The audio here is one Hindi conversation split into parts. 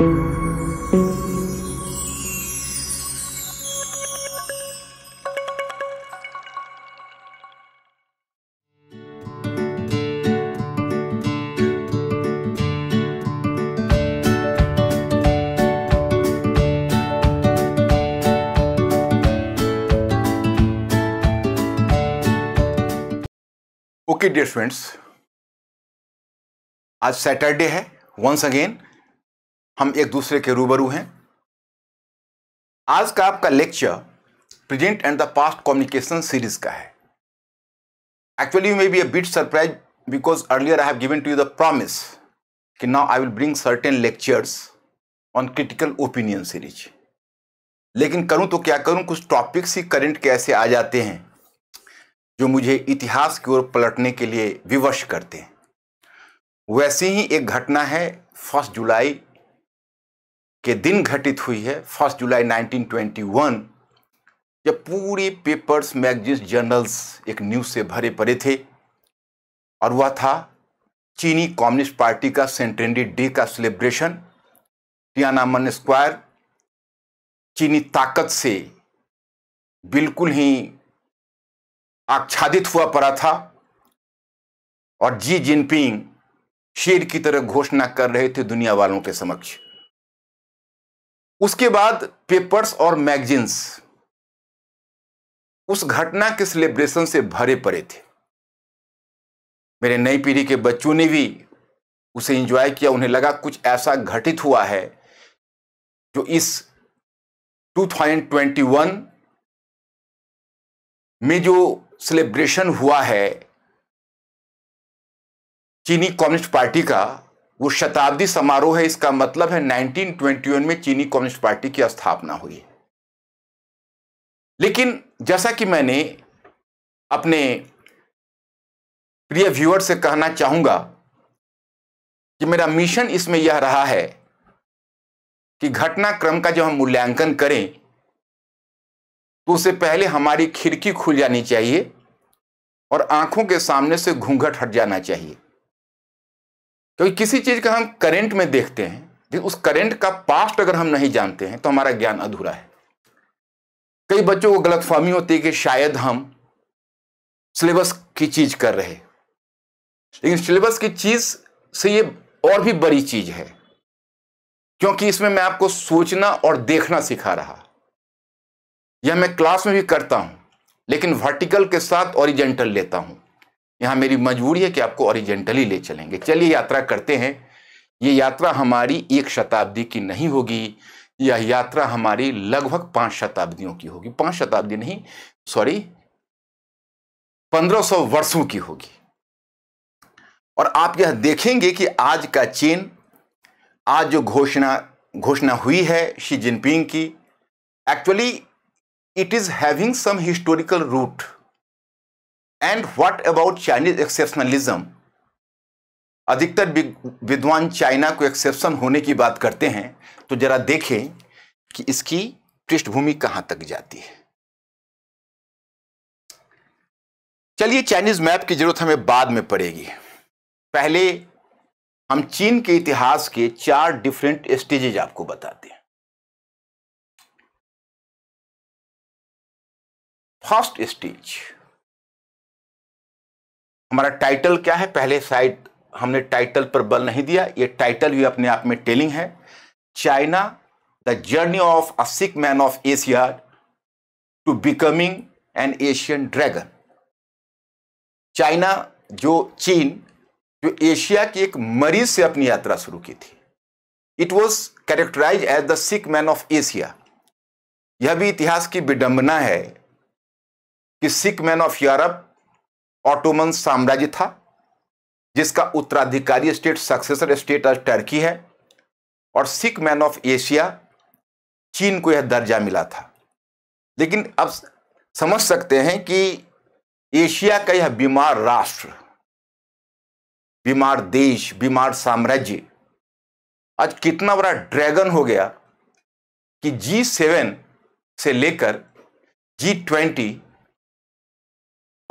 ओके डियर फ्रेंड्स आज सैटरडे है वंस अगेन हम एक दूसरे के रूबरू हैं आज का आपका lecture present and the past communication series का है actually maybe a bit surprise because earlier I have given to you the promise कि now I will bring certain lectures on critical opinion series लेकिन करूं तो क्या करूं कुछ टॉपिक्स ही करंट के ऐसे आ जाते हैं जो मुझे इतिहास की ओर पलटने के लिए विवश करते हैं वैसे ही एक घटना है फर्स्ट जुलाई के दिन घटित हुई है फर्स्ट जुलाई 1921 जब पूरे पेपर्स मैगजीन्स जर्नल्स एक न्यूज़ से भरे पड़े थे और वह था चीनी कम्युनिस्ट पार्टी का सेंट्रेंडी डे का सेलिब्रेशन टियानामन स्क्वायर चीनी ताकत से बिल्कुल ही आच्छादित हुआ पड़ा था और जी जिनपिंग शेर की तरह घोषणा कर रहे थे दुनिया वालों के समक्ष उसके बाद पेपर्स और मैगजीन्स उस घटना के सेलिब्रेशन से भरे पड़े थे मेरे नई पीढ़ी के बच्चों ने भी उसे एंजॉय किया उन्हें लगा कुछ ऐसा घटित हुआ है जो इस 2021 में जो सेलिब्रेशन हुआ है चीनी कम्युनिस्ट पार्टी का वो शताब्दी समारोह है इसका मतलब है 1921 में चीनी कम्युनिस्ट पार्टी की स्थापना हुई है लेकिन जैसा कि मैंने अपने प्रिय व्यूअर से कहना चाहूंगा कि मेरा मिशन इसमें यह रहा है कि घटनाक्रम का जब हम मूल्यांकन करें तो उससे पहले हमारी खिड़की खुल जानी चाहिए और आंखों के सामने से घूंघट हट जाना चाहिए क्योंकि तो किसी चीज़ का हम करेंट में देखते हैं लेकिन उस करेंट का पास्ट अगर हम नहीं जानते हैं तो हमारा ज्ञान अधूरा है कई बच्चों को गलत फहमी होती है कि शायद हम सिलेबस की चीज़ कर रहे लेकिन सिलेबस की चीज़ से ये और भी बड़ी चीज़ है क्योंकि इसमें मैं आपको सोचना और देखना सिखा रहा यह मैं क्लास में भी करता हूं लेकिन वर्टिकल के साथ ओरिजेंटल लेता हूं यहाँ मेरी मजबूरी है कि आपको ओरिजेंटली ले चलेंगे चलिए यात्रा करते हैं ये यात्रा हमारी एक शताब्दी की नहीं होगी यह यात्रा हमारी लगभग पाँच शताब्दियों की होगी पाँच शताब्दी नहीं सॉरी पंद्रह सौ वर्षों की होगी और आप यह देखेंगे कि आज का चीन आज जो घोषणा घोषणा हुई है शी जिनपिंग की actually it is having some historical root and what about Chinese exceptionalism अधिकतर विद्वान चाइना को एक्सेप्शन होने की बात करते हैं तो जरा देखें कि इसकी पृष्ठभूमि कहां तक जाती है चलिए चाइनीज मैप की जरूरत हमें बाद में पड़ेगी पहले हम चीन के इतिहास के चार डिफरेंट स्टेजेज आपको बताते हैं फर्स्ट स्टेज हमारा टाइटल क्या है पहले साइड हमने टाइटल पर बल नहीं दिया ये टाइटल भी अपने आप में टेलिंग है China the journey of a sick man of Asia to becoming an Asian dragon China जो चीन जो एशिया की एक मरीज से अपनी यात्रा शुरू की थी it was characterize as the sick man of Asia यह भी इतिहास की विडंबना है कि sick man of Europe Ottoman साम्राज्य था जिसका उत्तराधिकारी स्टेट सक्सेसर स्टेट आज टर्की है और सिख मैन ऑफ एशिया चीन को यह दर्जा मिला था लेकिन अब समझ सकते हैं कि एशिया का यह बीमार राष्ट्र बीमार देश बीमार साम्राज्य आज कितना बड़ा ड्रैगन हो गया कि जी सेवन से लेकर जी ट्वेंटी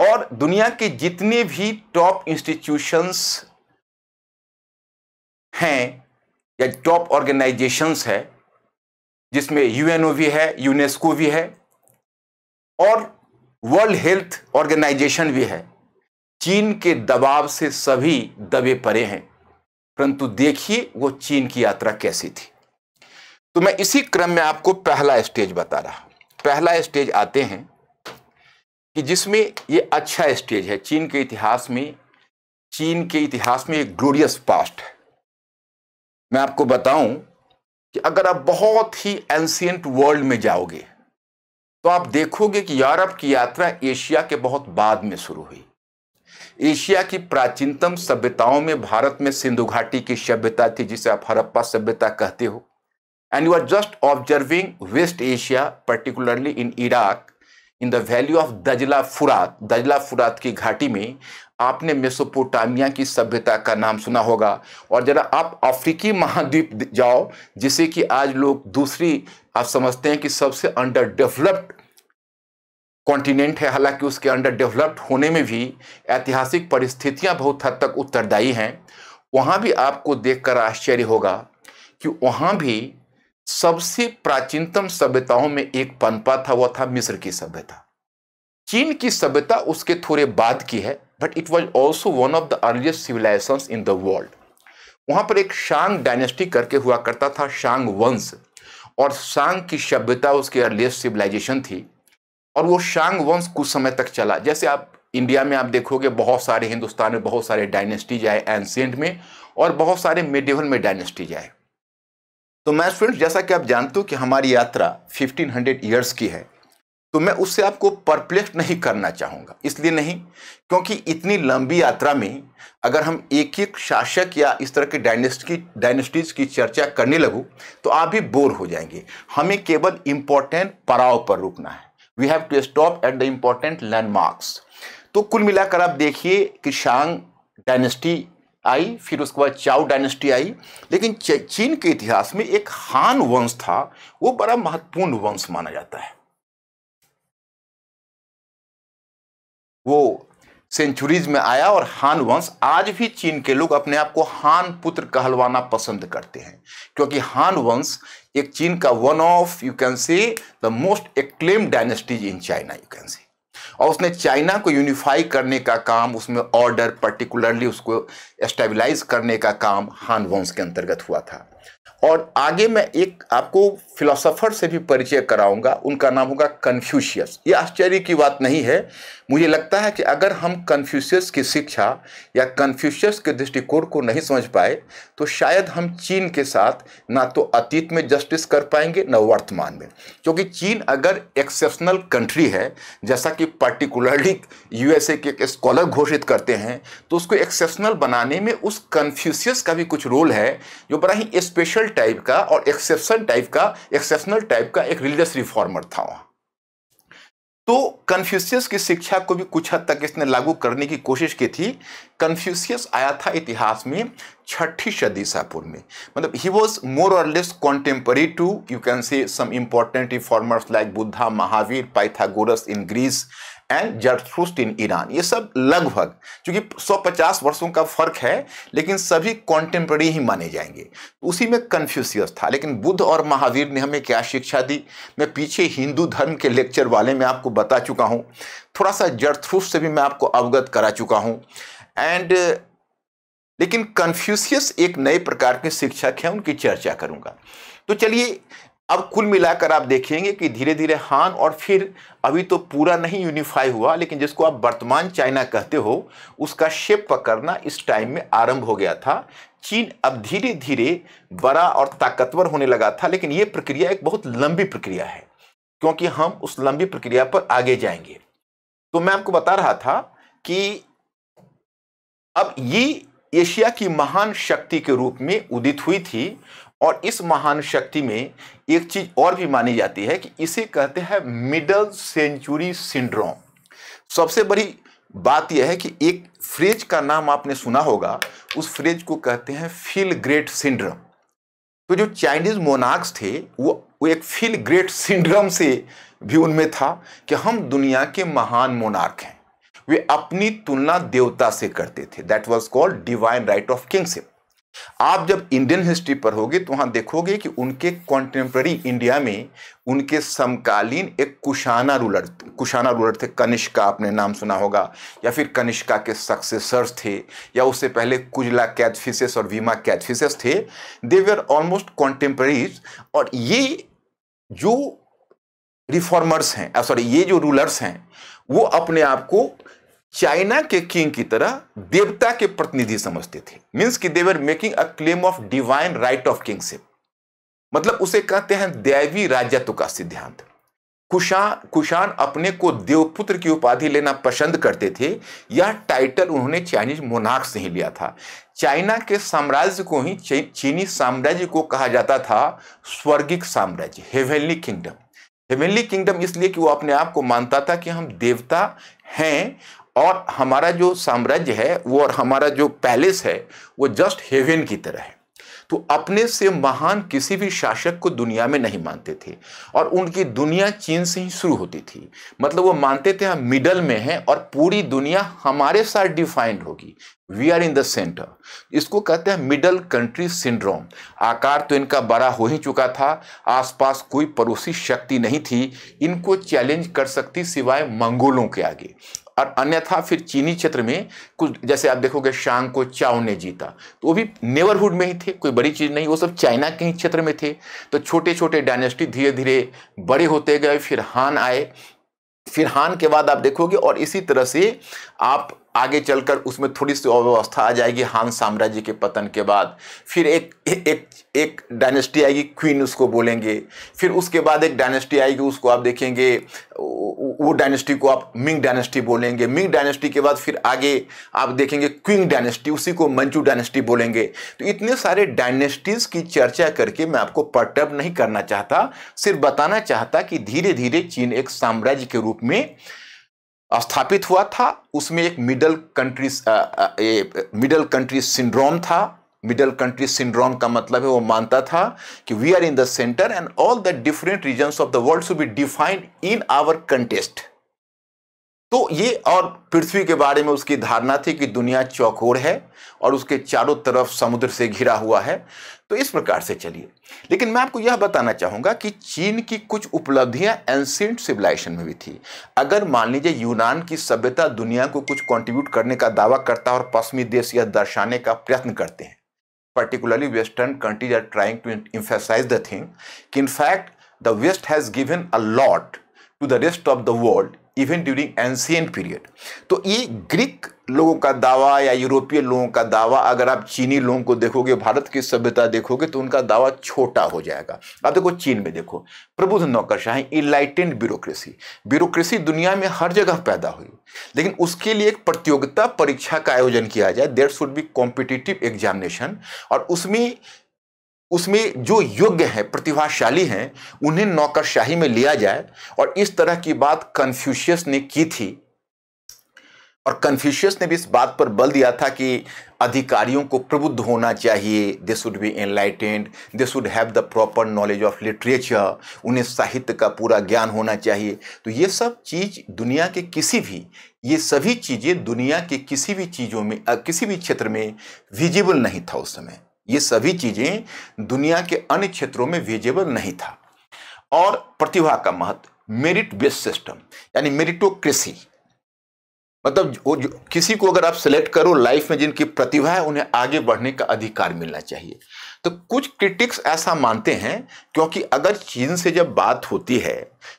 और दुनिया के जितने भी टॉप इंस्टीट्यूशंस हैं या टॉप ऑर्गेनाइजेशंस है जिसमें यूएनओ भी है यूनेस्को भी है और वर्ल्ड हेल्थ ऑर्गेनाइजेशन भी है चीन के दबाव से सभी दबे परे हैं परंतु देखिए वो चीन की यात्रा कैसी थी तो मैं इसी क्रम में आपको पहला स्टेज बता रहा पहला स्टेज आते हैं कि जिसमें ये अच्छा स्टेज है चीन के इतिहास में चीन के इतिहास में एक ग्लोरियस पास्ट है मैं आपको बताऊं कि अगर आप बहुत ही एंशियंट वर्ल्ड में जाओगे तो आप देखोगे कि यूरोप की यात्रा एशिया के बहुत बाद में शुरू हुई एशिया की प्राचीनतम सभ्यताओं में भारत में सिंधु घाटी की सभ्यता थी जिसे आप हरप्पा सभ्यता कहते हो and you are just observing West Asia particularly in Iraq in the valley of दजला फुरात दजला फुरात की घाटी में आपने मेसोपोटामिया की सभ्यता का नाम सुना होगा और जरा आप अफ्रीकी महाद्वीप जाओ जिसे कि आज लोग दूसरी आप समझते हैं कि सबसे अंडर डेवलप्ड कॉन्टिनेंट है हालांकि उसके अंडर डेवलप्ड होने में भी ऐतिहासिक परिस्थितियां बहुत हद तक उत्तरदायी हैं वहाँ भी आपको देखकर आश्चर्य होगा कि वहाँ भी सबसे प्राचीनतम सभ्यताओं में एक पनपा था वह था मिस्र की सभ्यता चीन की सभ्यता उसके थोड़े बाद की है but it was also one of the earliest civilization in the world वहां पर एक शांग डायनेस्टी करके हुआ करता था शांग वंश और शांग की सभ्यता उसकी अर्लिएस्ट सिविलाइजेशन थी और वो शांग वंश कुछ समय तक चला जैसे आप इंडिया में आप देखोगे बहुत सारे हिंदुस्तान में बहुत सारे डायनेस्टीज आए एंशियंट में और बहुत सारे मिडिवल में डायनेस्टीज आए तो मैं स्टूडेंट्स जैसा कि आप जानते हो कि हमारी यात्रा 1500 ईयर्स की है तो मैं उससे आपको परप्लेक्स नहीं करना चाहूँगा इसलिए नहीं क्योंकि इतनी लंबी यात्रा में अगर हम एक एक शासक या इस तरह के डायनेस्टी डायनेस्टीज की चर्चा करने लगूँ तो आप भी बोर हो जाएंगे हमें केवल इम्पॉर्टेंट पड़ाव पर रुकना है we have to stop at the important landmarks तो कुल मिलाकर आप देखिए कि शांग डायनेस्टी आई फिर उसके बाद चाओ डायनेस्टी आई लेकिन चीन के इतिहास में एक हान वंश था वो बड़ा महत्वपूर्ण वंश माना जाता है वो सेंचुरीज में आया और हान वंश आज भी चीन के लोग अपने आप को हान पुत्र कहलवाना पसंद करते हैं क्योंकि हान वंश एक चीन का one of you can say the most acclaim dynasties in China you can say और उसने चाइना को यूनिफाई करने का काम उसमें ऑर्डर पर्टिकुलरली उसको स्टेबलाइज करने का काम हान वंश के अंतर्गत हुआ था और आगे मैं एक आपको फिलोसोफर से भी परिचय कराऊंगा उनका नाम होगा कन्फ्यूशियस ये आश्चर्य की बात नहीं है मुझे लगता है कि अगर हम कन्फ्यूशियस की शिक्षा या कन्फ्यूशियस के दृष्टिकोण को नहीं समझ पाए तो शायद हम चीन के साथ ना तो अतीत में जस्टिस कर पाएंगे न वर्तमान में क्योंकि चीन अगर एक्सेप्शनल कंट्री है जैसा कि पर्टिकुलरली यूएसए के एक स्कॉलर घोषित करते हैं तो उसको एक्सेप्शनल बनाने में उस कन्फ्यूशियस का भी कुछ रोल है जो बड़ा ही स्पेशल टाइप का और एक्सेप्शन टाइप का एक्सेप्शनल टाइप का एक रिलीजियस रिफॉर्मर था वहां तो कन्फ्यूशियस की शिक्षा को भी कुछ हद तक इसने लागू करने की कोशिश की थी कन्फ्यूशियस आया था इतिहास में छठी सदी ईसापुर में मतलब ही was more or less contemporary to you can say some important reformers like Buddha Mahavir Pythagoras in Greece and Zarathustra in Iran ये सब लगभग क्योंकि 150 वर्षों का फर्क है लेकिन सभी कॉन्टेम्प्रेरी ही माने जाएंगे उसी में कन्फ्यूसियस था लेकिन बुद्ध और महावीर ने हमें क्या शिक्षा दी मैं पीछे हिंदू धर्म के लेक्चर वाले में आपको बता चुका हूँ थोड़ा सा जर्थुस्ट से भी मैं आपको अवगत करा चुका हूँ एंड लेकिन कन्फ्यूशियस एक नए प्रकार के शिक्षक हैं उनकी चर्चा करूँगा तो चलिए अब कुल मिलाकर आप देखेंगे कि धीरे धीरे हान और फिर अभी तो पूरा नहीं यूनिफाई हुआ लेकिन जिसको आप वर्तमान चाइना कहते हो उसका शेप पकड़ना इस टाइम में आरंभ हो गया था चीन अब धीरे धीरे बड़ा और ताकतवर होने लगा था लेकिन ये प्रक्रिया एक बहुत लंबी प्रक्रिया है क्योंकि हम उस लंबी प्रक्रिया पर आगे जाएंगे तो मैं आपको बता रहा था कि अब ये एशिया की महान शक्ति के रूप में उदित हुई थी और इस महान शक्ति में एक चीज और भी मानी जाती है कि इसे कहते हैं मिडल सेंचुरी सिंड्रोम सबसे बड़ी बात यह है कि एक फ्रेज का नाम आपने सुना होगा उस फ्रेज को कहते हैं फील ग्रेट सिंड्रोम तो जो चाइनीज मोनार्क्स थे वो वो एक फील ग्रेट सिंड्रोम से भी उनमें था कि हम दुनिया के महान मोनार्क हैं वे अपनी तुलना देवता से करते थे that was called divine right of kingship आप जब इंडियन हिस्ट्री पढ़ोगे तो वहां देखोगे कि उनके कॉन्टेम्प्रेरी इंडिया में उनके समकालीन एक कुशाना रूलर कुशाना रूलर थे कनिष्का आपने नाम सुना होगा या फिर कनिष्का के सक्सेसर्स थे या उससे पहले कुजला कैथफिसेस और वीमा कैथफिसेस थे दे वेर ऑलमोस्ट कॉन्टेम्प्रेरीज और ये जो रिफॉर्मर्स हैं सॉरी ये जो रूलर्स हैं वो अपने आप को चाइना के किंग की तरह देवता के प्रतिनिधि समझते थे मीन्स कि they were making a claim of divine right of kingship मतलब उसे कहते हैं दैवी राजत्व का सिद्धांत कुशान कुशान अपने को देवपुत्र की उपाधि लेना पसंद करते थे यह टाइटल उन्होंने चाइनीज मोनाक से ही लिया था चाइना के साम्राज्य को ही चीनी साम्राज्य को कहा जाता था स्वर्गिक साम्राज्य हेवेनली किंगडम हेवेनली किंगडम इसलिए कि वो अपने आप को मानता था कि हम देवता हैं और हमारा जो साम्राज्य है वो और हमारा जो पैलेस है वो जस्ट हेवन की तरह है तो अपने से महान किसी भी शासक को दुनिया में नहीं मानते थे और उनकी दुनिया चीन से ही शुरू होती थी मतलब वो मानते थे हम मिडल में हैं और पूरी दुनिया हमारे साथ डिफाइंड होगी we are in the centre इसको कहते हैं मिडल कंट्री सिंड्रोम आकार तो इनका बड़ा हो ही चुका था आसपास कोई पड़ोसी शक्ति नहीं थी इनको चैलेंज कर सकती सिवाय मंगोलों के आगे और अन्यथा फिर चीनी क्षेत्र में कुछ जैसे आप देखोगे शांग को चाओ ने जीता तो वो भी नेबरहुड में ही थे कोई बड़ी चीज़ नहीं वो सब चाइना के ही क्षेत्र में थे तो छोटे छोटे डायनेस्टी धीरे धीरे बड़े होते गए फिर हान आए फिर हान के बाद आप देखोगे और इसी तरह से आप आगे चलकर उसमें थोड़ी सी अव्यवस्था आ जाएगी हान साम्राज्य के पतन के बाद फिर एक एक एक डायनेस्टी आएगी क्वीन उसको बोलेंगे फिर उसके बाद एक डायनेस्टी आएगी उसको आप देखेंगे वो डायनेस्टी को आप मिंग डायनेस्टी बोलेंगे मिंग डायनेस्टी के बाद फिर आगे आप देखेंगे क्विंग डायनेस्टी उसी को मंचू डायनेस्टी बोलेंगे तो इतने सारे डायनेस्टीज़ की चर्चा करके मैं आपको पर्टर्ब नहीं करना चाहता सिर्फ बताना चाहता कि धीरे धीरे चीन एक साम्राज्य के रूप में स्थापित हुआ था उसमें एक middle country middle country syndrome था मिडल कंट्री सिंड्रोम का मतलब है वो मानता था कि we are in the centre and all the different region of the world should be defined in our context तो ये और पृथ्वी के बारे में उसकी धारणा थी कि दुनिया चौकोर है और उसके चारों तरफ समुद्र से घिरा हुआ है तो इस प्रकार से चलिए लेकिन मैं आपको यह बताना चाहूंगा कि चीन की कुछ उपलब्धियां एंसेंट सिविलाइजेशन में भी थी अगर मान लीजिए यूनान की सभ्यता दुनिया को कुछ कंट्रीब्यूट करने का दावा करता और पश्चिमी देश यह दर्शाने का प्रयत्न करते हैं particularly western countries are trying to emphasise the thing कि in fact the west has given a lot to the rest of the world even during ancient period तो ये ग्रीक लोगों का दावा या यूरोपीय लोगों का दावा अगर आप चीनी लोगों को देखोगे भारत की सभ्यता देखोगे तो उनका दावा छोटा हो जाएगा अब देखो चीन में देखो प्रबुद्ध नौकरशाही इलाइटेंड ब्यूरोक्रेसी ब्यूरोक्रेसी दुनिया में हर जगह पैदा हुई लेकिन उसके लिए एक प्रतियोगिता परीक्षा का आयोजन किया जाए there should be competitive examination और उसमें उसमें जो योग्य हैं प्रतिभाशाली हैं उन्हें नौकरशाही में लिया जाए और इस तरह की बात कन्फ्यूशियस ने की थी और कन्फ्यूशियस ने भी इस बात पर बल दिया था कि अधिकारियों को प्रबुद्ध होना चाहिए they should be enlightened they should have the proper knowledge of literature उन्हें साहित्य का पूरा ज्ञान होना चाहिए तो ये सब चीज़ दुनिया के किसी भी ये सभी चीज़ें दुनिया के किसी भी चीज़ों में किसी भी क्षेत्र में विजिबल नहीं था उस समय ये सभी चीज़ें दुनिया के अन्य क्षेत्रों में विजिबल नहीं था और प्रतिभा का महत्व मेरिट बेस्ड सिस्टम यानी मेरिटोक्रेसी मतलब वो जो किसी को अगर आप सेलेक्ट करो लाइफ में जिनकी प्रतिभा है उन्हें आगे बढ़ने का अधिकार मिलना चाहिए तो कुछ क्रिटिक्स ऐसा मानते हैं क्योंकि अगर चीन से जब बात होती है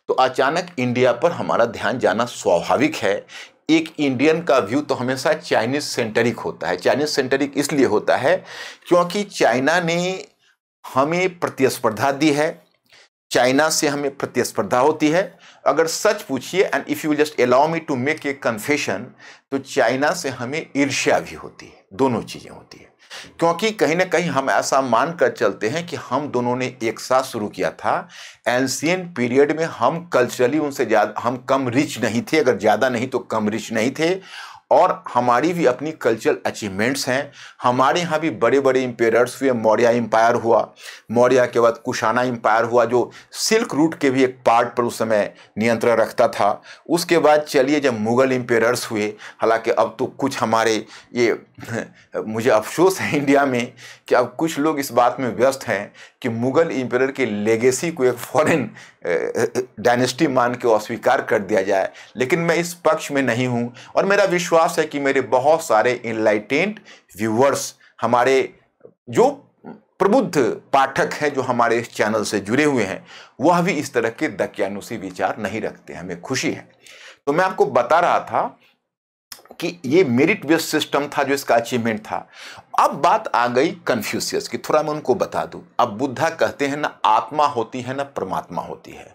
तो अचानक इंडिया पर हमारा ध्यान जाना स्वाभाविक है एक इंडियन का व्यू तो हमेशा चाइनीज सेंटरिक होता है चाइनीज सेंटरिक इसलिए होता है क्योंकि चाइना ने हमें प्रतिस्पर्धा दी है चाइना से हमें प्रतिस्पर्धा होती है अगर सच पूछिए and if you just allow me to make a confession तो चाइना से हमें ईर्ष्या भी होती है दोनों चीज़ें होती है क्योंकि कहीं ना कहीं हम ऐसा मान कर चलते हैं कि हम दोनों ने एक साथ शुरू किया था एंशियन पीरियड में हम कल्चरली उनसे ज़्यादा हम कम रिच नहीं थे अगर ज़्यादा नहीं तो कम रिच नहीं थे और हमारी भी अपनी कल्चरल अचीवमेंट्स हैं हमारे यहाँ भी बड़े बड़े इम्पेयर्स हुए मौर्य एम्पायर हुआ मौर्य के बाद कुशाना एम्पायर हुआ जो सिल्क रूट के भी एक पार्ट पर उस समय नियंत्रण रखता था उसके बाद चलिए जब मुग़ल इम्पेयर्स हुए हालांकि अब तो कुछ हमारे ये मुझे अफसोस है इंडिया में कि अब कुछ लोग इस बात में व्यस्त हैं कि मुग़ल इम्पेयर के लेगेसी को एक फॉरेन डायनेस्टी मान के अस्वीकार कर दिया जाए लेकिन मैं इस पक्ष में नहीं हूँ और मेरा विश्वास है कि मेरे बहुत सारे इनलाइटेंट व्यूवर्स हमारे जो प्रबुद्ध पाठक हैं जो हमारे इस चैनल से जुड़े हुए हैं वह भी इस तरह के दक्यानुषी विचार नहीं रखते हमें खुशी है तो मैं आपको बता रहा था कि ये मेरिट बेस्ड सिस्टम था जो इसका अचीवमेंट था अब बात आ गई कन्फ्यूशियस की थोड़ा मैं उनको बता दूं अब बुद्धा कहते हैं ना आत्मा होती है ना परमात्मा होती है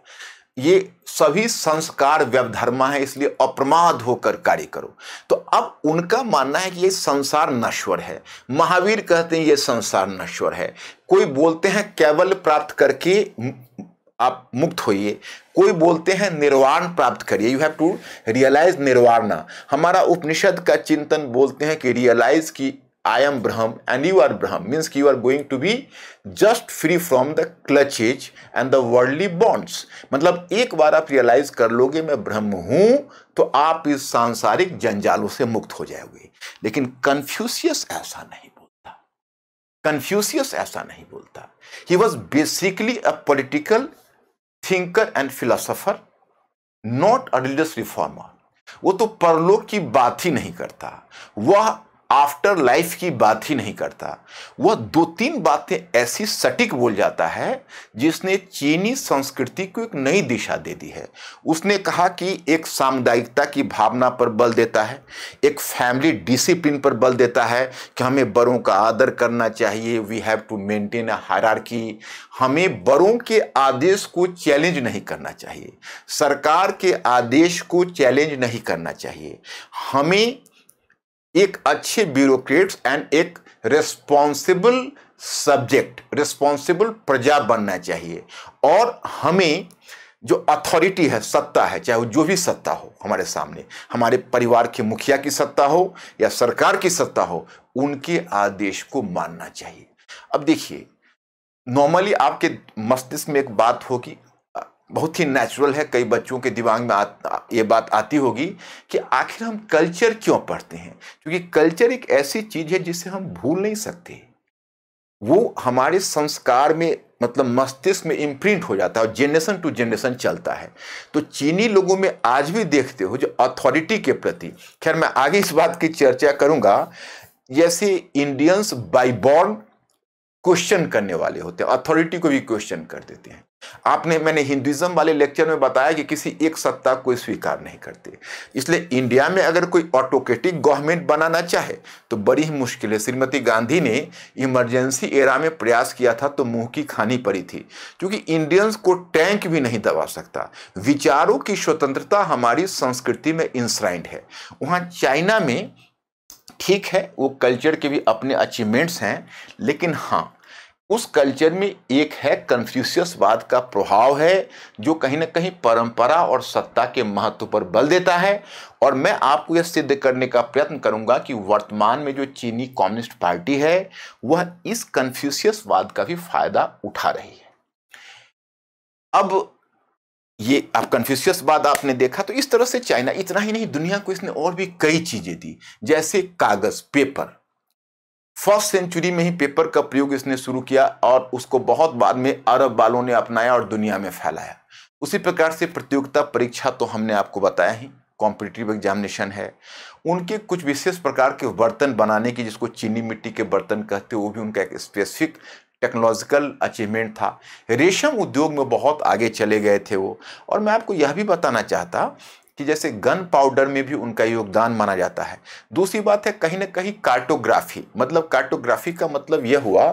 ये सभी संस्कार व्यवधर्मा है इसलिए अप्रमाद होकर कार्य करो तो अब उनका मानना है कि ये संसार नश्वर है महावीर कहते हैं ये संसार नश्वर है कोई बोलते हैं केवल प्राप्त करके आप मुक्त होइए कोई बोलते हैं निर्वाण प्राप्त करिए you have to realise nirvana हमारा उपनिषद का चिंतन बोलते हैं कि रियलाइज की I am Brahm and you are Brahm means you are going to be just free from the clutches and the worldly bonds. मतलब एक बार आप रियलाइज कर लोगे मैं ब्रह्म हूं तो आप इस सांसारिक जंजालों से मुक्त हो जाओगे लेकिन कन्फ्यूशियस ऐसा नहीं बोलता कन्फ्यूशियस ऐसा नहीं बोलता he was basically a political thinker and philosopher not a religious reformer वो तो परलोक की बात ही नहीं करता वह आफ्टर लाइफ की बात ही नहीं करता वह दो तीन बातें ऐसी सटीक बोल जाता है जिसने चीनी संस्कृति को एक नई दिशा दे दी है उसने कहा कि एक सामुदायिकता की भावना पर बल देता है एक फैमिली डिसिप्लिन पर बल देता है कि हमें बड़ों का आदर करना चाहिए we have to maintain a hierarchy हमें बड़ों के आदेश को चैलेंज नहीं करना चाहिए सरकार के आदेश को चैलेंज नहीं करना चाहिए हमें एक अच्छे ब्यूरोक्रेट्स एंड एक रिस्पॉन्सिबल सब्जेक्ट रिस्पॉन्सिबल प्रजा बनना चाहिए और हमें जो अथॉरिटी है सत्ता है चाहे वो जो भी सत्ता हो हमारे सामने हमारे परिवार के मुखिया की सत्ता हो या सरकार की सत्ता हो उनके आदेश को मानना चाहिए अब देखिए नॉर्मली आपके मस्तिष्क में एक बात होगी बहुत ही नेचुरल है कई बच्चों के दिमाग में आ, ये बात आती होगी कि आखिर हम कल्चर क्यों पढ़ते हैं क्योंकि कल्चर एक ऐसी चीज़ है जिसे हम भूल नहीं सकते वो हमारे संस्कार में मतलब मस्तिष्क में इम्प्रिंट हो जाता है और जेनरेशन टू जेनरेशन चलता है तो चीनी लोगों में आज भी देखते हो जो अथॉरिटी के प्रति खैर मैं आगे इस बात की चर्चा करूंगा जैसे इंडियंस बाई बॉर्न क्वेश्चन करने वाले होते हैं अथॉरिटी को भी क्वेश्चन कर देते हैं आपने मैंने हिंदुज़म वाले लेक्चर में बताया कि किसी एक सत्ता को स्वीकार नहीं करते इसलिए इंडिया में अगर कोई ऑटोक्रेटिक गवर्नमेंट बनाना चाहे तो बड़ी ही मुश्किल है श्रीमती गांधी ने इमरजेंसी एरा में प्रयास किया था तो मुंह की खानी पड़ी थी क्योंकि इंडियंस को टैंक भी नहीं दबा सकता विचारों की स्वतंत्रता हमारी संस्कृति में इंसराइंड है वहाँ चाइना में ठीक है वो कल्चर के भी अपने अचीवमेंट्स हैं लेकिन हाँ उस कल्चर में एक है कन्फ्यूशियसवाद का प्रभाव है जो कहीं ना कहीं परंपरा और सत्ता के महत्व पर बल देता है और मैं आपको यह सिद्ध करने का प्रयत्न करूंगा कि वर्तमान में जो चीनी कम्युनिस्ट पार्टी है वह इस कन्फ्यूशियसवाद का भी फायदा उठा रही है अब ये आप कन्फ्यूशियस बात आपने देखा तो इस तरह से चाइना इतना ही नहीं दुनिया को इसने और भी कई चीज़ें दी जैसे कागज़ पेपर फर्स्ट सेंचुरी में ही पेपर का प्रयोग इसने शुरू किया और उसको बहुत बाद में अरब वालों ने अपनाया और दुनिया में फैलाया उसी प्रकार से प्रतियोगिता परीक्षा तो हमने आपको बताया ही कॉम्पिटिटिव एग्जामिनेशन है उनके कुछ विशेष प्रकार के बर्तन बनाने की जिसको चीनी मिट्टी के बर्तन कहते वो भी उनका एक स्पेसिफिक टेक्नोलॉजिकल अचीवमेंट था रेशम उद्योग में बहुत आगे चले गए थे वो और मैं आपको यह भी बताना चाहता कि जैसे गन पाउडर में भी उनका योगदान माना जाता है दूसरी बात है कहीं ना कहीं कार्टोग्राफी मतलब कार्टोग्राफी का मतलब यह हुआ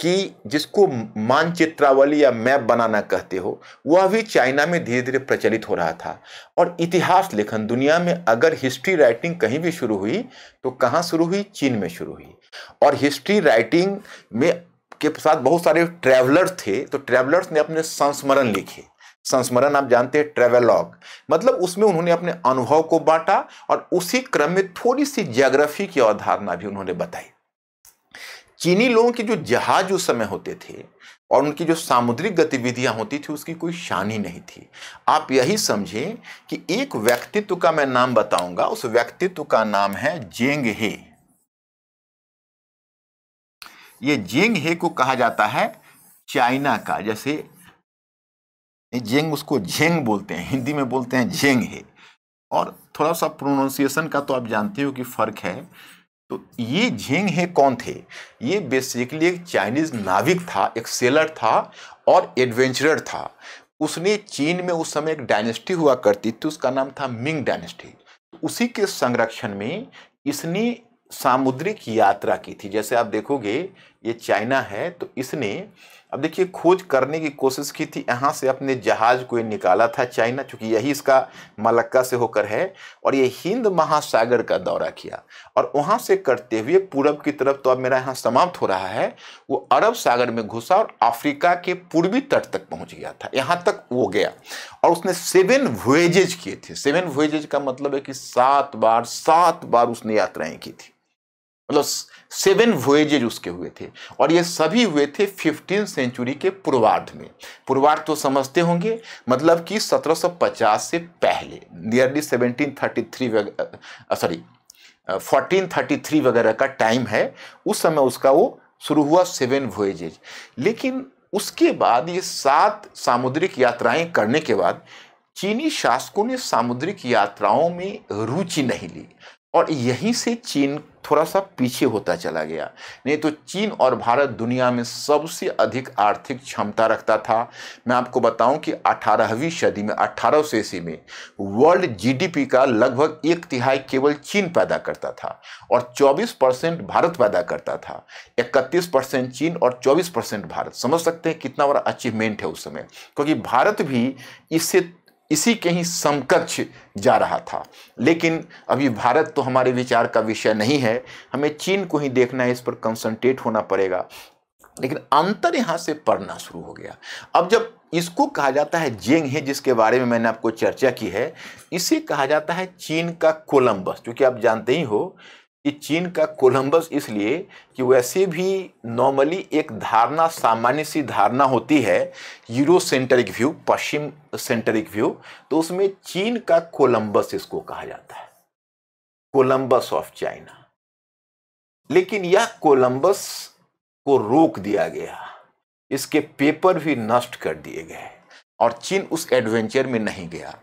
कि जिसको मानचित्रावली या मैप बनाना कहते हो वह भी चाइना में धीरे धीरे प्रचलित हो रहा था और इतिहास लेखन दुनिया में अगर हिस्ट्री राइटिंग कहीं भी शुरू हुई तो कहाँ शुरू हुई चीन में शुरू हुई और हिस्ट्री राइटिंग में के साथ बहुत सारे ट्रैवलर्स थे तो ट्रैवलर्स ने अपने संस्मरण लिखे संस्मरण आप जानते हैं ट्रेवलॉग मतलब उसमें उन्होंने अपने अनुभव को बांटा और उसी क्रम में थोड़ी सी जियोग्राफी की अवधारणा भी उन्होंने बताई चीनी लोगों के जो जहाज उस समय होते थे और उनकी जो सामुद्रिक गतिविधियां होती थी उसकी कोई शानी नहीं थी आप यही समझें कि एक व्यक्तित्व का मैं नाम बताऊंगा उस व्यक्तित्व का नाम है जेंग हे ये जेंग हे को कहा जाता है चाइना का जैसे जेंग उसको झेंग बोलते हैं हिंदी में बोलते हैं झेंग है और थोड़ा सा प्रोनाउंसिएशन का तो आप जानते हो कि फ़र्क है तो ये झेंग है कौन थे ये बेसिकली एक चाइनीज नाविक था एक सेलर था और एडवेंचरर था उसने चीन में उस समय एक डायनेस्टी हुआ करती थी उसका नाम था मिंग डायनेस्टी उसी के संरक्षण में इसने सामुद्रिक यात्रा की थी जैसे आप देखोगे ये चाइना है तो इसने अब देखिए खोज करने की कोशिश की थी यहाँ से अपने जहाज़ को ये निकाला था चाइना चूँकि यही इसका मलक्का से होकर है और ये हिंद महासागर का दौरा किया और वहाँ से करते हुए पूरब की तरफ तो अब मेरा यहाँ समाप्त हो रहा है वो अरब सागर में घुसा और अफ्रीका के पूर्वी तट तक पहुँच गया था यहाँ तक वो गया और उसने सेवन वोएजेज किए थे सेवन वोएजेज का मतलब है कि सात बार सात बार उसने यात्राएँ की थी मतलब सेवन वोएजेज उसके हुए थे और ये सभी हुए थे फिफ्टीन सेंचुरी के पूर्वार्ध में पूर्वार्ध तो समझते होंगे मतलब कि 1750 से पहले नियरली 1733 सॉरी 1433 वगैरह का टाइम है उस समय उसका वो शुरू हुआ सेवन वोएजेज लेकिन उसके बाद ये सात सामुद्रिक यात्राएं करने के बाद चीनी शासकों ने सामुद्रिक यात्राओं में रुचि नहीं ली और यहीं से चीन थोड़ा सा पीछे होता चला गया नहीं तो चीन और भारत दुनिया में सबसे अधिक आर्थिक क्षमता रखता था मैं आपको बताऊं कि 18वीं सदी में अठारह सौ ईस्वी में वर्ल्ड जीडीपी का लगभग एक तिहाई केवल चीन पैदा करता था और 24 परसेंट भारत पैदा करता था 31 परसेंट चीन और 24 परसेंट भारत समझ सकते हैं कितना बड़ा अचीवमेंट है उस समय क्योंकि भारत भी इससे इसी के ही समकक्ष जा रहा था लेकिन अभी भारत तो हमारे विचार का विषय नहीं है हमें चीन को ही देखना है इस पर कंसंट्रेट होना पड़ेगा लेकिन अंतर यहाँ से पढ़ना शुरू हो गया अब जब इसको कहा जाता है जेंग है जिसके बारे में मैंने आपको चर्चा की है इसे कहा जाता है चीन का कोलंबस क्योंकि आप जानते ही हो कि चीन का कोलंबस इसलिए कि वैसे भी नॉर्मली एक धारणा सामान्य सी धारणा होती है यूरो सेंटरिक व्यू पश्चिम सेंटरिक व्यू तो उसमें चीन का कोलंबस इसको कहा जाता है कोलंबस ऑफ चाइना लेकिन यह कोलंबस को रोक दिया गया इसके पेपर भी नष्ट कर दिए गए और चीन उस एडवेंचर में नहीं गया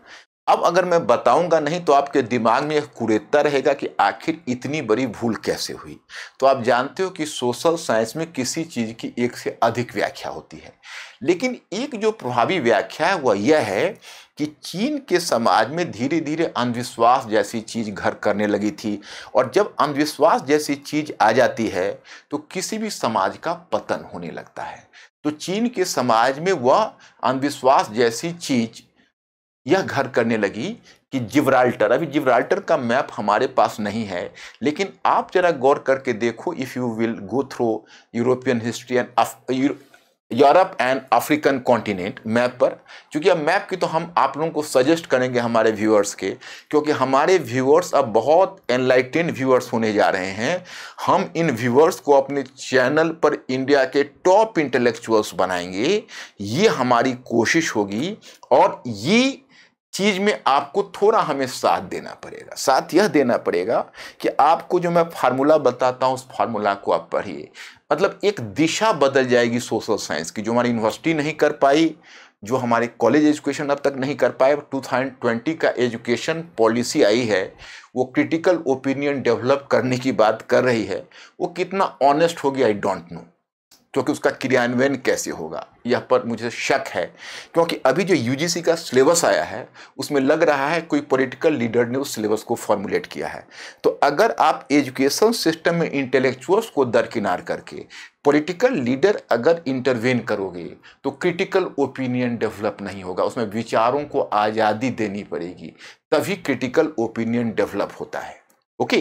अब अगर मैं बताऊंगा नहीं तो आपके दिमाग में यह कुरेता रहेगा कि आखिर इतनी बड़ी भूल कैसे हुई तो आप जानते हो कि सोशल साइंस में किसी चीज़ की एक से अधिक व्याख्या होती है लेकिन एक जो प्रभावी व्याख्या है वह यह है कि चीन के समाज में धीरे धीरे अंधविश्वास जैसी चीज़ घर करने लगी थी और जब अंधविश्वास जैसी चीज़ आ जाती है तो किसी भी समाज का पतन होने लगता है तो चीन के समाज में वह अंधविश्वास जैसी चीज़ यह घर करने लगी कि जिब्राल्टर अभी जिब्राल्टर का मैप हमारे पास नहीं है लेकिन आप जरा गौर करके देखो if you will go through European history and Europe and African continent map पर क्योंकि अब मैप की तो हम आप लोगों को सजेस्ट करेंगे हमारे व्यूअर्स के क्योंकि हमारे व्यूअर्स अब बहुत एनलाइटेंड व्यूअर्स होने जा रहे हैं हम इन व्यूअर्स को अपने चैनल पर इंडिया के टॉप इंटेलेक्चुअल्स बनाएंगे ये हमारी कोशिश होगी और ये चीज़ में आपको थोड़ा हमें साथ देना पड़ेगा साथ यह देना पड़ेगा कि आपको जो मैं फार्मूला बताता हूँ उस फार्मूला को आप पढ़िए मतलब एक दिशा बदल जाएगी सोशल साइंस की जो हमारी यूनिवर्सिटी नहीं कर पाई जो हमारे कॉलेज एजुकेशन अब तक नहीं कर पाए 2020 का एजुकेशन पॉलिसी आई है वो क्रिटिकल ओपिनियन डेवलप करने की बात कर रही है वो कितना ऑनेस्ट होगी आई डोंट नो क्योंकि उसका क्रियान्वयन कैसे होगा यह पर मुझे शक है क्योंकि अभी जो यूजीसी का सिलेबस आया है उसमें लग रहा है कोई पॉलिटिकल लीडर ने उस सिलेबस को फॉर्मुलेट किया है तो अगर आप एजुकेशन सिस्टम में इंटेलेक्चुअल्स को दरकिनार करके पॉलिटिकल लीडर अगर इंटरवेन करोगे तो क्रिटिकल ओपिनियन डेवलप नहीं होगा उसमें विचारों को आज़ादी देनी पड़ेगी तभी क्रिटिकल ओपिनियन डेवलप होता है ओके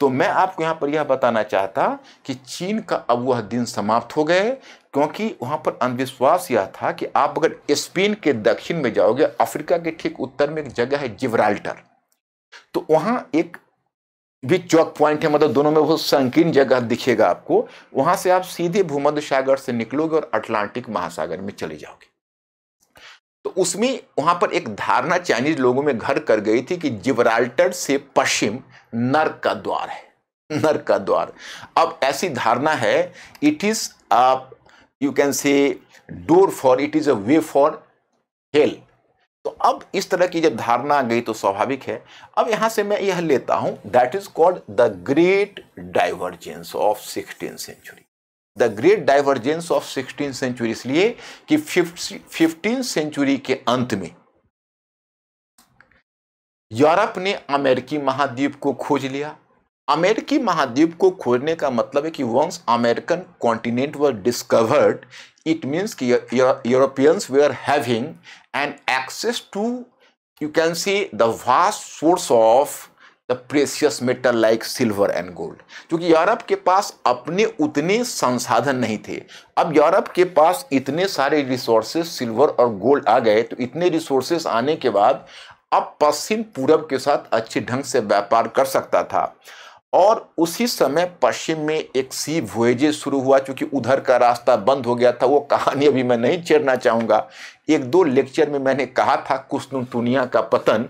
तो मैं आपको यहाँ पर यह बताना चाहता कि चीन का अब वह दिन समाप्त हो गए क्योंकि वहाँ पर अंधविश्वास यह था कि आप अगर स्पेन के दक्षिण में जाओगे अफ्रीका के ठीक उत्तर में एक जगह है जिब्राल्टर तो वहाँ एक भी चौक पॉइंट है मतलब दोनों में बहुत संकीर्ण जगह दिखेगा आपको वहाँ से आप सीधे भूमध्य सागर से निकलोगे और अटलांटिक महासागर में चले जाओगे तो उसमें वहाँ पर एक धारणा चाइनीज लोगों में घर कर गई थी कि जिब्राल्टर से पश्चिम नरक का द्वार है नरक का द्वार अब ऐसी धारणा है इट इज आप you can say door for it is a way for hell तो अब इस तरह की जब धारणा आ गई तो स्वाभाविक है अब यहां से मैं यह लेता हूं that is called the great divergence of sixteen century the great divergence of sixteen century इसलिए कि फिफ्टीन सेंचुरी के अंत में यूरोप ने अमेरिकी महाद्वीप को खोज लिया अमेरिकी महाद्वीप को खोजने का मतलब है कि once American continent were discovered it means कि Europeans they are having an access to you can see the vast source of the precious metal like silver and gold क्योंकि यूरोप के पास अपने उतने संसाधन नहीं थे अब यूरोप के पास इतने सारे रिसोर्सेज सिल्वर और गोल्ड आ गए तो इतने रिसोर्सेज आने के बाद अब पश्चिम पूरब के साथ अच्छे ढंग से व्यापार कर सकता था और उसी समय पश्चिम में एक सी वोएजे शुरू हुआ क्योंकि उधर का रास्ता बंद हो गया था वो कहानी अभी मैं नहीं छेड़ना चाहूँगा एक दो लेक्चर में मैंने कहा था कुस्तुनतुनिया का पतन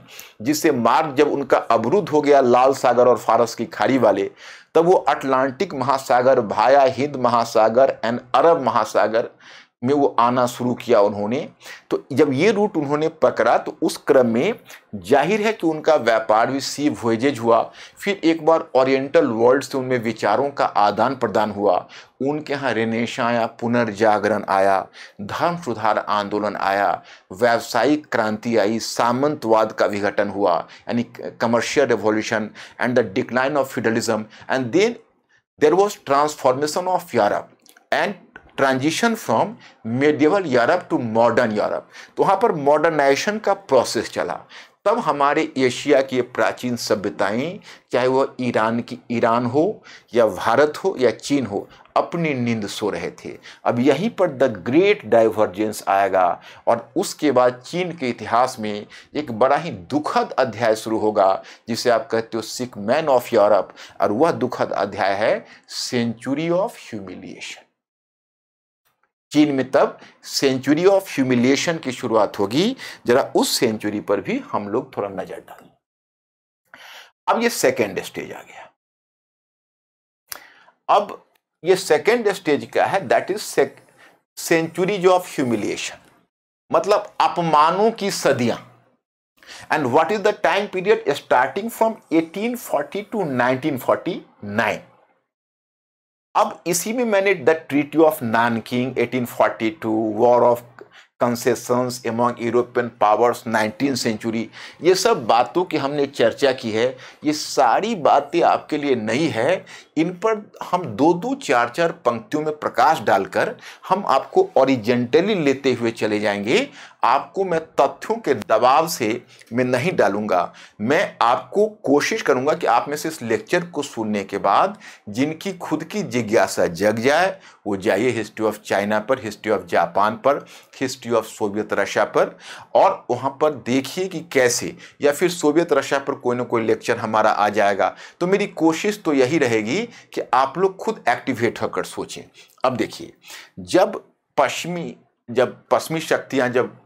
जिससे मार्ग जब उनका अवरुद्ध हो गया लाल सागर और फारस की खाड़ी वाले तब वो अटलांटिक महासागर भाया हिंद महासागर एंड अरब महासागर में वो आना शुरू किया उन्होंने तो जब ये रूट उन्होंने पकड़ा तो उस क्रम में जाहिर है कि उनका व्यापार भी सी वोजेज हुआ फिर एक बार ओरिएंटल वर्ल्ड से उनमें विचारों का आदान प्रदान हुआ उनके यहाँ रेनेशा आया पुनर्जागरण आया धर्म सुधार आंदोलन आया व्यावसायिक क्रांति आई सामंतवाद का विघटन हुआ यानी commercial revolution and the decline of feudalism and then there was transformation of Europe and transition from medieval Europe to modern Europe तो वहाँ पर मॉडर्नाइजेशन का प्रोसेस चला तब हमारे एशिया की प्राचीन सभ्यताएं चाहे वह ईरान की ईरान हो या भारत हो या चीन हो अपनी नींद सो रहे थे अब यहीं पर द ग्रेट डाइवर्जेंस आएगा और उसके बाद चीन के इतिहास में एक बड़ा ही दुखद अध्याय शुरू होगा जिसे आप कहते हो सिक मैन ऑफ यूरोप और वह दुखद अध्याय है सेंचुरी ऑफ ह्यूमिलिएशन चीन में तब सेंचुरी ऑफ ह्यूमिलिएशन की शुरुआत होगी जरा उस सेंचुरी पर भी हम लोग थोड़ा नजर डालें अब ये सेकेंड स्टेज आ गया अब ये सेकेंड स्टेज क्या है that is centuries of humiliation मतलब अपमानों की सदियां and what is the time period starting from 1840 to 1949 अब इसी में मैंने the treaty of Nanking 1842 war of concessions among European powers nineteen century ये सब बातों की हमने चर्चा की है ये सारी बातें आपके लिए नई है इन पर हम दो दो चार चार पंक्तियों में प्रकाश डालकर हम आपको ओरिजेंटली लेते हुए चले जाएंगे आपको मैं तथ्यों के दबाव से मैं नहीं डालूंगा मैं आपको कोशिश करूंगा कि आप में से इस लेक्चर को सुनने के बाद जिनकी खुद की जिज्ञासा जग जाए वो जाइए हिस्ट्री ऑफ चाइना पर हिस्ट्री ऑफ जापान पर हिस्ट्री ऑफ सोवियत रशिया पर और वहाँ पर देखिए कि कैसे या फिर सोवियत रशिया पर कोई ना कोई लेक्चर हमारा आ जाएगा तो मेरी कोशिश तो यही रहेगी कि आप लोग खुद एक्टिवेट होकर सोचें अब देखिए जब पश्चिमी जब पश्चिमी शक्तियाँ जब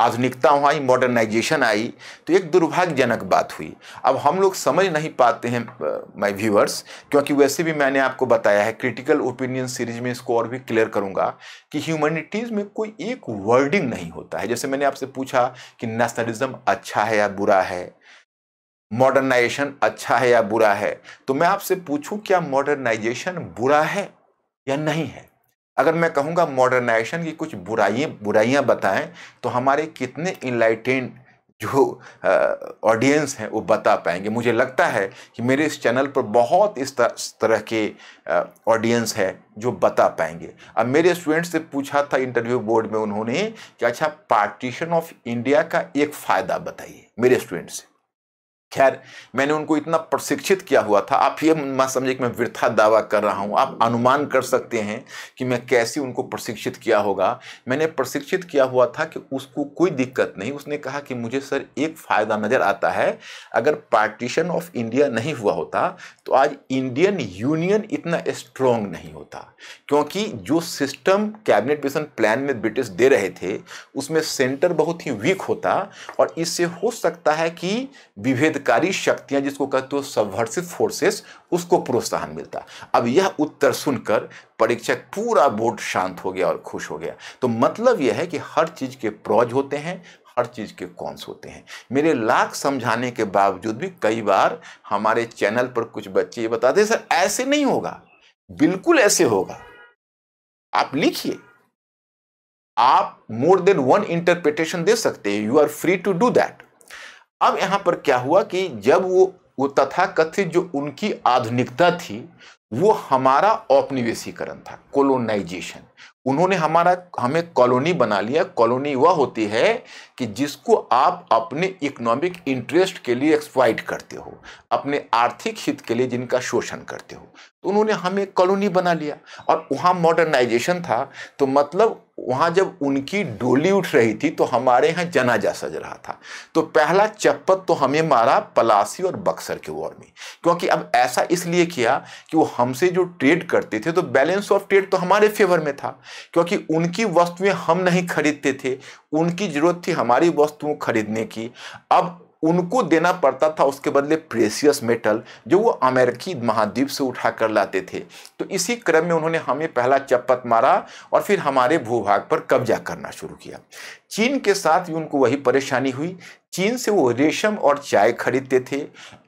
आधुनिकता आई मॉडर्नाइजेशन आई तो एक दुर्भाग्यजनक बात हुई अब हम लोग समझ नहीं पाते हैं माय व्यूअर्स क्योंकि वैसे भी मैंने आपको बताया है क्रिटिकल ओपिनियन सीरीज में इसको और भी क्लियर करूंगा कि ह्यूमैनिटीज़ में कोई एक वर्डिंग नहीं होता है जैसे मैंने आपसे पूछा कि नेशनलिज्म अच्छा है या बुरा है मॉडर्नाइजेशन अच्छा है या बुरा है तो मैं आपसे पूछूँ क्या मॉडर्नाइजेशन बुरा है या नहीं है अगर मैं कहूँगा मॉडर्नाइजेशन की कुछ बुराइयाँ बुराइयाँ बताएं तो हमारे कितने इनलाइटेंड जो ऑडियंस हैं वो बता पाएंगे मुझे लगता है कि मेरे इस चैनल पर बहुत इस तरह के ऑडियंस है जो बता पाएंगे अब मेरे स्टूडेंट से पूछा था इंटरव्यू बोर्ड में उन्होंने कि अच्छा पार्टीशन ऑफ इंडिया का एक फ़ायदा बताइए मेरे स्टूडेंट से खैर मैंने उनको इतना प्रशिक्षित किया हुआ था आप ये मत समझे कि मैं वृथा दावा कर रहा हूँ आप अनुमान कर सकते हैं कि मैं कैसे उनको प्रशिक्षित किया होगा मैंने प्रशिक्षित किया हुआ था कि उसको कोई दिक्कत नहीं उसने कहा कि मुझे सर एक फ़ायदा नज़र आता है अगर पार्टीशन ऑफ इंडिया नहीं हुआ होता तो आज इंडियन यूनियन इतना स्ट्रॉन्ग नहीं होता क्योंकि जो सिस्टम कैबिनेट मिशन प्लान में ब्रिटिश दे रहे थे उसमें सेंटर बहुत ही वीक होता और इससे हो सकता है कि विभेद क्रांतिकारी शक्तियां जिसको कहते हो सबवर्सिव फोर्सेस उसको प्रोत्साहन मिलता अब यह उत्तर सुनकर परीक्षक पूरा बोर्ड शांत हो गया और खुश हो गया तो मतलब यह है कि हर चीज़ के प्रौज होते हैं हर चीज़ के कौनस होते हैं मेरे लाख समझाने के बावजूद भी कई बार हमारे चैनल पर कुछ बच्चे ये बताते सर ऐसे नहीं होगा बिल्कुल ऐसे होगा आप लिखिए आप मोर देन वन इंटरप्रिटेशन दे सकते हैं you are free to do that अब यहाँ पर क्या हुआ कि जब वो वो तथा कथित जो उनकी आधुनिकता थी वो हमारा औपनिवेशीकरण था कॉलोनाइजेशन उन्होंने हमारा हमें कॉलोनी बना लिया कॉलोनी वह होती है कि जिसको आप अपने इकोनॉमिक इंटरेस्ट के लिए एक्सप्लाइट करते हो अपने आर्थिक हित के लिए जिनका शोषण करते हो तो उन्होंने हमें कॉलोनी बना लिया और वहाँ मॉडर्नाइजेशन था तो मतलब वहाँ जब उनकी डोली उठ रही थी तो हमारे यहाँ जनाजा सज रहा था तो पहला चप्पत तो हमें मारा पलासी और बक्सर के वॉर में क्योंकि अब ऐसा इसलिए किया कि वो हमसे जो ट्रेड करते थे तो बैलेंस ऑफ ट्रेड तो हमारे फेवर में था क्योंकि उनकी वस्तुएं हम नहीं खरीदते थे उनकी ज़रूरत थी हमारी वस्तुओं खरीदने की अब उनको देना पड़ता था उसके बदले प्रेसियस मेटल जो वो अमेरिकी महाद्वीप से उठा कर लाते थे तो इसी क्रम में उन्होंने हमें पहला चपत मारा और फिर हमारे भूभाग पर कब्जा करना शुरू किया चीन के साथ भी उनको वही परेशानी हुई चीन से वो रेशम और चाय खरीदते थे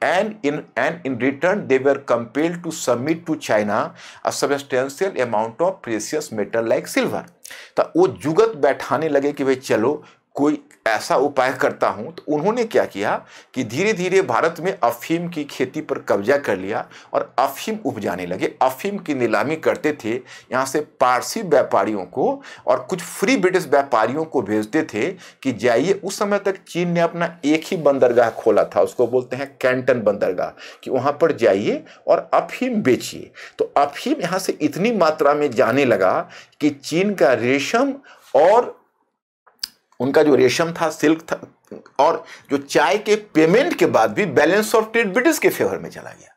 and in and in return they were compelled to submit to China a substantial amount of precious metal like silver तो वो जुगत बैठाने लगे कि भाई चलो कोई ऐसा उपाय करता हूं तो उन्होंने क्या किया कि धीरे धीरे भारत में अफीम की खेती पर कब्जा कर लिया और अफीम उपजाने लगे अफीम की नीलामी करते थे यहाँ से पारसी व्यापारियों को और कुछ फ्री ब्रिटिश व्यापारियों को भेजते थे कि जाइए उस समय तक चीन ने अपना एक ही बंदरगाह खोला था उसको बोलते हैं कैंटन बंदरगाह कि वहाँ पर जाइए और अफीम बेचिए तो अफीम यहाँ से इतनी मात्रा में जाने लगा कि चीन का रेशम और उनका जो रेशम था सिल्क था और जो चाय के पेमेंट के बाद भी बैलेंस ऑफ ट्रेड ब्रिटिश के फेवर में चला गया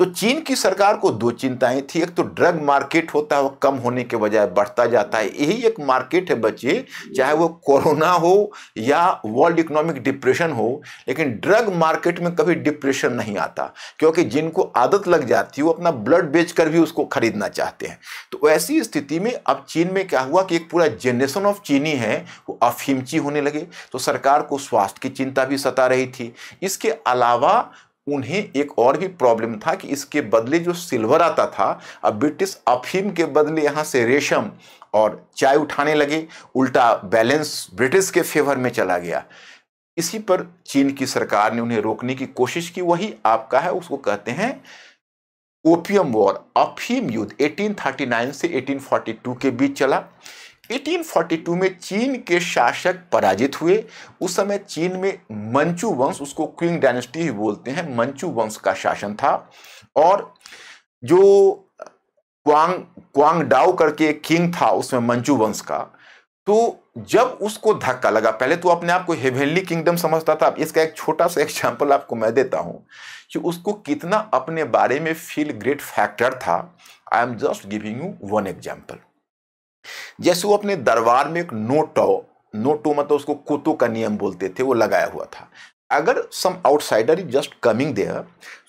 तो चीन की सरकार को दो चिंताएं थी एक तो ड्रग मार्केट होता है वो कम होने के बजाय बढ़ता जाता है यही एक मार्केट है बच्चे चाहे वो कोरोना हो या वर्ल्ड इकोनॉमिक डिप्रेशन हो लेकिन ड्रग मार्केट में कभी डिप्रेशन नहीं आता क्योंकि जिनको आदत लग जाती है वो अपना ब्लड बेच कर भी उसको खरीदना चाहते हैं तो ऐसी स्थिति में अब चीन में क्या हुआ कि एक पूरा जनरेशन ऑफ चीनी है वो अफीमची होने लगे तो सरकार को स्वास्थ्य की चिंता भी सता रही थी इसके अलावा उन्हें एक और भी प्रॉब्लम था कि इसके बदले जो सिल्वर आता था अब ब्रिटिश अफीम के बदले यहाँ से रेशम और चाय उठाने लगे उल्टा बैलेंस ब्रिटिश के फेवर में चला गया इसी पर चीन की सरकार ने उन्हें रोकने की कोशिश की वही आपका है उसको कहते हैं ओपियम वॉर अफीम युद्ध 1839 से 1842 के बीच चला 1842 में चीन के शासक पराजित हुए उस समय चीन में मंचू वंश उसको क्विंग डायनेस्टी ही बोलते हैं मंचू वंश का शासन था और जो क्वांग क्वांग डाउ करके किंग था उसमें मंचू वंश का तो जब उसको धक्का लगा पहले तो अपने आप को हेवेनली किंगडम समझता था इसका एक छोटा सा एग्जाम्पल आपको मैं देता हूँ कि उसको कितना अपने बारे में फील ग्रेट फैक्टर था I am just giving you one example जैसे वो अपने दरबार में एक नोटो नोटो मतलब उसको कुतु का नियम बोलते थे वो लगाया हुआ था अगर some outsider is just coming there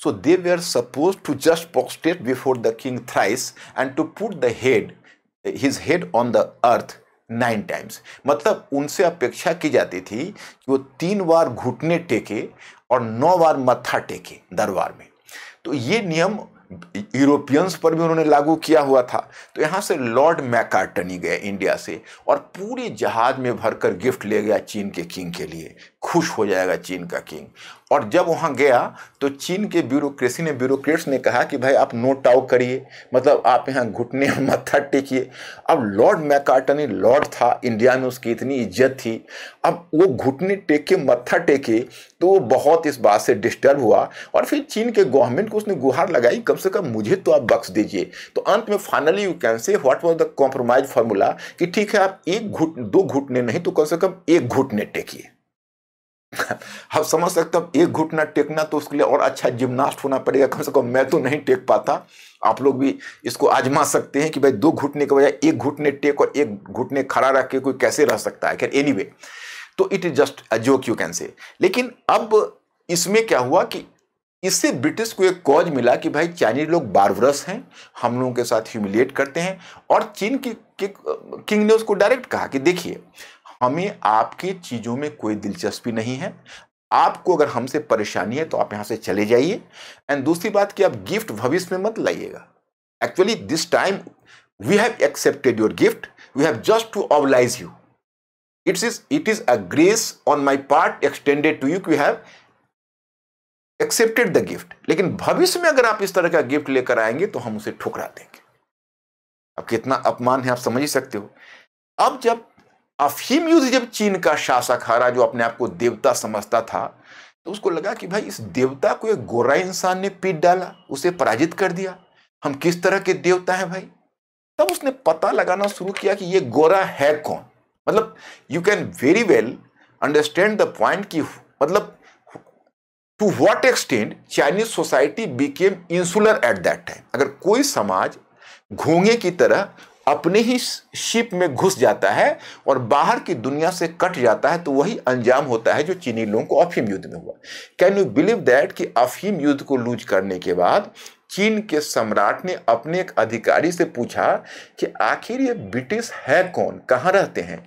so they way are suppose to just prostrate before the king thrice and to put the head his head on the earth nine times मतलब उनसे अपेक्षा की जाती थी कि वो तीन बार घुटने टेके और नौ बार मत्था टेके दरबार में तो ये नियम यूरोपियंस पर भी उन्होंने लागू किया हुआ था तो यहाँ से लॉर्ड मैकार्टनी गए इंडिया से और पूरे जहाज में भरकर गिफ्ट ले गया चीन के किंग के लिए खुश हो जाएगा चीन का किंग और जब वहाँ गया तो चीन के ब्यूरोक्रेसी ने ब्यूरोक्रेट्स ने कहा कि भाई आप नोट आउट करिए मतलब आप यहाँ घुटने और मत्था टेकिए अब लॉर्ड मैकार्टनी लॉर्ड था इंडिया में उसकी इतनी इज्जत थी अब वो घुटने टेक के मत्था टेके तो वो बहुत इस बात से डिस्टर्ब हुआ और फिर चीन के गवर्नमेंट को उसने गुहार लगाई कम से कम मुझे तो आप बख्श दीजिए तो अंत में finally you can say what was the compromise formula कि ठीक है आप एक घुट दो घुटने नहीं तो कम से कम एक घुटने टेकिए आप समझ सकते हो एक घुटना टेकना तो उसके लिए और अच्छा जिमनास्ट होना पड़ेगा कम से कम मैं तो नहीं टेक पाता आप लोग भी इसको आजमा सकते हैं कि भाई दो घुटने के बजाय एक घुटने टेक और एक घुटने खड़ा रख के कोई कैसे रह सकता है खैर एनी anyway, तो it is just a joke you can say लेकिन अब इसमें क्या हुआ कि इससे ब्रिटिश को एक कॉज मिला कि भाई चाइनीज लोग बारवरस हैं हम लोगों के साथ ह्यूमिलिएट करते हैं और चीन की किंग ने उसको डायरेक्ट कहा कि देखिए हमें आपके चीज़ों में कोई दिलचस्पी नहीं है आपको अगर हमसे परेशानी है तो आप यहाँ से चले जाइए एंड दूसरी बात कि आप गिफ्ट भविष्य में मत लाइएगा actually this time we have accepted your gift we have just to oblige you it's is it is a grace on my part extended to you you have accepted the gift लेकिन भविष्य में अगर आप इस तरह का गिफ्ट लेकर आएंगे तो हम उसे ठुकरा देंगे अब कितना अपमान है आप समझ ही सकते हो अब जब अफीम युद्ध जब चीन का शासक हारा जो अपने आप को देवता समझता था तो उसको लगा कि भाई इस देवता को एक गोरा इंसान ने पीट डाला उसे पराजित कर दिया हम किस तरह के देवता हैं भाई तब उसने पता लगाना शुरू किया कि ये गोरा है कौन मतलब you can very well understand the point कि मतलब to what extent Chinese society became insular at that time अगर कोई समाज घोंगे की तरह अपने ही शिप में घुस जाता है और बाहर की दुनिया से कट जाता है तो वही अंजाम होता है जो चीनी लोगों को अफीम युद्ध में हुआ कैन यू बिलीव दैट कि अफीम युद्ध को लूज करने के बाद चीन के सम्राट ने अपने एक अधिकारी से पूछा कि आखिर ये ब्रिटिश है कौन कहाँ रहते हैं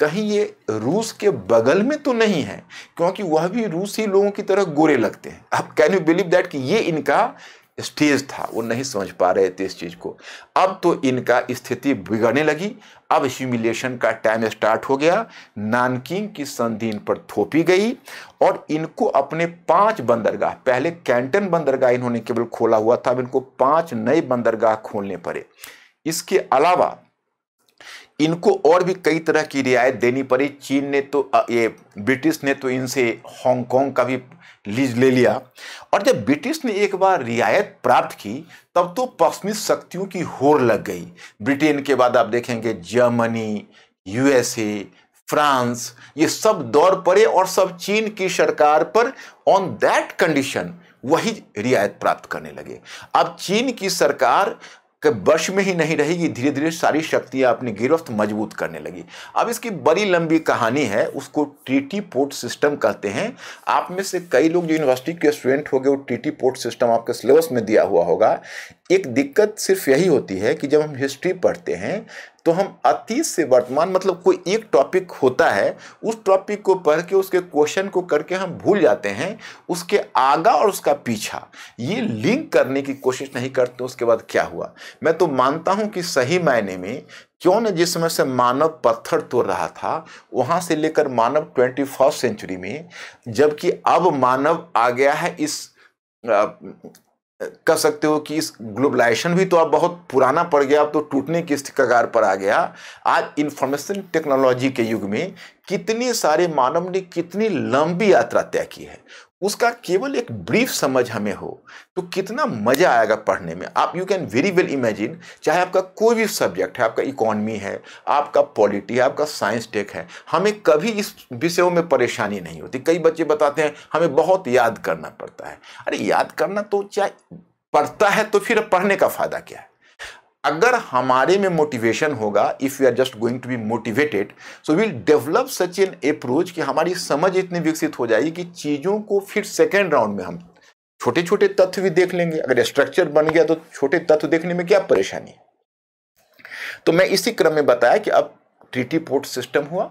कहीं ये रूस के बगल में तो नहीं है क्योंकि वह भी रूसी लोगों की तरह गोरे लगते हैं अब कैन यू बिलीव दैट कि ये इनका स्टेज था वो नहीं समझ पा रहे थे इस चीज़ को अब तो इनका स्थिति बिगड़ने लगी अब ह्यूमिलेशन का टाइम स्टार्ट हो गया नानकिंग की संधि इन पर थोपी गई और इनको अपने पांच बंदरगाह पहले कैंटन बंदरगाह इन्होंने केवल खोला हुआ था अब इनको पांच नए बंदरगाह खोलने पड़े इसके अलावा इनको और भी कई तरह की रियायत देनी पड़ी चीन ने तो ये ब्रिटिश ने तो इनसे हांगकांग का भी लीज ले लिया और जब ब्रिटिश ने एक बार रियायत प्राप्त की तब तो पश्चिमी शक्तियों की होर लग गई ब्रिटेन के बाद आप देखेंगे जर्मनी यूएसए फ्रांस ये सब दौर पड़े और सब चीन की सरकार पर ऑन दैट कंडीशन वही रियायत प्राप्त करने लगे अब चीन की सरकार के वश में ही नहीं रहेगी धीरे धीरे सारी शक्तियाँ अपनी गिरफ्त मजबूत करने लगी अब इसकी बड़ी लंबी कहानी है उसको ट्रीटी पोर्ट सिस्टम कहते हैं आप में से कई लोग जो यूनिवर्सिटी के स्टूडेंट हो गए वो ट्रीटी पोर्ट सिस्टम आपके सिलेबस में दिया हुआ होगा एक दिक्कत सिर्फ यही होती है कि जब हम हिस्ट्री पढ़ते हैं तो हम अतीत से वर्तमान मतलब कोई एक टॉपिक होता है उस टॉपिक को पढ़ के उसके क्वेश्चन को करके हम भूल जाते हैं उसके आगा और उसका पीछा ये लिंक करने की कोशिश नहीं करते उसके बाद क्या हुआ मैं तो मानता हूँ कि सही मायने में क्यों न जिस समय से मानव पत्थर तोड़ रहा था वहाँ से लेकर मानव ट्वेंटी फर्स्ट सेंचुरी में जबकि अब मानव आ गया है इस कह सकते हो कि इस ग्लोबलाइजेशन भी तो अब बहुत पुराना पड़ गया अब तो टूटने की कगार पर आ गया आज इंफॉर्मेशन टेक्नोलॉजी के युग में कितनी सारे मानव ने कितनी लंबी यात्रा तय की है उसका केवल एक ब्रीफ समझ हमें हो तो कितना मज़ा आएगा पढ़ने में आप you can very well imagine चाहे आपका कोई भी सब्जेक्ट है आपका इकोनॉमी है आपका पॉलिटी है आपका साइंस टेक है हमें कभी इस विषयों में परेशानी नहीं होती कई बच्चे बताते हैं हमें बहुत याद करना पड़ता है अरे याद करना तो चाहे पढ़ता है तो फिर पढ़ने का फ़ायदा क्या है अगर हमारे में मोटिवेशन होगा if you are just going to be motivated so will develop such an approach कि हमारी समझ इतनी विकसित हो जाएगी कि चीज़ों को फिर सेकेंड राउंड में हम छोटे छोटे तत्व भी देख लेंगे अगर स्ट्रक्चर बन गया तो छोटे तत्व देखने में क्या परेशानी तो मैं इसी क्रम में बताया कि अब ट्रीटी पोर्ट सिस्टम हुआ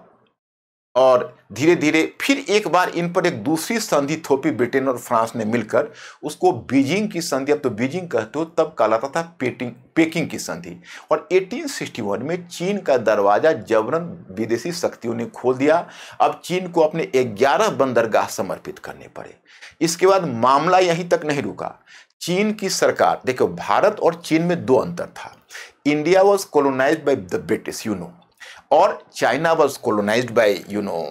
और धीरे धीरे फिर एक बार इन पर एक दूसरी संधि थोपी ब्रिटेन और फ्रांस ने मिलकर उसको बीजिंग की संधि अब तो बीजिंग कहते हो तब कहलाता था पेटिंग पेकिंग की संधि और 1861 में चीन का दरवाज़ा जबरन विदेशी शक्तियों ने खोल दिया अब चीन को अपने 11 बंदरगाह समर्पित करने पड़े इसके बाद मामला यहीं तक नहीं रुका चीन की सरकार देखो भारत और चीन में दो अंतर था India was colonise by the British you know और China was colonise by you know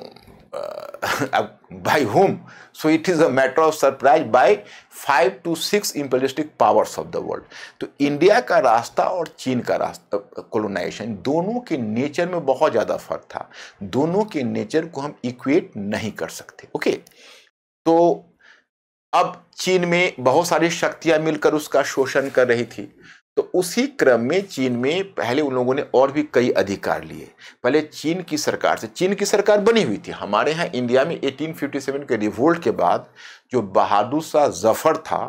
by whom so it is a matter of surprise surprise five to six imperialistic powers of the world तो इंडिया का रास्ता और चीन का रास्ता कोलोनाइजेशन uh, दोनों के नेचर में बहुत ज़्यादा फर्क था दोनों के नेचर को हम इक्वेट नहीं कर सकते ओके तो अब चीन में बहुत सारी शक्तियाँ मिलकर उसका शोषण कर रही थी तो उसी क्रम में चीन में पहले उन लोगों ने और भी कई अधिकार लिए पहले चीन की सरकार से चीन की सरकार बनी हुई थी हमारे यहाँ इंडिया में 1857 के रिवोल्ट के बाद जो बहादुर शाह जफर था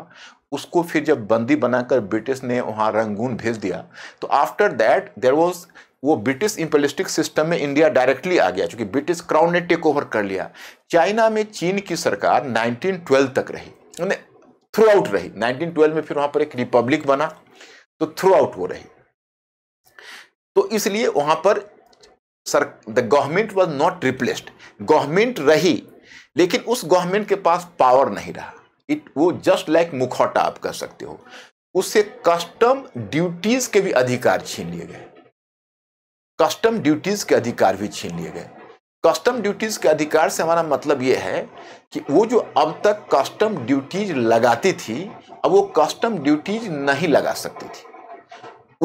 उसको फिर जब बंदी बनाकर ब्रिटिश ने वहाँ रंगून भेज दिया तो आफ्टर दैट देर वॉज वो ब्रिटिश इंपलिस्टिक सिस्टम में इंडिया डायरेक्टली आ गया चूँकि ब्रिटिश क्राउन ने टेक ओवर कर लिया चाइना में चीन की सरकार 1912 तक रही थ्रू आउट रही 1912 में फिर वहाँ पर एक रिपब्लिक बना तो थ्रू आउट हो रही तो इसलिए वहां पर सर the government was not replaced government रही लेकिन उस गवर्नमेंट के पास पावर नहीं रहा इट वो जस्ट लाइक मुखौटा आप कह सकते हो उससे कस्टम ड्यूटीज के भी अधिकार छीन लिए गए कस्टम ड्यूटीज के अधिकार भी छीन लिए गए कस्टम ड्यूटीज़ के अधिकार से हमारा मतलब ये है कि वो जो अब तक कस्टम ड्यूटीज लगाती थी अब वो कस्टम ड्यूटीज नहीं लगा सकती थी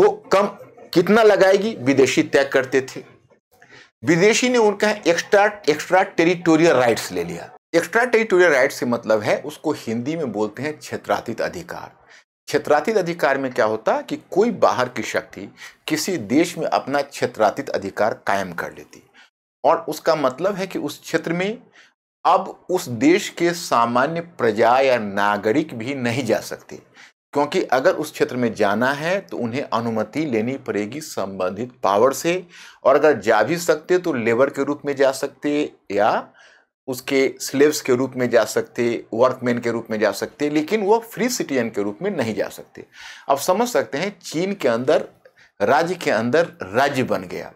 वो कम कितना लगाएगी विदेशी तय करते थे विदेशी ने उनका एक्स्ट्रा एक्स्ट्रा टेरिटोरियल राइट्स ले लिया एक्स्ट्रा टेरिटोरियल राइट्स से मतलब है उसको हिंदी में बोलते हैं क्षेत्रातीत अधिकार क्षेत्रातीत अधिकार में क्या होता कि कोई बाहर की शक्ति किसी देश में अपना क्षेत्रातीत अधिकार कायम कर लेती और उसका मतलब है कि उस क्षेत्र में अब उस देश के सामान्य प्रजा या नागरिक भी नहीं जा सकते क्योंकि अगर उस क्षेत्र में जाना है तो उन्हें अनुमति लेनी पड़ेगी संबंधित पावर से और अगर जा भी सकते तो लेबर के रूप में जा सकते या उसके स्लेव्स के रूप में जा सकते वर्कमैन के रूप में जा सकते लेकिन वो फ्री सिटीजन के रूप में नहीं जा सकते अब समझ सकते हैं चीन के अंदर राज्य के अंदर राज्य बन गया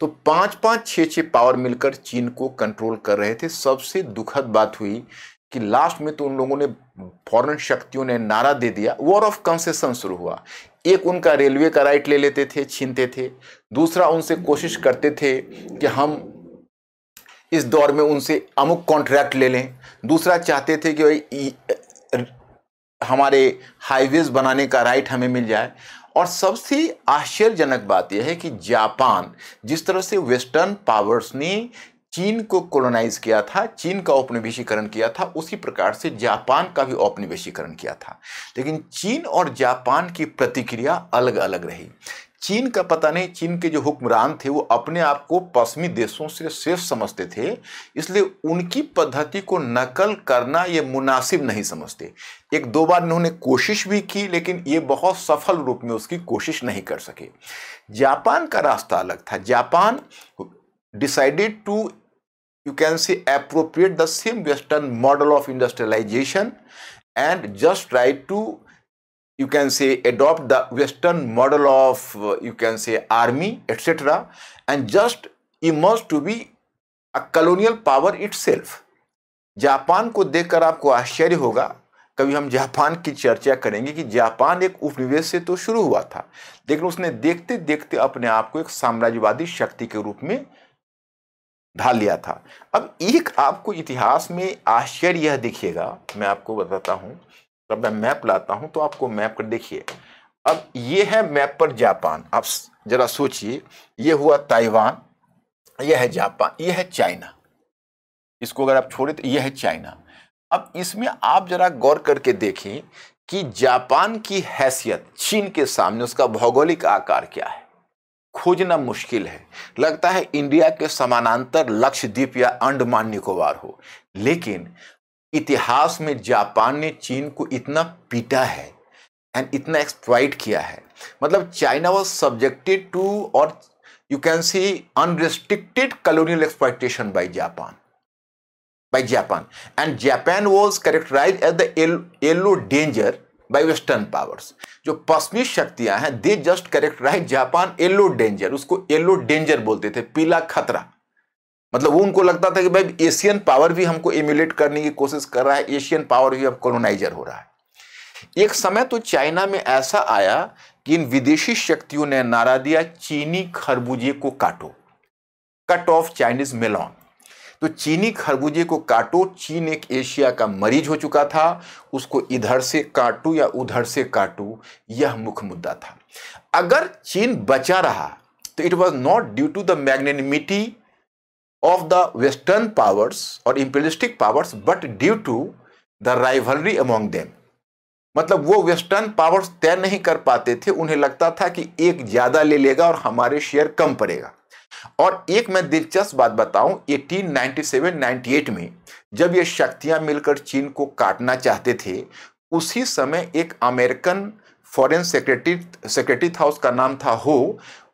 तो पाँच पाँच छः छः पावर मिलकर चीन को कंट्रोल कर रहे थे सबसे दुखद बात हुई कि लास्ट में तो उन लोगों ने फॉरेन शक्तियों ने नारा दे दिया वॉर ऑफ कंसेशन शुरू हुआ एक उनका रेलवे का राइट ले लेते थे छीनते थे दूसरा उनसे कोशिश करते थे कि हम इस दौर में उनसे अमुक कॉन्ट्रैक्ट ले लें दूसरा चाहते थे कि भाई हमारे हाईवेज बनाने का राइट हमें मिल जाए और सबसे आश्चर्यजनक बात यह है कि जापान जिस तरह से वेस्टर्न पावर्स ने चीन को कॉलोनाइज किया था चीन का औपनिवेशीकरण किया था उसी प्रकार से जापान का भी औपनिवेशीकरण किया था लेकिन चीन और जापान की प्रतिक्रिया अलग अलग रही चीन का पता नहीं चीन के जो हुक्मरान थे वो अपने आप को पश्चिमी देशों से सिर्फ समझते थे इसलिए उनकी पद्धति को नकल करना ये मुनासिब नहीं समझते एक दो बार इन्होंने कोशिश भी की लेकिन ये बहुत सफल रूप में उसकी कोशिश नहीं कर सके जापान का रास्ता अलग था Japan decided to you can see appropriate the same western model of industrialisation and just right to you can say adopt the western model of uh, you can say army etc and just emerge to be a colonial power itself Japan को देखकर आपको आश्चर्य होगा कभी हम जापान की चर्चा करेंगे कि जापान एक उपनिवेश से तो शुरू हुआ था लेकिन उसने देखते देखते अपने आप को एक साम्राज्यवादी शक्ति के रूप में ढाल लिया था अब एक आपको इतिहास में आश्चर्य यह देखिएगा मैं आपको बताता हूँ अब मैं मैप लाता हूं तो आपको मैप कर देखिए अब ये है मैप पर जापान आप जरा सोचिए ये हुआ ताइवान यह है जापान यह है चाइना इसको अगर आप छोड़े तो यह है चाइना अब इसमें आप जरा गौर करके देखें कि जापान की हैसियत चीन के सामने उसका भौगोलिक आकार क्या है खोजना मुश्किल है लगता है इंडिया के समानांतर लक्षद्वीप या अंडमान निकोबार हो लेकिन इतिहास में जापान ने चीन को इतना पीटा है एंड इतना एक्सप्लाइट किया है मतलब चाइना वॉज सब्जेक्टेड टू और you can see unrestricted colonial exploitation by Japan by Japan and Japan was characterise as the yellow danger by western powers जो पश्चिमी शक्तियां हैं they just characterise Japan yellow danger उसको येलो डेंजर बोलते थे पीला खतरा मतलब वो उनको लगता था कि भाई एशियन पावर भी हमको एम्यूलेट करने की कोशिश कर रहा है एशियन पावर भी अब कॉलोनाइजर हो रहा है एक समय तो चाइना में ऐसा आया कि इन विदेशी शक्तियों ने नारा दिया चीनी खरबूजे को काटो कट ऑफ चाइनीज मेलॉन तो चीनी खरबूजे को काटो चीन एक एशिया का मरीज हो चुका था उसको इधर से काटो या उधर से काटो यह मुख्य मुद्दा था अगर चीन बचा रहा तो it was not due to the magnanimity of the Western powers or imperialistic powers, but due to the rivalry among them. मतलब वो वेस्टर्न पावर्स तय नहीं कर पाते थे उन्हें लगता था कि एक ज़्यादा ले लेगा और हमारे शेयर कम पड़ेगा और एक मैं दिलचस्प बात बताऊं 1897-98 में जब ये शक्तियां मिलकर चीन को काटना चाहते थे उसी समय एक अमेरिकन फॉरेन सेक्रेटरी सेक्रेटरी था उसका नाम था हो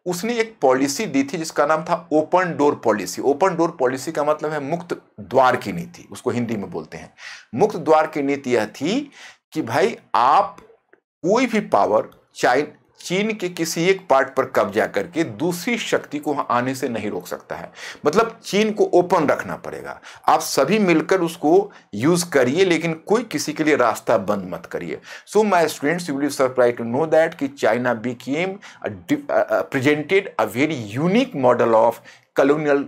उसने एक पॉलिसी दी थी जिसका नाम था open door policy open door policy का मतलब है मुक्त द्वार की नीति उसको हिंदी में बोलते हैं मुक्त द्वार की नीति यह थी कि भाई आप कोई भी पावर चाइन चीन के किसी एक पार्ट पर कब्जा करके दूसरी शक्ति को आने से नहीं रोक सकता है मतलब चीन को ओपन रखना पड़ेगा आप सभी मिलकर उसको यूज करिए लेकिन कोई किसी के लिए रास्ता बंद मत करिए so my students you will surprise to know that कि China became presented a very unique model of colonial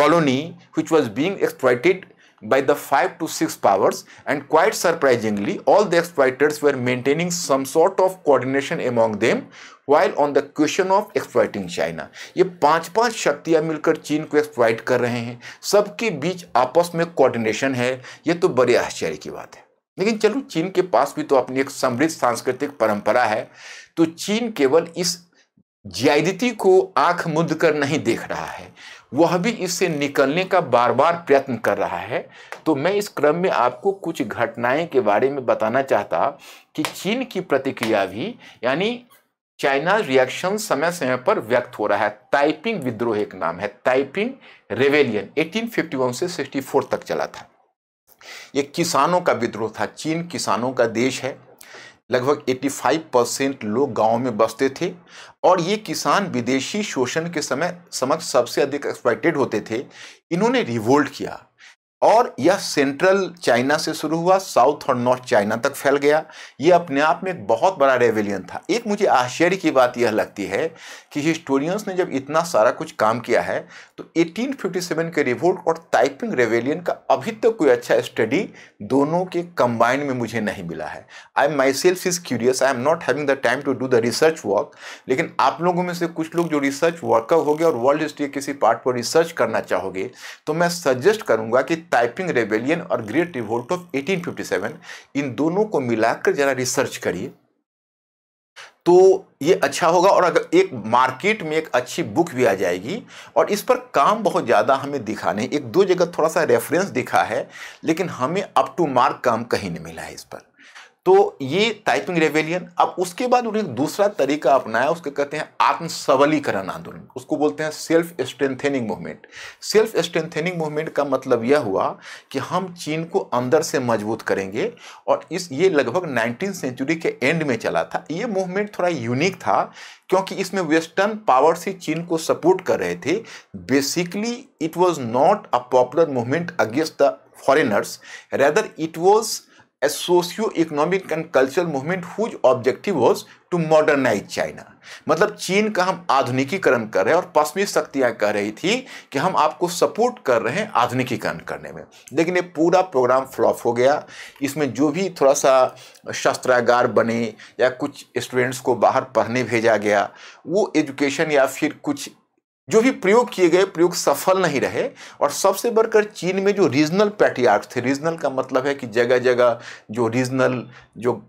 colony which was being exploited by the 5 to 6 powers and quite surprisingly all the exploiters were maintaining some sort of coordination among them while on the question of exploiting China ये पांच पांच शक्तियां मिलकर चीन को एक्सप्लॉइट कर रहे हैं सबके बीच आपस में कोऑर्डिनेशन है ये तो बड़े आश्चर्य की बात है लेकिन चलो चीन के पास भी तो अपनी एक समृद्ध सांस्कृतिक परंपरा है तो चीन केवल इस ज्यादती को आंख मुद कर नहीं देख रहा है वह भी इससे निकलने का बार बार प्रयत्न कर रहा है तो मैं इस क्रम में आपको कुछ घटनाएं के बारे में बताना चाहता कि चीन की प्रतिक्रिया भी यानी चाइना रिएक्शन समय समय पर व्यक्त हो रहा है ताइपिंग विद्रोह एक नाम है ताइपिंग रेवेलियन 1851 से 64 तक चला था ये किसानों का विद्रोह था चीन किसानों का देश है लगभग 85 परसेंट लोग गांव में बसते थे और ये किसान विदेशी शोषण के समय समक्ष सबसे अधिक एक्सपेक्टेड होते थे इन्होंने रिवोल्ट किया और यह सेंट्रल चाइना से शुरू हुआ साउथ और नॉर्थ चाइना तक फैल गया यह अपने आप में एक बहुत बड़ा रेवेलियन था एक मुझे आश्चर्य की बात यह लगती है कि हिस्टोरियंस ने जब इतना सारा कुछ काम किया है तो 1857 के रिवोल्ट और टाइपिंग रेवेलियन का अभी तक तो कोई अच्छा स्टडी दोनों के कंबाइन में मुझे नहीं मिला है I am myself is curious I am not having the time to do the research work लेकिन आप लोगों में से कुछ लोग जो रिसर्च वर्कर हो गए और वर्ल्ड हिस्ट्री किसी पार्ट पर रिसर्च करना चाहोगे तो मैं सजेस्ट करूँगा कि टाइपिंग रेबेलियन और ग्रेट रिवोल्ट ऑफ 1857 इन दोनों को मिलाकर जरा रिसर्च करिए तो ये अच्छा होगा और अगर एक मार्केट में एक अच्छी बुक भी आ जाएगी और इस पर काम बहुत ज़्यादा हमें दिखा नहीं एक दो जगह थोड़ा सा रेफरेंस दिखा है लेकिन हमें अप टू मार्क काम कहीं नहीं मिला है इस पर तो ये टाइपिंग रेवेलियन अब उसके बाद उन्हें दूसरा तरीका अपनाया उसके कहते हैं आत्मसबलीकरण आंदोलन उसको बोलते हैं self strengthening movement self strengthening movement का मतलब यह हुआ कि हम चीन को अंदर से मजबूत करेंगे और इस ये लगभग नाइनटीन सेंचुरी के एंड में चला था ये मूवमेंट थोड़ा यूनिक था क्योंकि इसमें वेस्टर्न पावर से चीन को सपोर्ट कर रहे थे basically it was not a popular movement against the foreigners rather it was a socio-economic and cultural movement whose objective was to modernize China. मतलब चीन का हम आधुनिकीकरण कर रहे हैं और पश्चिमी शक्तियाँ कह रही थी कि हम आपको सपोर्ट कर रहे हैं आधुनिकीकरण करने में लेकिन ये पूरा प्रोग्राम फ्लॉप हो गया इसमें जो भी थोड़ा सा शस्त्रागार बने या कुछ स्टूडेंट्स को बाहर पढ़ने भेजा गया वो एजुकेशन या फिर कुछ जो भी प्रयोग किए गए प्रयोग सफल नहीं रहे और सबसे बढ़कर चीन में जो रीजनल पैट्रियार्क थे रीजनल का मतलब है कि जगह जगह जो रीजनल जो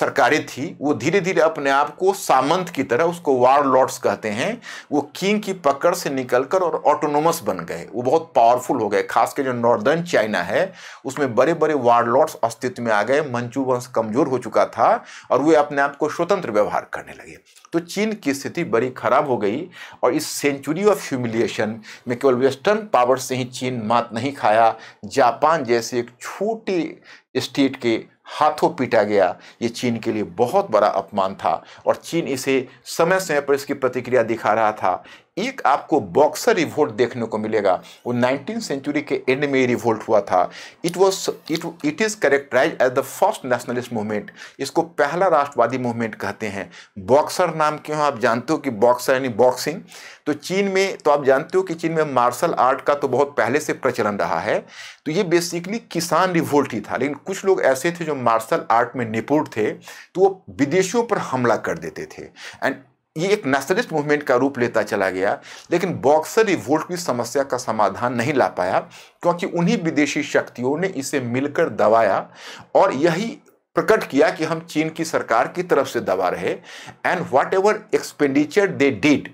सरकारें थी वो धीरे धीरे अपने आप को सामंत की तरह उसको वार लॉर्ड्स कहते हैं वो किंग की पकड़ से निकलकर और ऑटोनोमस बन गए वो बहुत पावरफुल हो गए खासकर जो नॉर्दर्न चाइना है उसमें बड़े बड़े वार लॉर्ड्स अस्तित्व में आ गए मंचू वंश कमज़ोर हो चुका था और वे अपने आप को स्वतंत्र व्यवहार करने लगे तो चीन की स्थिति बड़ी खराब हो गई और इस सेंचुरी ऑफ ह्यूमिलिएशन में केवल वेस्टर्न पावर से ही चीन मात नहीं खाया जापान जैसे एक छोटी स्टेट के हाथों पीटा गया ये चीन के लिए बहुत बड़ा अपमान था और चीन इसे समय समय पर इसकी प्रतिक्रिया दिखा रहा था एक आपको बॉक्सर रिवोल्ट देखने को मिलेगा वो नाइनटीन सेंचुरी के एंड में रिवोल्ट हुआ था it was it it is characterise as the first nationalist movement इसको पहला राष्ट्रवादी मूवमेंट कहते हैं बॉक्सर नाम क्यों आप जानते हो कि बॉक्सर यानी बॉक्सिंग तो चीन में तो आप जानते हो कि चीन में मार्शल आर्ट का तो बहुत पहले से प्रचलन रहा है तो ये बेसिकली किसान रिवोल्ट ही था लेकिन कुछ लोग ऐसे थे जो मार्शल आर्ट में निपुण थे तो वो विदेशियों पर हमला कर देते थे एंड ये एक नेशनलिस्ट मूवमेंट का रूप लेता चला गया लेकिन बॉक्सर रिवोल्ट की समस्या का समाधान नहीं ला पाया क्योंकि उन्हीं विदेशी शक्तियों ने इसे मिलकर दबाया और यही प्रकट किया कि हम चीन की सरकार की तरफ से दबा रहे and whatever expenditure they did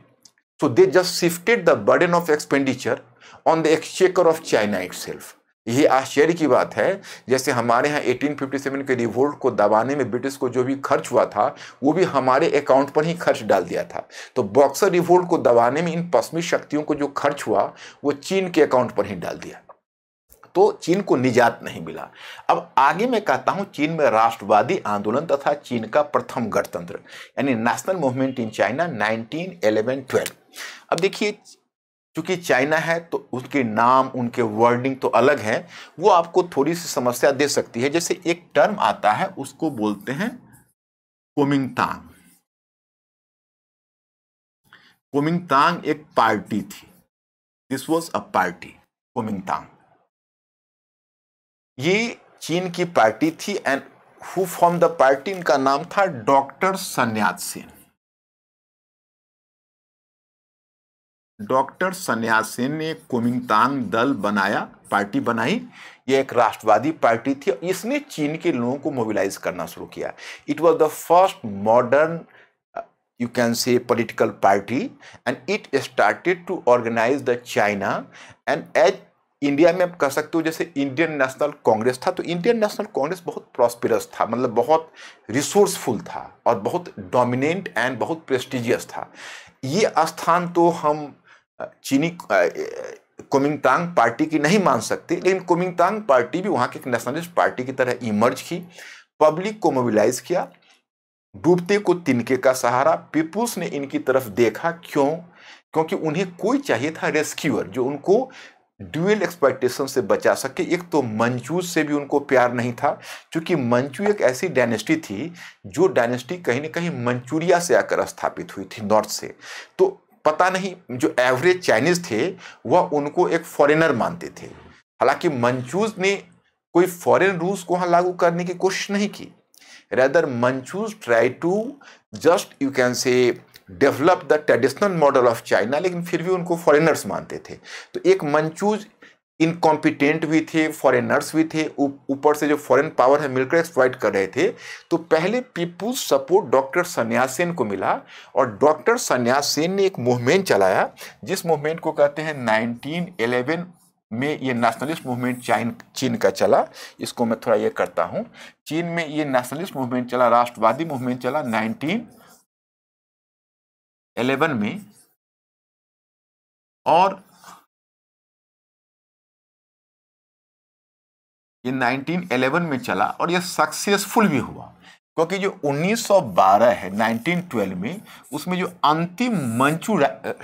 so they just shifted the burden of expenditure on the exchequer of China itself यही आश्चर्य की बात है जैसे हमारे यहाँ 1857 के रिवोल्ट को दबाने में ब्रिटिश को जो भी खर्च हुआ था वो भी हमारे अकाउंट पर ही खर्च डाल दिया था तो बॉक्सर रिवोल्ट को दबाने में इन पश्चिमी शक्तियों को जो खर्च हुआ वो चीन के अकाउंट पर ही डाल दिया तो चीन को निजात नहीं मिला अब आगे मैं कहता हूं चीन में राष्ट्रवादी आंदोलन तथा चीन का प्रथम गणतंत्र यानी नेशनल मूवमेंट इन चाइना 1911-12 अब देखिए चूंकि चाइना है तो उसके नाम उनके वर्डिंग तो अलग है वो आपको थोड़ी सी समस्या दे सकती है जैसे एक टर्म आता है उसको बोलते हैं कोमिंगतांग कोमिंगतांग एक पार्टी थी this was a party Kuomintang ये चीन की पार्टी थी and who form the party इनका नाम था डॉक्टर सन्यात सिंह डॉक्टर सन्यास ने कुमिंगतांग दल बनाया पार्टी बनाई ये एक राष्ट्रवादी पार्टी थी इसने चीन के लोगों को मोबिलाइज करना शुरू किया it was the first modern you can say political party and it started to organise the China and as India में आप कह सकते हो जैसे इंडियन नेशनल कांग्रेस था तो इंडियन नेशनल कांग्रेस बहुत प्रॉस्पिरस था मतलब बहुत रिसोर्सफुल था और बहुत डोमिनेंट एंड बहुत प्रेस्टिजियस था ये स्थान तो हम चीनी कोमिंगतांग पार्टी की नहीं मान सकती लेकिन कोमिंगतांग पार्टी भी वहां की एक नेशनलिस्ट पार्टी की तरह इमर्ज की पब्लिक को मोबिलाइज किया डूबते को तिनके का सहारा पीपुल्स ने इनकी तरफ देखा क्यों क्योंकि उन्हें कोई चाहिए था रेस्क्यूअर जो उनको ड्यूएल एक्सपेक्टेशन से बचा सके एक तो मंचू से भी उनको प्यार नहीं था क्योंकि मंचू एक ऐसी डायनेस्टी थी जो डायनेस्टी कहीं ना कहीं मंचूरिया से आकर स्थापित हुई थी नॉर्थ से तो पता नहीं जो एवरेज चाइनीज थे वह उनको एक फॉरेनर मानते थे हालांकि मंचूज ने कोई फॉरेन रूल्स को वहाँ लागू करने की कोशिश नहीं की rather Manchus try to just you can say develop the traditional model of China लेकिन फिर भी उनको फॉरेनर्स मानते थे तो एक मंचूज इनकॉम्पिटेंट भी थे फॉरेनर्स भी थे ऊपर से जो फॉरेन पावर है मिलकर एक्सप्लाइट कर रहे थे तो पहले पीपुल्स सपोर्ट डॉक्टर सन्यासेन को मिला और डॉक्टर सन्यासेन ने एक मूवमेंट चलाया जिस मूवमेंट को कहते हैं 1911 में ये नेशनलिस्ट मूवमेंट चाइन चीन का चला इसको मैं थोड़ा ये करता हूँ चीन में ये नेशनलिस्ट मूवमेंट चला राष्ट्रवादी मूवमेंट चला नाइनटीन एलेवन में और ये 1911 में चला और ये सक्सेसफुल भी हुआ क्योंकि जो 1912 है 1912 में उसमें जो अंतिम मंचू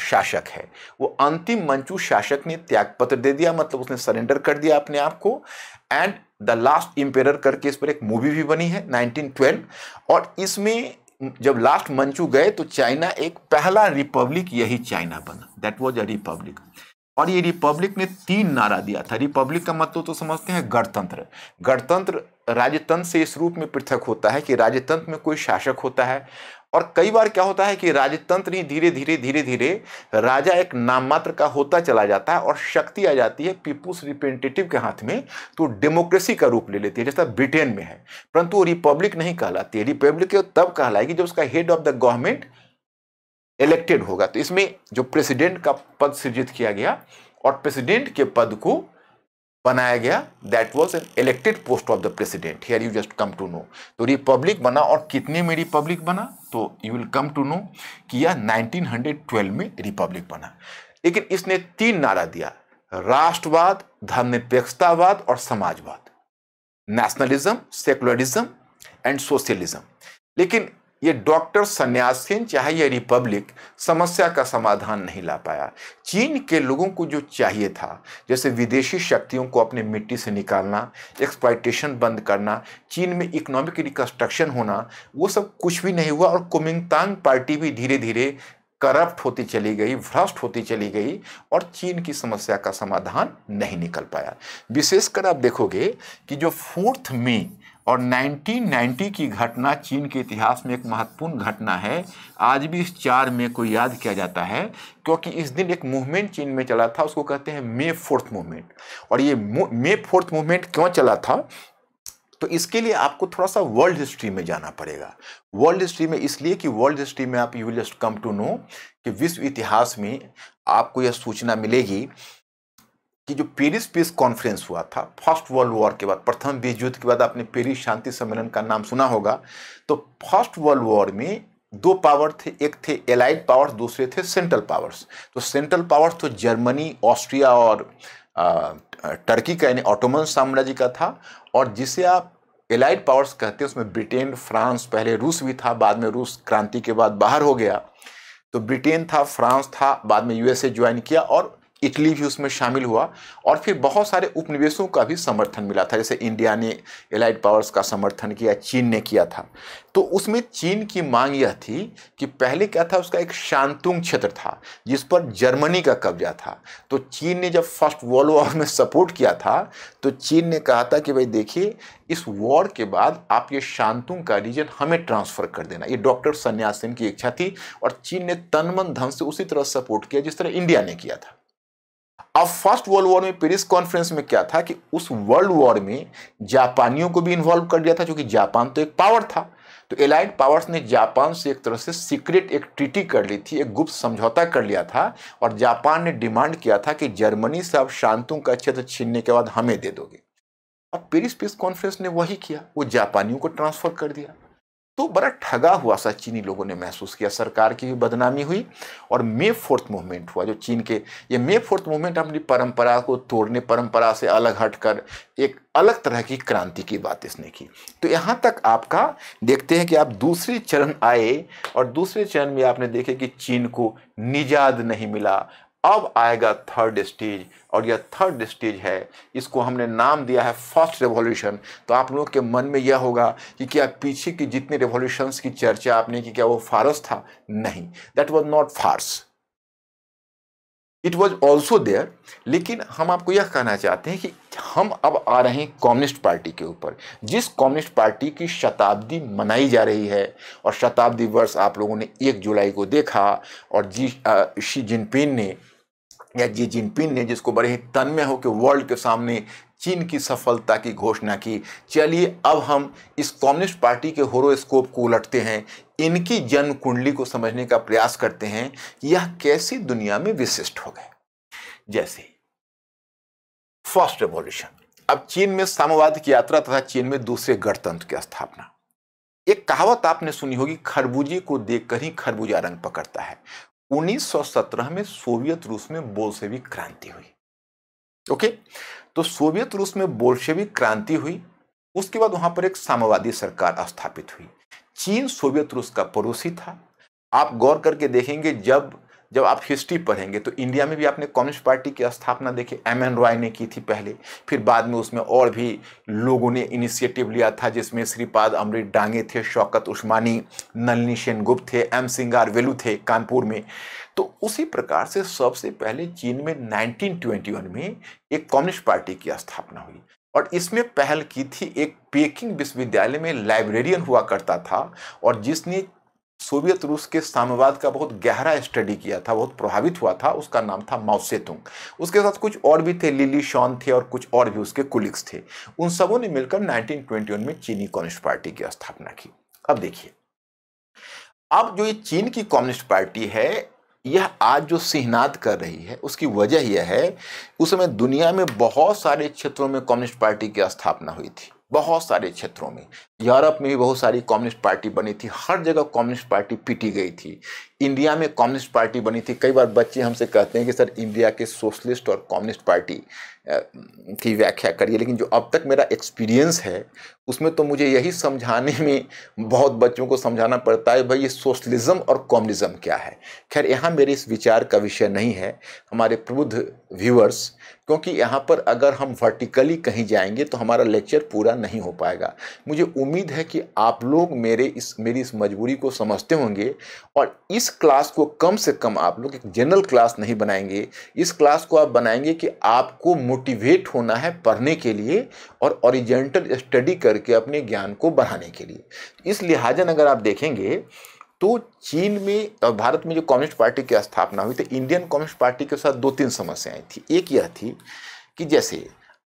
शासक है वो अंतिम मंचू शासक ने त्यागपत्र दे दिया मतलब उसने सरेंडर कर दिया अपने आप को एंड द लास्ट इम्पेयर करके इस पर एक मूवी भी बनी है 1912 और इसमें जब लास्ट मंचू गए तो चाइना एक पहला रिपब्लिक यही चाइना बना दैट वॉज अ रिपब्लिक और ये रिपब्लिक ने तीन नारा दिया था रिपब्लिक का मतलब तो समझते हैं गणतंत्र गणतंत्र राजतंत्र से इस रूप में पृथक होता है कि राजतंत्र में कोई शासक होता है और कई बार क्या होता है कि राजतंत्र ही धीरे धीरे धीरे धीरे राजा एक नाममात्र का होता चला जाता है और शक्ति आ जाती है पीपुल्स रिप्रेजेंटेटिव के हाथ में तो डेमोक्रेसी का रूप ले लेती है जैसा ब्रिटेन में है परंतु वो रिपब्लिक नहीं कहलाती है रिपब्लिक तब कहलाएगी जब उसका head of the government elected होगा तो इसमें जो प्रेसिडेंट का पद सृजित किया गया और प्रेसिडेंट के पद को बनाया गया that was an elected post of the president here you just come to know तो रिपब्लिक बना और कितने में रिपब्लिक बना तो you will come to know कि यह 1912 में रिपब्लिक बना लेकिन इसने तीन नारा दिया राष्ट्रवाद धर्मनिरपेक्षतावाद और समाजवाद नेशनलिज्म सेकुलरिज्म एंड सोशलिज्म लेकिन ये डॉक्टर सन्यासिन चाहे ये रिपब्लिक समस्या का समाधान नहीं ला पाया चीन के लोगों को जो चाहिए था जैसे विदेशी शक्तियों को अपने मिट्टी से निकालना एक्सप्लाइटेशन बंद करना चीन में इकोनॉमिक रिकंस्ट्रक्शन होना वो सब कुछ भी नहीं हुआ और कुमिंगतांग पार्टी भी धीरे धीरे करप्ट होती चली गई भ्रष्ट होती चली गई और चीन की समस्या का समाधान नहीं निकल पाया विशेषकर आप देखोगे कि जो फोर्थ में और 1990 की घटना चीन के इतिहास में एक महत्वपूर्ण घटना है आज भी इस चार मे को याद किया जाता है क्योंकि इस दिन एक मूवमेंट चीन में चला था उसको कहते हैं मे फोर्थ मूवमेंट और ये मे फोर्थ मूवमेंट क्यों चला था तो इसके लिए आपको थोड़ा सा वर्ल्ड हिस्ट्री में जाना पड़ेगा वर्ल्ड हिस्ट्री में इसलिए कि वर्ल्ड हिस्ट्री में आप you will just come to know कि विश्व इतिहास में आपको यह सूचना मिलेगी कि जो पेरिस पीस कॉन्फ्रेंस हुआ था फर्स्ट वर्ल्ड वॉर के बाद प्रथम विश्व युद्ध के बाद आपने पेरिस शांति सम्मेलन का नाम सुना होगा तो फर्स्ट वर्ल्ड वॉर में दो पावर थे एक थे एलाइड पावर्स दूसरे थे सेंट्रल पावर्स तो सेंट्रल पावर्स तो जर्मनी ऑस्ट्रिया और टर्की का यानी ऑटोमन साम्राज्य का था और जिसे आप एलाइड पावर्स कहते हैं उसमें ब्रिटेन फ्रांस पहले रूस भी था बाद में रूस क्रांति के बाद बाहर हो गया तो ब्रिटेन था फ्रांस था बाद में यूएसए ज्वाइन किया और इटली भी उसमें शामिल हुआ और फिर बहुत सारे उपनिवेशों का भी समर्थन मिला था जैसे इंडिया ने एलाइड पावर्स का समर्थन किया चीन ने किया था तो उसमें चीन की मांग यह थी कि पहले क्या था उसका एक शांतुंग क्षेत्र था जिस पर जर्मनी का कब्जा था तो चीन ने जब फर्स्ट वर्ल्ड वॉर में सपोर्ट किया था तो चीन ने कहा था कि भाई देखिए इस वॉर के बाद आप ये शांतुंग का रीजन हमें ट्रांसफ़र कर देना ये डॉक्टर सन्यासिन की इच्छा थी और चीन ने तनमन धन से उसी तरह सपोर्ट किया जिस तरह इंडिया ने किया था अब फर्स्ट वर्ल्ड वॉर में पेरिस कॉन्फ्रेंस में क्या था कि उस वर्ल्ड वॉर में जापानियों को भी इन्वॉल्व कर दिया था क्योंकि जापान तो एक पावर था तो एलाइड पावर्स ने जापान से एक तरह से सीक्रेट एक ट्रीटी कर ली थी एक गुप्त समझौता कर लिया था और जापान ने डिमांड किया था कि जर्मनी से अब शांतुंग का क्षेत्र छीनने के बाद हमें दे दोगे अब पेरिस पीस कॉन्फ्रेंस ने वही किया वो जापानियों को ट्रांसफर कर दिया तो बड़ा ठगा हुआ सा चीनी लोगों ने महसूस किया सरकार की भी बदनामी हुई और मे फोर्थ मूवमेंट हुआ जो चीन के ये मे फोर्थ मूवमेंट अपनी परंपरा को तोड़ने परंपरा से अलग हटकर एक अलग तरह की क्रांति की बात इसने की तो यहाँ तक आपका देखते हैं कि आप दूसरे चरण आए और दूसरे चरण में आपने देखे कि चीन को निजाद नहीं मिला अब आएगा थर्ड स्टेज और यह थर्ड स्टेज है इसको हमने नाम दिया है फर्स्ट रेवोल्यूशन तो आप लोगों के मन में यह होगा कि क्या पीछे की जितने रेवोल्यूशन की चर्चा आपने की क्या वो फारस था नहीं दैट वॉज नॉट फारस इट वॉज ऑल्सो देयर लेकिन हम आपको यह कहना चाहते हैं कि हम अब आ रहे हैं कम्युनिस्ट पार्टी के ऊपर जिस कम्युनिस्ट पार्टी की शताब्दी मनाई जा रही है और शताब्दी वर्ष आप लोगों ने एक जुलाई को देखा और जी शी जिनपिंग ने या जी जिनपिंग ने जिसको बड़े ही तन्मय होकर वर्ल्ड के सामने चीन की सफलता की घोषणा की चलिए अब हम इस कम्युनिस्ट पार्टी के होरोस्कोप को उलटते हैं इनकी जन्म कुंडली को समझने का प्रयास करते हैं यह कैसी दुनिया में विशिष्ट हो गए जैसे फर्स्ट रेवोल्यूशन अब चीन में साम्यवाद की यात्रा तथा चीन में दूसरे गणतंत्र की स्थापना एक कहावत आपने सुनी होगी खरबूजे को देखकर ही खरबूजा रंग पकड़ता है 1917 में सोवियत रूस में बोल्शेविक क्रांति हुई ओके तो सोवियत रूस में बोल्शेविक क्रांति हुई उसके बाद वहां पर एक साम्यवादी सरकार स्थापित हुई चीन सोवियत रूस का पड़ोसी था आप गौर करके देखेंगे जब जब आप हिस्ट्री पढ़ेंगे तो इंडिया में भी आपने कम्युनिस्ट पार्टी की स्थापना देखी एम एन रॉय ने की थी पहले फिर बाद में उसमें और भी लोगों ने इनिशिएटिव लिया था जिसमें श्रीपाद अमृत डांगे थे शौकत उस्मानी नलनी सेन गुप्त थे एम सिंगार वेलू थे कानपुर में तो उसी प्रकार से सबसे पहले चीन में नाइनटीन में एक कम्युनिस्ट पार्टी की स्थापना हुई और इसमें पहल की थी एक पेकिंग विश्वविद्यालय में लाइब्रेरियन हुआ करता था और जिसने सोवियत रूस के साम्यवाद का बहुत गहरा स्टडी किया था बहुत प्रभावित हुआ था उसका नाम था माउसेतुंग उसके साथ कुछ और भी थे लिली शॉन थे और कुछ और भी उसके कुलिक्स थे उन सबों ने मिलकर 1921 में चीनी कम्युनिस्ट पार्टी की स्थापना की अब देखिए अब जो ये चीन की कम्युनिस्ट पार्टी है यह आज जो सिहनाद कर रही है उसकी वजह यह है उस समय दुनिया में बहुत सारे क्षेत्रों में कम्युनिस्ट पार्टी की स्थापना हुई थी बहुत सारे क्षेत्रों में यूरोप में भी बहुत सारी कम्युनिस्ट पार्टी बनी थी हर जगह कम्युनिस्ट पार्टी पीटी गई थी इंडिया में कम्युनिस्ट पार्टी बनी थी कई बार बच्चे हमसे कहते हैं कि सर इंडिया के सोशलिस्ट और कम्युनिस्ट पार्टी की व्याख्या करिए लेकिन जो अब तक मेरा एक्सपीरियंस है उसमें तो मुझे यही समझाने में बहुत बच्चों को समझाना पड़ता है भाई ये सोशलिज्म और कम्युनिज्म क्या है खैर यहाँ मेरे इस विचार का विषय नहीं है हमारे प्रबुद्ध व्यूअर्स क्योंकि यहाँ पर अगर हम वर्टिकली कहीं जाएंगे तो हमारा लेक्चर पूरा नहीं हो पाएगा मुझे उम्मीद है कि आप लोग मेरे इस मेरी इस मजबूरी को समझते होंगे और इस क्लास को कम से कम आप लोग एक जनरल क्लास नहीं बनाएंगे इस क्लास को आप बनाएंगे कि आपको मोटिवेट होना है पढ़ने के लिए और ओरिजेंटल स्टडी करके अपने ज्ञान को बढ़ाने के लिए इस लिहाजन अगर आप देखेंगे तो चीन में और भारत में जो कम्युनिस्ट पार्टी की स्थापना हुई तो इंडियन कम्युनिस्ट पार्टी के साथ दो तीन समस्याएं थी एक यह थी कि जैसे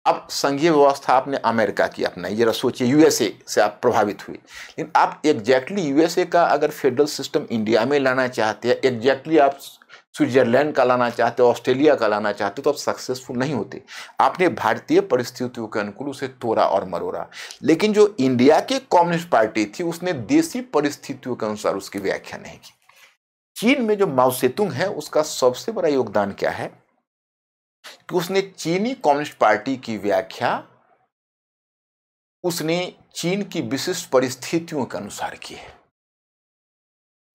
अब संघीय व्यवस्था आपने अमेरिका की अपनाई जरा सोचिए यूएसए से आप प्रभावित हुए लेकिन आप एग्जैक्टली यूएसए का अगर फेडरल सिस्टम इंडिया में लाना चाहते हैं एग्जैक्टली आप स्विट्जरलैंड का लाना चाहते हो ऑस्ट्रेलिया का लाना चाहते हो तो आप सक्सेसफुल नहीं होते आपने भारतीय परिस्थितियों के अनुकूल उसे तोड़ा और मरोड़ा लेकिन जो इंडिया के कम्युनिस्ट पार्टी थी उसने देसी परिस्थितियों के अनुसार उसकी व्याख्या नहीं की चीन में जो माओसेतुंग है उसका सबसे बड़ा योगदान क्या है कि उसने चीनी कम्युनिस्ट पार्टी की व्याख्या उसने चीन की विशिष्ट परिस्थितियों के अनुसार की है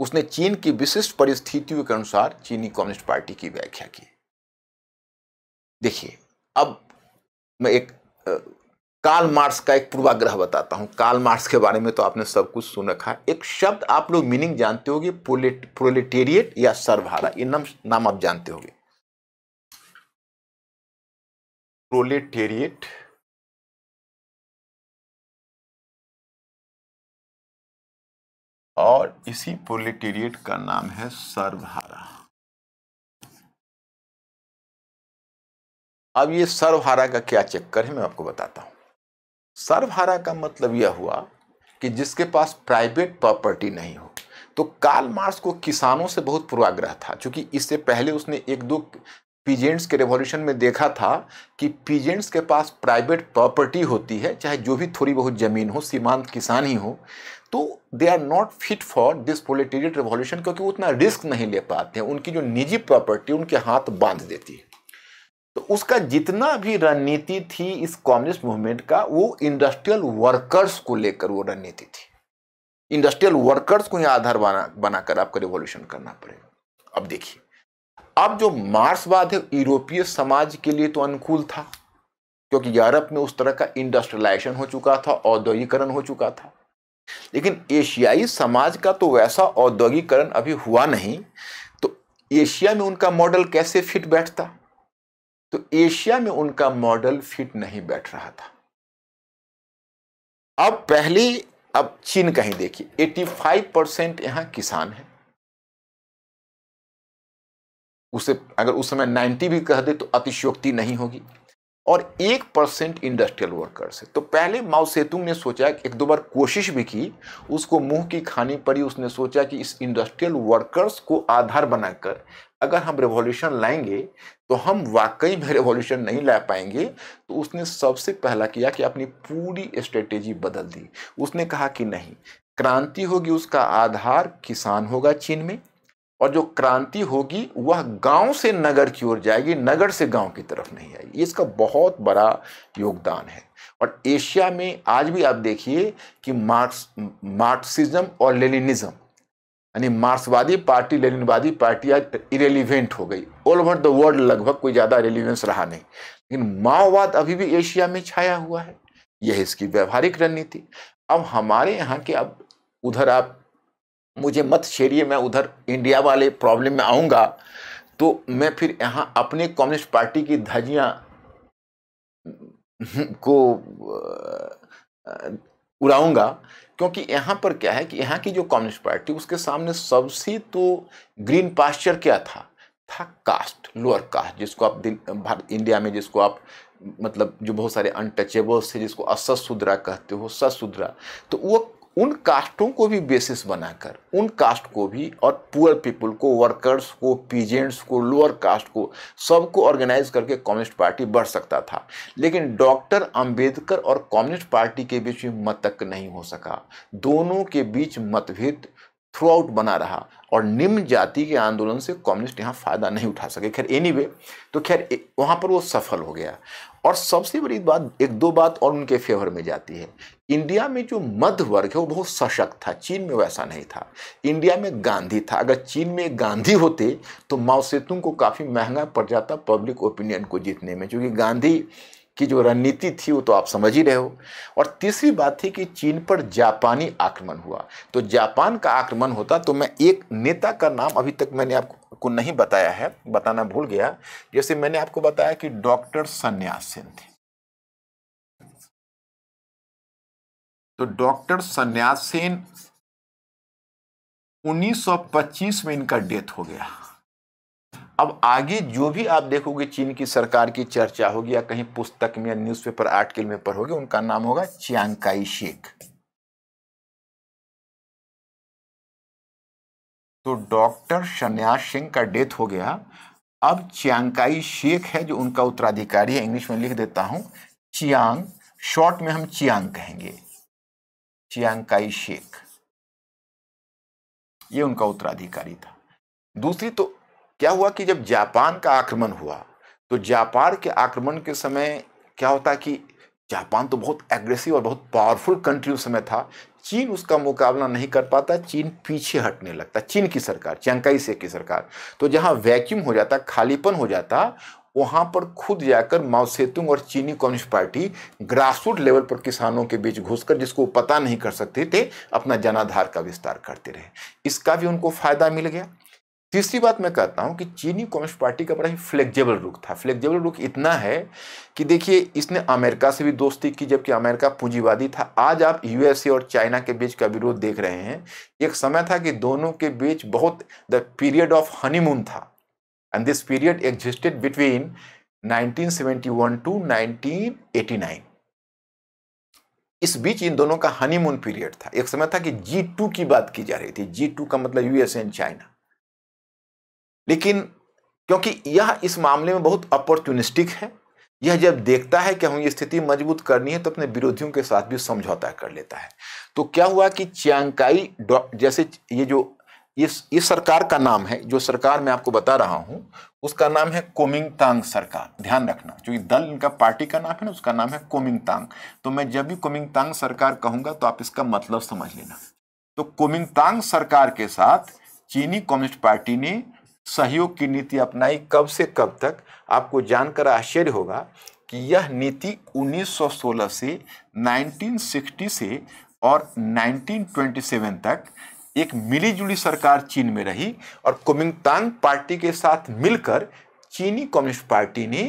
उसने चीन की विशिष्ट परिस्थितियों के अनुसार चीनी कम्युनिस्ट पार्टी की व्याख्या की देखिए अब मैं एक काल मार्क्स का एक पूर्वाग्रह बताता हूं काल मार्क्स के बारे में तो आपने सब कुछ सुन रखा एक शब्द आप लोग मीनिंग जानते होगे प्रोलेटेरिएट या सर्वहारा ये नाम नाम आप जानते होगे प्रोलेटेरिएट और इसी प्रोलेटेरिएट का नाम है सर्वहारा अब ये सर्वहारा का क्या चक्कर है मैं आपको बताता हूं सर्वहारा का मतलब यह हुआ कि जिसके पास प्राइवेट प्रॉपर्टी नहीं हो तो काल मार्स को किसानों से बहुत पूर्वाग्रह था क्योंकि इससे पहले उसने एक दो पीजेंट्स के रेवोल्यूशन में देखा था कि पीजेंट्स के पास प्राइवेट प्रॉपर्टी होती है चाहे जो भी थोड़ी बहुत ज़मीन हो सीमांत किसान ही हो तो they are not fit for this proletariat revolution क्योंकि उतना रिस्क नहीं ले पाते हैं उनकी जो निजी प्रॉपर्टी उनके हाथ बांध देती है तो उसका जितना भी रणनीति थी इस कम्युनिस्ट मूवमेंट का वो इंडस्ट्रियल वर्कर्स को लेकर वो रणनीति थी इंडस्ट्रियल वर्कर्स को यहाँ आधार बना बनाकर आपको रिवॉल्यूशन करना पड़ेगा अब देखिए अब जो मार्क्सवाद है यूरोपीय समाज के लिए तो अनुकूल था क्योंकि यूरोप में उस तरह का इंडस्ट्रियलाइजेशन हो चुका था औद्योगिकरण हो चुका था लेकिन एशियाई समाज का तो वैसा औद्योगिकरण अभी हुआ नहीं तो एशिया में उनका मॉडल कैसे फिट बैठता तो एशिया में उनका मॉडल फिट नहीं बैठ रहा था अब पहली अब चीन कहीं देखिए 85 परसेंट यहां किसान है उसे अगर उस समय 90 भी कह दे तो अतिशयोक्ति नहीं होगी और एक परसेंट इंडस्ट्रियल वर्कर्स है तो पहले माओ सेतुंग ने सोचा कि एक दो बार कोशिश भी की उसको मुंह की खानी पड़ी उसने सोचा कि इस इंडस्ट्रियल वर्कर्स को आधार बनाकर अगर हम रेवोल्यूशन लाएंगे तो हम वाकई में रेवोल्यूशन नहीं ला पाएंगे तो उसने सबसे पहला किया कि अपनी पूरी स्ट्रेटेजी बदल दी उसने कहा कि नहीं क्रांति होगी उसका आधार किसान होगा चीन में और जो क्रांति होगी वह गांव से नगर की ओर जाएगी नगर से गांव की तरफ नहीं आएगी इसका बहुत बड़ा योगदान है और एशिया में आज भी आप देखिए कि मार्क्स मार्क्सिज्म और लेनिनिज्म यानी मार्क्सवादी पार्टी लेनिनवादी पार्टी आज इरेलीवेंट हो गई ऑल ओवर द वर्ल्ड लगभग कोई ज़्यादा रेलिवेंस रहा नहीं लेकिन माओवाद अभी भी एशिया में छाया हुआ है यह इसकी व्यवहारिक रणनीति अब हमारे यहाँ के अब उधर आप मुझे मत छेड़िए मैं उधर इंडिया वाले प्रॉब्लम में आऊँगा तो मैं फिर यहाँ अपने कम्युनिस्ट पार्टी की धजियाँ हम्म, को उड़ाऊँगा क्योंकि यहाँ पर क्या है कि यहाँ की जो कम्युनिस्ट पार्टी उसके सामने सबसे तो ग्रीन पास्चर क्या था था कास्ट लोअर कास्ट जिसको आप भारत इंडिया में जिसको आप मतलब जो बहुत सारे अनटचेबल्स थे जिसको असत कहते हो सशूद्रा तो वो उन कास्टों को भी बेसिस बनाकर उन कास्ट को भी और पुअर पीपल को वर्कर्स को पीजेंट्स को लोअर कास्ट को सबको ऑर्गेनाइज करके कम्युनिस्ट पार्टी बढ़ सकता था लेकिन डॉक्टर अंबेडकर और कम्युनिस्ट पार्टी के बीच में मत तक नहीं हो सका दोनों के बीच मतभेद थ्रू आउट बना रहा और निम्न जाति के आंदोलन से कम्युनिस्ट यहाँ फ़ायदा नहीं उठा सके खैर एनी anyway, तो खैर वहाँ पर वो सफल हो गया और सबसे बड़ी बात एक दो बात और उनके फेवर में जाती है इंडिया में जो मध्य वर्ग है वो बहुत सशक्त था चीन में वैसा नहीं था इंडिया में गांधी था अगर चीन में गांधी होते तो माओसेतुंग को काफ़ी महंगा पड़ जाता पब्लिक ओपिनियन को जीतने में क्योंकि गांधी की जो रणनीति थी वो तो आप समझ ही रहे हो और तीसरी बात थी कि चीन पर जापानी आक्रमण हुआ तो जापान का आक्रमण होता तो मैं एक नेता का नाम अभी तक मैंने आपको नहीं बताया है बताना भूल गया जैसे मैंने आपको बताया कि डॉक्टर संन्यास सेन थे तो डॉक्टर संन्यास सेन 1925 में इनका डेथ हो गया अब आगे जो भी आप देखोगे चीन की सरकार की चर्चा होगी या कहीं पुस्तक में या न्यूज़पेपर आर्टिकल में पढ़ोगे उनका नाम होगा चियांकाई शेख तो डॉक्टर शन्यास सिंह का डेथ हो गया अब चियांकाई शेख है जो उनका उत्तराधिकारी है इंग्लिश में लिख देता हूं चियांग शॉर्ट में हम चियांग कहेंगे चियांकाई शेख ये उनका उत्तराधिकारी था दूसरी तो क्या हुआ कि जब जापान का आक्रमण हुआ तो जापान के आक्रमण के समय क्या होता कि जापान तो बहुत एग्रेसिव और बहुत पावरफुल कंट्री उस समय था चीन उसका मुकाबला नहीं कर पाता चीन पीछे हटने लगता चीन की सरकार चंकाई से की सरकार तो जहाँ वैक्यूम हो जाता खालीपन हो जाता वहाँ पर खुद जाकर माओसेतुंग और चीनी कम्युनिस्ट पार्टी ग्रासरूट लेवल पर किसानों के बीच घुसकर जिसको पता नहीं कर सकते थे अपना जनाधार का विस्तार करते रहे इसका भी उनको फ़ायदा मिल गया तीसरी बात मैं कहता हूं कि चीनी कम्युनिस्ट पार्टी का बड़ा ही फ्लेक्जेबल रुख था फ्लेक्जेबल रुख इतना है कि देखिए इसने अमेरिका से भी दोस्ती की जबकि अमेरिका पूंजीवादी था आज आप यूएसए और चाइना के बीच का विरोध देख रहे हैं एक समय था कि दोनों के बीच बहुत द पीरियड ऑफ हनीमून था and this period existed between nineteen two nineteen इस बीच इन दोनों का हनीमून पीरियड था एक समय था कि जी टू की बात की जा रही थी जी टू का मतलब यूएसए एंड चाइना लेकिन क्योंकि यह इस मामले में बहुत अपॉर्चुनिस्टिक है यह जब देखता है कि हमें स्थिति मजबूत करनी है तो अपने विरोधियों के साथ भी समझौता कर लेता है तो क्या हुआ कि चियांकाई जैसे ये जो इस इस सरकार का नाम है जो सरकार मैं आपको बता रहा हूं उसका नाम है कोमिंगतांग सरकार ध्यान रखना क्योंकि दल इनका पार्टी का नाम है ना उसका नाम है कोमिंग तांग तो मैं जब भी कोमिंगतांग सरकार कहूंगा तो आप इसका मतलब समझ लेना तो कोमिंगतांग सरकार के साथ चीनी कम्युनिस्ट पार्टी ने सहयोग की नीति अपनाई कब से कब तक आपको जानकर आश्चर्य होगा कि यह नीति 1916 से 1960 से और 1927 तक एक मिलीजुली सरकार चीन में रही और कोमिंगतांग पार्टी के साथ मिलकर चीनी कम्युनिस्ट पार्टी ने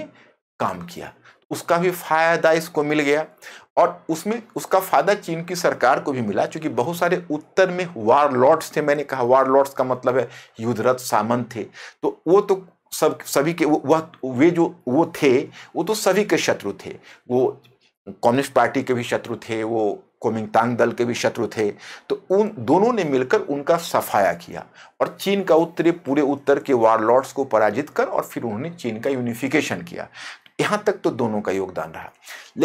काम किया उसका भी फायदा इसको मिल गया और उसमें उसका फ़ायदा चीन की सरकार को भी मिला क्योंकि बहुत सारे उत्तर में वार लॉर्ड्स थे मैंने कहा वार लॉर्ड्स का मतलब है युद्धरत सामंत थे तो वो तो सब सभी के वह वे जो वो थे वो तो सभी के शत्रु थे वो कम्युनिस्ट पार्टी के भी शत्रु थे वो कोमिंगतांग दल के भी शत्रु थे तो उन दोनों ने मिलकर उनका सफाया किया और चीन का उत्तरी पूरे उत्तर के वार लॉर्ड्स को पराजित कर और फिर उन्होंने चीन का यूनिफिकेशन किया यहां तक तो दोनों का योगदान रहा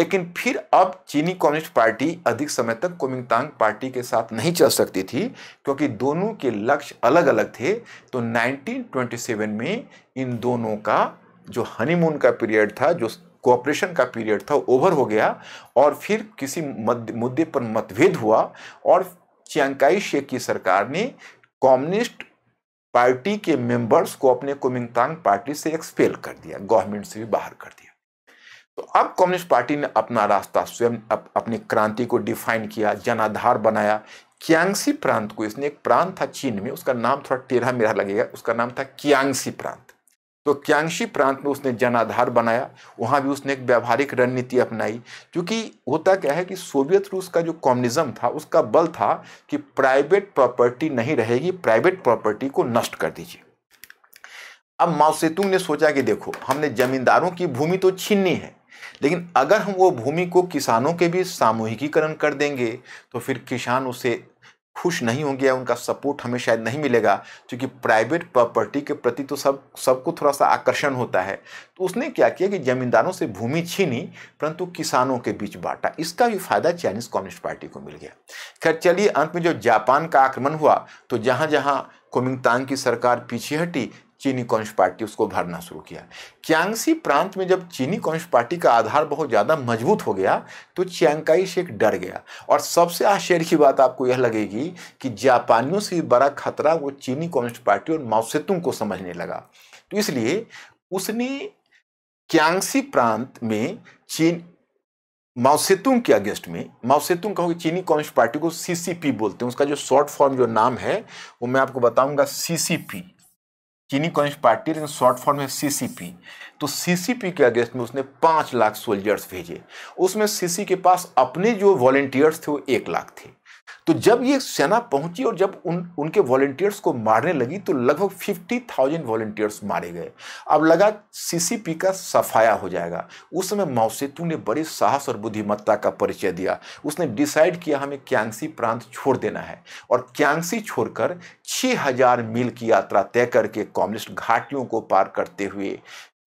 लेकिन फिर अब चीनी कम्युनिस्ट पार्टी अधिक समय तक कोमिंगतांग पार्टी के साथ नहीं चल सकती थी क्योंकि दोनों के लक्ष्य अलग अलग थे तो 1927 में इन दोनों का जो हनीमून का पीरियड था जो कोऑपरेशन का पीरियड था ओवर हो गया और फिर किसी मुद्दे पर मतभेद हुआ और चियांकाई शेख की सरकार ने कम्युनिस्ट पार्टी के मेंबर्स को अपने कुमिंगतांग पार्टी से एक्सपेल कर दिया गवर्नमेंट से भी बाहर कर दिया तो अब कम्युनिस्ट पार्टी ने अपना रास्ता स्वयं अप, अपनी क्रांति को डिफाइन किया जनाधार बनाया क्यांगसी प्रांत को इसने एक प्रांत था चीन में उसका नाम थोड़ा टेढ़ा मेरा लगेगा उसका नाम था क्यांगसी प्रांत तो क्यांगशी प्रांत में उसने जनाधार बनाया वहाँ भी उसने एक व्यावहारिक रणनीति अपनाई क्योंकि होता क्या है कि सोवियत रूस का जो कम्युनिज्म था उसका बल था कि प्राइवेट प्रॉपर्टी नहीं रहेगी प्राइवेट प्रॉपर्टी को नष्ट कर दीजिए अब माओसेतुंग ने सोचा कि देखो हमने जमींदारों की भूमि तो छीननी है लेकिन अगर हम वो भूमि को किसानों के भी सामूहिकीकरण कर देंगे तो फिर किसान उसे खुश नहीं होंगे या उनका सपोर्ट हमें शायद नहीं मिलेगा क्योंकि प्राइवेट प्रॉपर्टी के प्रति तो सब सबको थोड़ा सा आकर्षण होता है तो उसने क्या किया कि जमींदारों से भूमि छीनी परंतु किसानों के बीच बांटा इसका भी फायदा चाइनीज कम्युनिस्ट पार्टी को मिल गया खैर चलिए अंत में जो जापान का आक्रमण हुआ तो जहाँ जहाँ कोमिंगतांग की सरकार पीछे हटी चीनी कम्युनिस्ट पार्टी उसको भरना शुरू किया च्यांगसी प्रांत में जब चीनी कम्युनिस्ट पार्टी का आधार बहुत ज़्यादा मजबूत हो गया तो च्यांकाई शेख डर गया और सबसे आश्चर्य की बात आपको यह लगेगी कि जापानियों से बड़ा खतरा वो चीनी कम्युनिस्ट पार्टी और माओसेतुंग को समझने लगा तो इसलिए उसने क्यांगसी प्रांत में चीन माओसेतुंग के अगेंस्ट में माओसेतुंग कहोगे चीनी कम्युनिस्ट पार्टी को सीसीपी बोलते हैं उसका जो शॉर्ट फॉर्म जो नाम है वो मैं आपको बताऊंगा सीसीपी चीनी कम्युनिस्ट पार्टी लेकिन शॉर्ट फॉर्म है सीसीपी तो सीसीपी के अगेंस्ट में उसने पाँच लाख सोल्जर्स भेजे उसमें सीसी के पास अपने जो वॉलेंटियर्स थे वो एक लाख थे तो जब ये सेना पहुंची और जब उन उनके वॉलेंटियर्स को मारने लगी तो लगभग 50,000 थाउजेंड वॉलेंटियर्स मारे गए अब लगा सीसीपी का सफाया हो जाएगा उस समय माओसेतु ने बड़े साहस और बुद्धिमत्ता का परिचय दिया उसने डिसाइड किया हमें क्यांगसी प्रांत छोड़ देना है और क्यांगसी छोड़कर 6000 मील की यात्रा तय करके कॉम्युनिस्ट घाटियों को पार करते हुए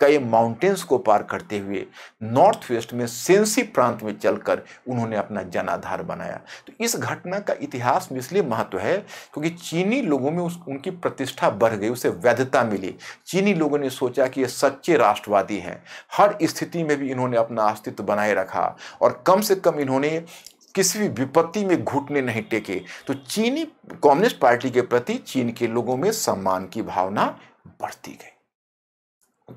कई माउंटेन्स को पार करते हुए नॉर्थ वेस्ट में सेंसी प्रांत में चलकर उन्होंने अपना जनाधार बनाया तो इस घटना का इतिहास में इसलिए महत्व है क्योंकि चीनी लोगों में उस उनकी प्रतिष्ठा बढ़ गई उसे वैधता मिली चीनी लोगों ने सोचा कि ये सच्चे राष्ट्रवादी हैं हर स्थिति में भी इन्होंने अपना अस्तित्व बनाए रखा और कम से कम इन्होंने किसी भी विपत्ति में घुटने नहीं टेके तो चीनी कम्युनिस्ट पार्टी के प्रति चीन के लोगों में सम्मान की भावना बढ़ती गई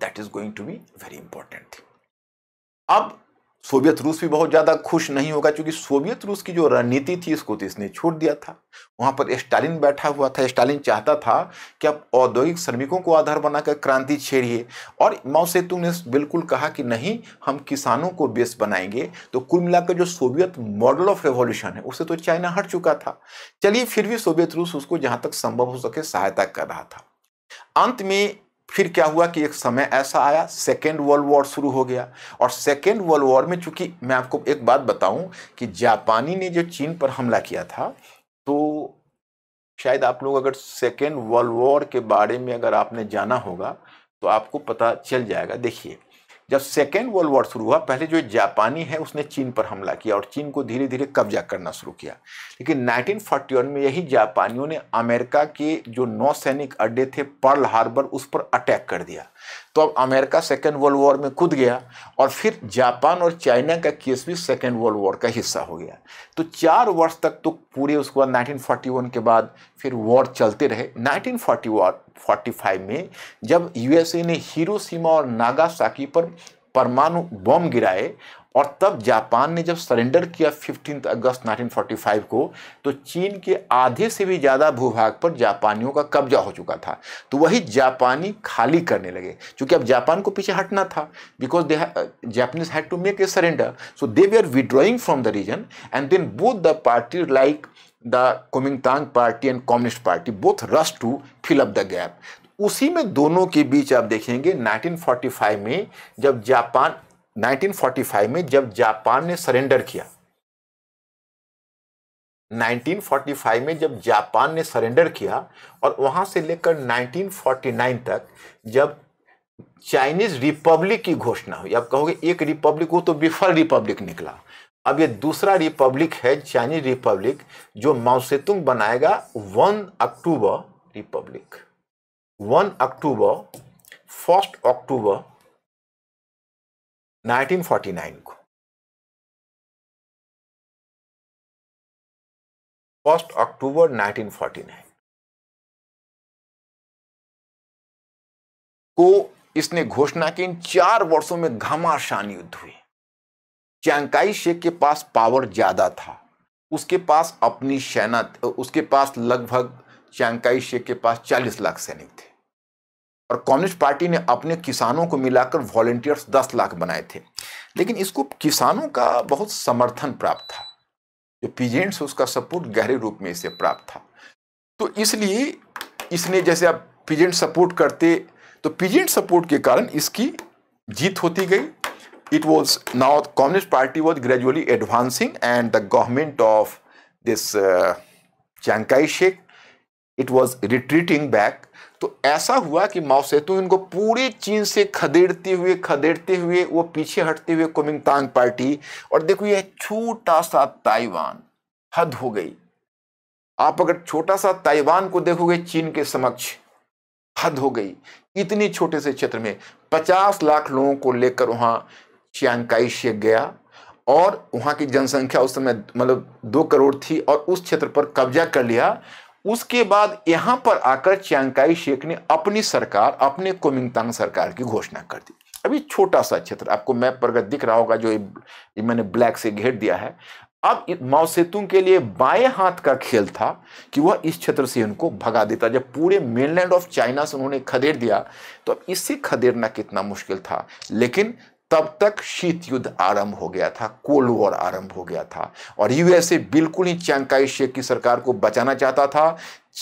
that is going to be very important thing अब सोवियत रूस भी बहुत ज़्यादा खुश नहीं होगा क्योंकि सोवियत रूस की जो रणनीति थी इसको तो इसने छोड़ दिया था वहां पर स्टालिन बैठा हुआ था स्टालिन चाहता था कि आप औद्योगिक श्रमिकों को आधार बनाकर क्रांति छेड़िए और माओ सेतु ने बिल्कुल कहा कि नहीं हम किसानों को बेस बनाएंगे तो कुल मिलाकर जो सोवियत मॉडल ऑफ रेवोल्यूशन है उसे तो चाइना हट चुका था चलिए फिर भी सोवियत रूस उसको जहां तक संभव हो सके सहायता कर रहा था अंत में फिर क्या हुआ कि एक समय ऐसा आया सेकेंड वर्ल्ड वॉर शुरू हो गया और सेकेंड वर्ल्ड वॉर में चूंकि मैं आपको एक बात बताऊं कि जापानी ने जो चीन पर हमला किया था तो शायद आप लोग अगर सेकेंड वर्ल्ड वॉर के बारे में अगर आपने जाना होगा तो आपको पता चल जाएगा देखिए जब सेकेंड वर्ल्ड वॉर शुरू हुआ पहले जो जापानी है उसने चीन पर हमला किया और चीन को धीरे धीरे कब्जा करना शुरू किया लेकिन 1941 में यही जापानियों ने अमेरिका के जो नौसैनिक अड्डे थे पर्ल हार्बर उस पर अटैक कर दिया तो अब अमेरिका सेकेंड वर्ल्ड वॉर में कूद गया और फिर जापान और चाइना का केस भी सेकेंड वर्ल्ड वॉर का हिस्सा हो गया तो चार वर्ष तक तो पूरे उसके बाद नाइनटीन के बाद फिर वॉर चलते रहे 1945 में जब यूएसए ने हीरो और नागासाकी पर परमाणु बम गिराए और तब जापान ने जब सरेंडर किया फिफ्टीन अगस्त 1945 को तो चीन के आधे से भी ज़्यादा भूभाग पर जापानियों का कब्जा हो चुका था तो वही जापानी खाली करने लगे क्योंकि अब जापान को पीछे हटना था because they Japanese had to make a surrender so they way are withdrawing from the region and then both the party like the Kuomintang party and communist party both rush to fill up the gap उसी में दोनों के बीच आप देखेंगे 1945 में जब जापान 1945 में जब जापान ने सरेंडर किया 1945 में जब जापान ने सरेंडर किया और वहां से लेकर 1949 तक जब चाइनीज रिपब्लिक की घोषणा हुई आप कहोगे एक रिपब्लिक वो तो विफल रिपब्लिक निकला अब ये दूसरा रिपब्लिक है चाइनीज रिपब्लिक जो माओसेतुंग बनाएगा one October republic one October first October 1949 को फर्स्ट अक्टूबर 1949 को इसने घोषणा की इन चार वर्षों में घमासान युद्ध हुए चैंकाई शेख के पास पावर ज्यादा था उसके पास अपनी सेना उसके पास लगभग चैंकाई शेख के पास 40 लाख सैनिक थे और कम्युनिस्ट पार्टी ने अपने किसानों को मिलाकर वॉलेंटियर्स दस लाख बनाए थे लेकिन इसको किसानों का बहुत समर्थन प्राप्त था जो पीजेंट्स उसका सपोर्ट गहरे रूप में इसे प्राप्त था तो इसलिए इसने जैसे आप पीजेंट सपोर्ट करते तो पीजेंट सपोर्ट के कारण इसकी जीत होती गई it was now communist party was gradually advancing and the government of this Chiang Kai-shek it was retreating back तो ऐसा हुआ कि सेतु इनको पूरे चीन से खदेड़ते हुए खदेड़ते हुए वो पीछे हटते हुए कुमिंगतांग पार्टी और देखो यह छोटा सा ताइवान हद हो गई आप अगर छोटा सा ताइवान को देखोगे चीन के समक्ष हद हो गई इतनी छोटे से क्षेत्र में 50 लाख लोगों को लेकर वहां चियांकाई से गया और वहां की जनसंख्या उस समय मतलब दो करोड़ थी और उस क्षेत्र पर कब्जा कर लिया उसके बाद यहां पर आकर चियांकाई शेख ने अपनी सरकार अपने कोमिंगतांग सरकार की घोषणा कर दी अभी छोटा सा क्षेत्र आपको मैप पर दिख रहा होगा जो ये, मैंने ब्लैक से घेर दिया है अब माओसेतुंग के लिए बाएं हाथ का खेल था कि वह इस क्षेत्र से उनको भगा देता जब पूरे मेनलैंड ऑफ चाइना से उन्होंने खदेड़ दिया तो अब इससे खदेड़ना कितना मुश्किल था लेकिन तब तक शीत युद्ध आरंभ हो गया था कोल्ड वॉर आरंभ हो गया था और यूएसए बिल्कुल ही चैंकाई शेख की सरकार को बचाना चाहता था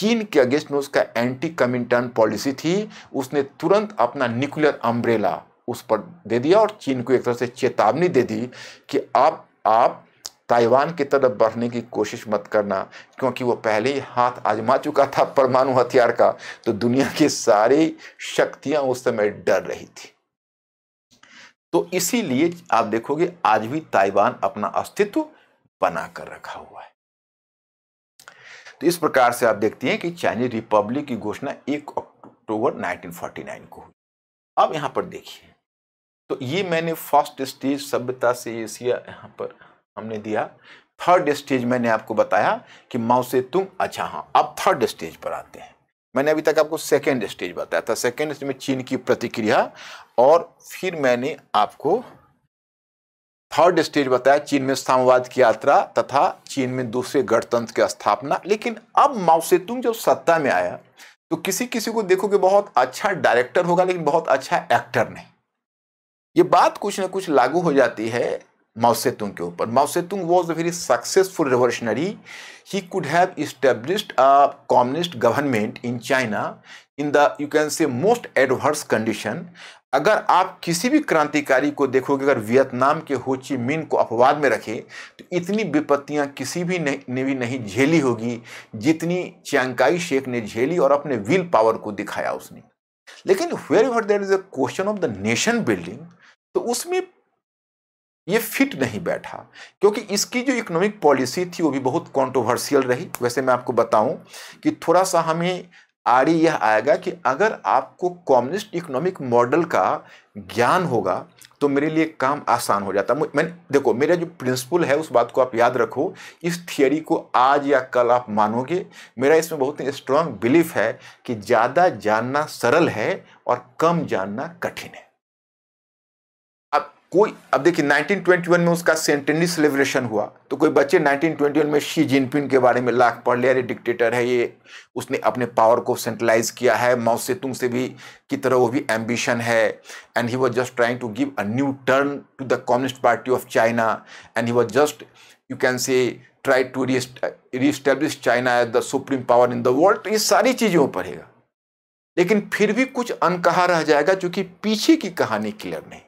चीन के अगेंस्ट में उसका एंटी कमिंटन पॉलिसी थी उसने तुरंत अपना न्यूक्लियर अम्ब्रेला उस पर दे दिया और चीन को एक तरह से चेतावनी दे दी कि आप आप ताइवान की तरफ बढ़ने की कोशिश मत करना क्योंकि वो पहले ही हाथ आजमा चुका था परमाणु हथियार का तो दुनिया की सारी शक्तियां उस समय डर रही थी तो इसीलिए आप देखोगे आज भी ताइवान अपना अस्तित्व बनाकर रखा हुआ है तो इस प्रकार से आप देखते हैं कि चाइनीज रिपब्लिक की घोषणा एक अक्टूबर 1949 को हुई अब यहां पर देखिए तो ये मैंने फर्स्ट स्टेज सभ्यता से एशिया यहां पर हमने दिया थर्ड स्टेज मैंने आपको बताया कि माओ से तुम अच्छा हाँ अब थर्ड स्टेज पर आते हैं मैंने अभी तक आपको सेकेंड स्टेज बताया था सेकेंड स्टेज में चीन की प्रतिक्रिया और फिर मैंने आपको थर्ड स्टेज बताया चीन में साम्यवाद की यात्रा तथा चीन में दूसरे गणतंत्र की स्थापना लेकिन अब माओसेतुंग जब सत्ता में आया तो किसी किसी को देखोगे बहुत अच्छा डायरेक्टर होगा लेकिन बहुत अच्छा एक्टर नहीं ये बात कुछ ना कुछ लागू हो जाती है माओसेतुंग के ऊपर Mao Zedong was a very successful revolutionary he could have established a communist government in China in the you can say most adverse condition अगर आप किसी भी क्रांतिकारी को देखोगे अगर वियतनाम के होची मिन को अपवाद में रखें तो इतनी विपत्तियां किसी भी ने, भी नहीं झेली होगी जितनी चैंकाई शेख ने झेली और अपने विल पावर को दिखाया उसने लेकिन wherever there is a question of the nation building तो उसमें ये फिट नहीं बैठा क्योंकि इसकी जो इकोनॉमिक पॉलिसी थी वो भी बहुत कंट्रोवर्शियल रही वैसे मैं आपको बताऊं कि थोड़ा सा हमें आड़ी यह आएगा कि अगर आपको कम्युनिस्ट इकोनॉमिक मॉडल का ज्ञान होगा तो मेरे लिए काम आसान हो जाता मैंने देखो मेरा जो प्रिंसिपल है उस बात को आप याद रखो इस थियोरी को आज या कल आप मानोगे मेरा इसमें बहुत ही स्ट्रांग बिलीफ है कि ज़्यादा जानना सरल है और कम जानना कठिन है कोई अब देखिए 1921 में उसका सेंटेनरी सेलिब्रेशन हुआ तो कोई बच्चे 1921 में शी जिनपिंग के बारे में लाख पढ़ लिया अरे डिक्टेटर है ये उसने अपने पावर को सेंट्रलाइज किया है माओ से तुम से भी की तरह वो भी एम्बिशन है and he was just trying to give a new turn to the communist party of China and he was just you can say try to establish China as the supreme power in the world ये सारी चीज़ें पढ़ेगा लेकिन फिर भी कुछ अनकहा रह जाएगा क्योंकि पीछे की कहानी क्लियर नहीं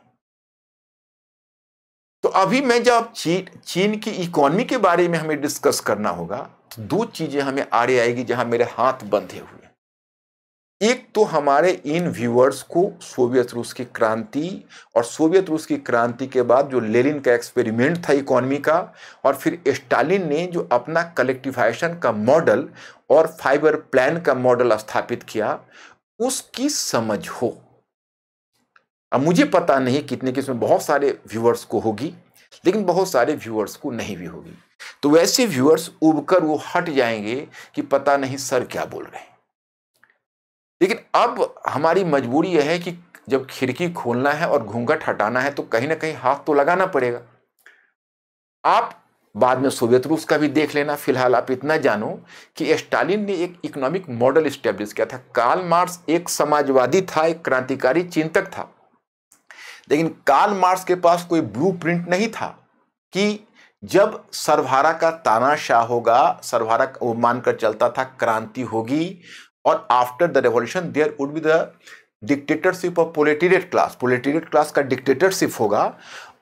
अभी मैं जब चीन चीन की इकोनॉमी के बारे में हमें डिस्कस करना होगा तो दो चीज़ें हमें आड़े आएगी जहां मेरे हाथ बंधे हुए एक तो हमारे इन व्यूअर्स को सोवियत रूस की क्रांति और सोवियत रूस की क्रांति के बाद जो लेलिन का एक्सपेरिमेंट था इकोनॉमी का और फिर स्टालिन ने जो अपना कलेक्टिवाइजेशन का मॉडल और फाइबर प्लान का मॉडल स्थापित किया उसकी समझ हो अब मुझे पता नहीं कितने किस्म बहुत सारे व्यूअर्स को होगी लेकिन बहुत सारे व्यूअर्स को नहीं भी होगी तो वैसे व्यूअर्स उबकर वो हट जाएंगे कि पता नहीं सर क्या बोल रहे हैं लेकिन अब हमारी मजबूरी यह है कि जब खिड़की खोलना है और घूंघट हटाना है तो कहीं ना कहीं हाथ तो लगाना पड़ेगा आप बाद में सोवियत रूस का भी देख लेना फिलहाल आप इतना जानो कि स्टालिन ने एक इकोनॉमिक मॉडल स्टेब्लिश किया था कार्ल मार्क्स एक समाजवादी था एक क्रांतिकारी चिंतक था लेकिन कार्ल मार्क्स के पास कोई ब्लूप्रिंट नहीं था कि जब सरभारा का तानाशाह होगा सरभारा वो मानकर चलता था क्रांति होगी और after the revolution there would be the dictatorship of proletariat class proletariat class का डिक्टेटरशिप होगा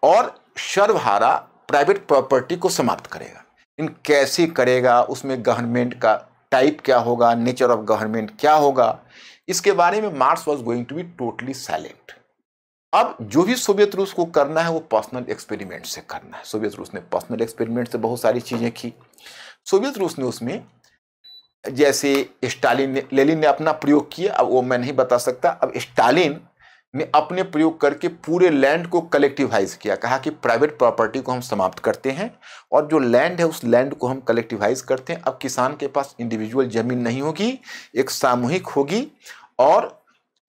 और सर्वहारा प्राइवेट प्रॉपर्टी को समाप्त करेगा इन कैसे करेगा उसमें गवर्नमेंट का टाइप क्या होगा नेचर ऑफ गवर्नमेंट क्या होगा इसके बारे में Marx was going to be totally silent अब जो भी सोवियत रूस को करना है वो पर्सनल एक्सपेरिमेंट से करना है सोवियत रूस ने पर्सनल एक्सपेरिमेंट से बहुत सारी चीज़ें की सोवियत रूस ने उसमें जैसे स्टालिन ने लेलिन ने अपना प्रयोग किया अब वो मैं नहीं बता सकता अब स्टालिन ने अपने प्रयोग करके पूरे लैंड को कलेक्टिवाइज किया कहा कि प्राइवेट प्रॉपर्टी को हम समाप्त करते हैं और जो लैंड है उस लैंड को हम कलेक्टिवाइज करते हैं अब किसान के पास इंडिविजुअल जमीन नहीं होगी एक सामूहिक होगी और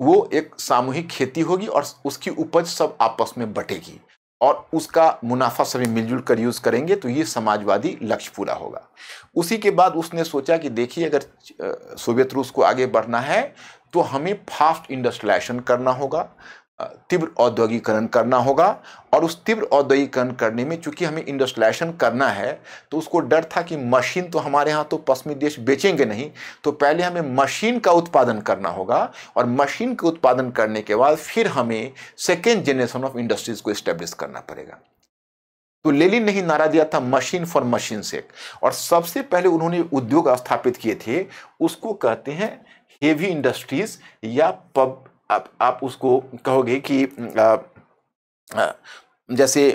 वो एक सामूहिक खेती होगी और उसकी उपज सब आपस में बटेगी और उसका मुनाफा सभी मिलजुल कर यूज़ करेंगे तो ये समाजवादी लक्ष्य पूरा होगा उसी के बाद उसने सोचा कि देखिए अगर सोवियत रूस को आगे बढ़ना है तो हमें फास्ट इंडस्ट्रियलाइजेशन करना होगा तीव्र औद्योगिकरण करना होगा और उस तीव्र औद्योगिकरण करने में चूंकि हमें इंडस्ट्रियलाइजेशन करना है तो उसको डर था कि मशीन तो हमारे यहाँ तो पश्चिमी देश बेचेंगे नहीं तो पहले हमें मशीन का उत्पादन करना होगा और मशीन का उत्पादन करने के बाद फिर हमें सेकेंड जनरेशन ऑफ इंडस्ट्रीज़ को इस्टेब्लिश करना पड़ेगा तो लेलिन ने ही नारा दिया था मशीन फॉर मशीन से और सबसे पहले उन्होंने उद्योग स्थापित किए थे उसको कहते हैं हेवी इंडस्ट्रीज या पब आप आप उसको कहोगे कि आ, आ, जैसे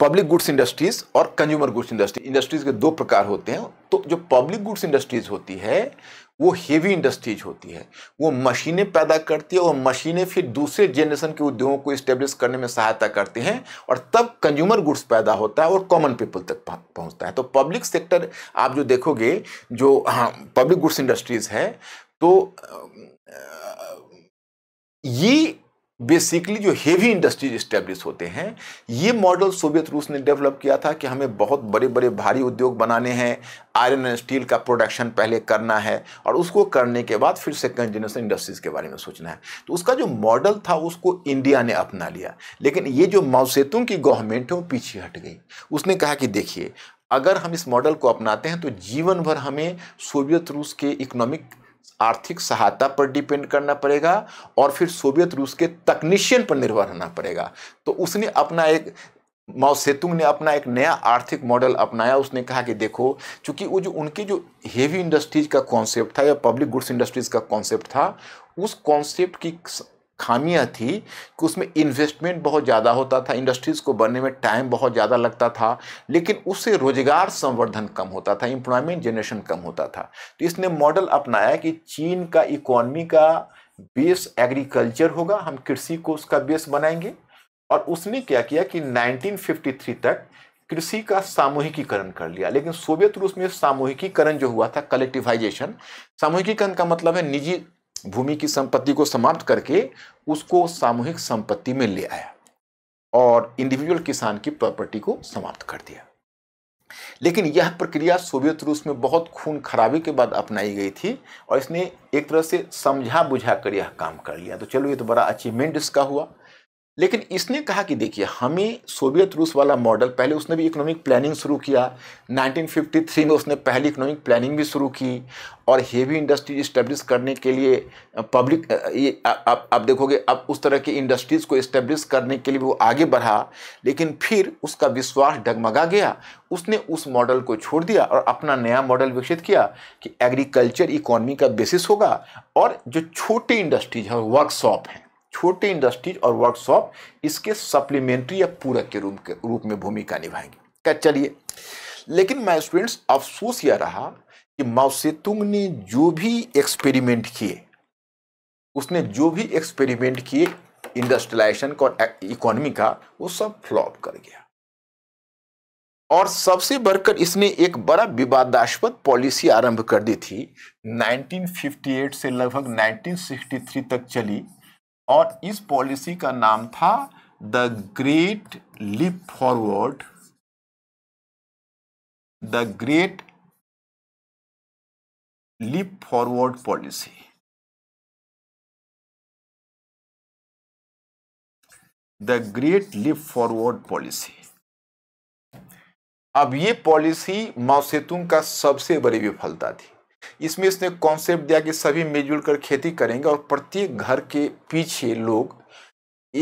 पब्लिक गुड्स इंडस्ट्रीज और कंज्यूमर गुड्स इंडस्ट्री इंडस्ट्रीज के दो प्रकार होते हैं तो जो पब्लिक गुड्स इंडस्ट्रीज होती है वो हेवी इंडस्ट्रीज होती है वो मशीनें पैदा करती है और मशीनें फिर दूसरे जनरेशन के उद्योगों को इस्टेब्लिश करने में सहायता करते हैं और तब कंज्यूमर गुड्स पैदा होता है और कॉमन पीपल तक पहुंचता है तो पब्लिक सेक्टर आप जो देखोगे जो हाँ पब्लिक गुड्स इंडस्ट्रीज है तो ये बेसिकली जो हेवी इंडस्ट्रीज इस्टेब्लिश होते हैं ये मॉडल सोवियत रूस ने डेवलप किया था कि हमें बहुत बड़े बड़े भारी उद्योग बनाने हैं आयरन एंड स्टील का प्रोडक्शन पहले करना है और उसको करने के बाद फिर सेकेंड जनरेशन इंडस्ट्रीज के बारे में सोचना है तो उसका जो मॉडल था उसको इंडिया ने अपना लिया लेकिन ये जो मौसेतों की गवर्नमेंट है वो पीछे हट गई उसने कहा कि देखिए अगर हम इस मॉडल को अपनाते हैं तो जीवन भर हमें सोवियत रूस के इकोनॉमिक आर्थिक सहायता पर डिपेंड करना पड़ेगा और फिर सोवियत रूस के तकनीशियन पर निर्भर रहना पड़ेगा तो उसने अपना एक माओ सेतुंग ने अपना एक नया आर्थिक मॉडल अपनाया उसने कहा कि देखो चूंकि वो जो उनके जो हेवी इंडस्ट्रीज का कॉन्सेप्ट था या पब्लिक गुड्स इंडस्ट्रीज का कॉन्सेप्ट था उस कॉन्सेप्ट की खामियां थी कि उसमें इन्वेस्टमेंट बहुत ज़्यादा होता था इंडस्ट्रीज़ को बनने में टाइम बहुत ज़्यादा लगता था लेकिन उससे रोजगार संवर्धन कम होता था एम्प्लॉयमेंट जनरेशन कम होता था तो इसने मॉडल अपनाया कि चीन का इकोनमी का बेस एग्रीकल्चर होगा हम कृषि को उसका बेस बनाएंगे और उसने क्या किया कि 1953 तक कृषि का सामूहिकीकरण कर लिया लेकिन सोवियत रूस में सामूहिकीकरण जो हुआ था कलेक्टिवाइजेशन सामूहिकीकरण का मतलब है निजी भूमि की संपत्ति को समाप्त करके उसको सामूहिक संपत्ति में ले आया और इंडिविजुअल किसान की प्रॉपर्टी को समाप्त कर दिया लेकिन यह प्रक्रिया सोवियत रूस में बहुत खून खराबी के बाद अपनाई गई थी और इसने एक तरह से समझा बुझा कर यह काम कर लिया तो चलो ये तो बड़ा अचीवमेंट इसका हुआ लेकिन इसने कहा कि देखिए हमें सोवियत रूस वाला मॉडल पहले उसने भी इकोनॉमिक प्लानिंग शुरू किया 1953 में उसने पहली इकोनॉमिक प्लानिंग भी शुरू की और हेवी इंडस्ट्री इस्टेब्लिश करने के लिए पब्लिक ये आप देखोगे अब उस तरह की इंडस्ट्रीज़ को इस्टेब्लिश करने के लिए वो आगे बढ़ा लेकिन फिर उसका विश्वास डगमगा गया उसने उस मॉडल को छोड़ दिया और अपना नया मॉडल विकसित किया कि एग्रीकल्चर इकोनॉमी का बेसिस होगा और जो छोटी इंडस्ट्रीज है वर्कशॉप हैं छोटे इंडस्ट्रीज और वर्कशॉप इसके सप्लीमेंट्री या पूरक के रूप के रूप में भूमिका निभाएंगे क्या चलिए लेकिन मैं स्टूडेंट्स अफसोस यह रहा कि माओसेतुंग ने जो भी एक्सपेरिमेंट किए उसने जो भी एक्सपेरिमेंट किए इंडस्ट्रियलाइजेशन का इकोनॉमी e-, का वो सब फ्लॉप कर गया और सबसे बढ़कर इसने एक बड़ा विवादास्पद पॉलिसी आरंभ कर दी थी 1958 से लगभग 1963 तक चली और इस पॉलिसी का नाम था the great leap forward the great leap forward policy the great leap forward policy अब ये पॉलिसी माओसेतुंग का सबसे बड़ी विफलता थी इसमें इसने कॉन्सेप्ट दिया कि सभी मिलजुल कर खेती करेंगे और प्रत्येक घर के पीछे लोग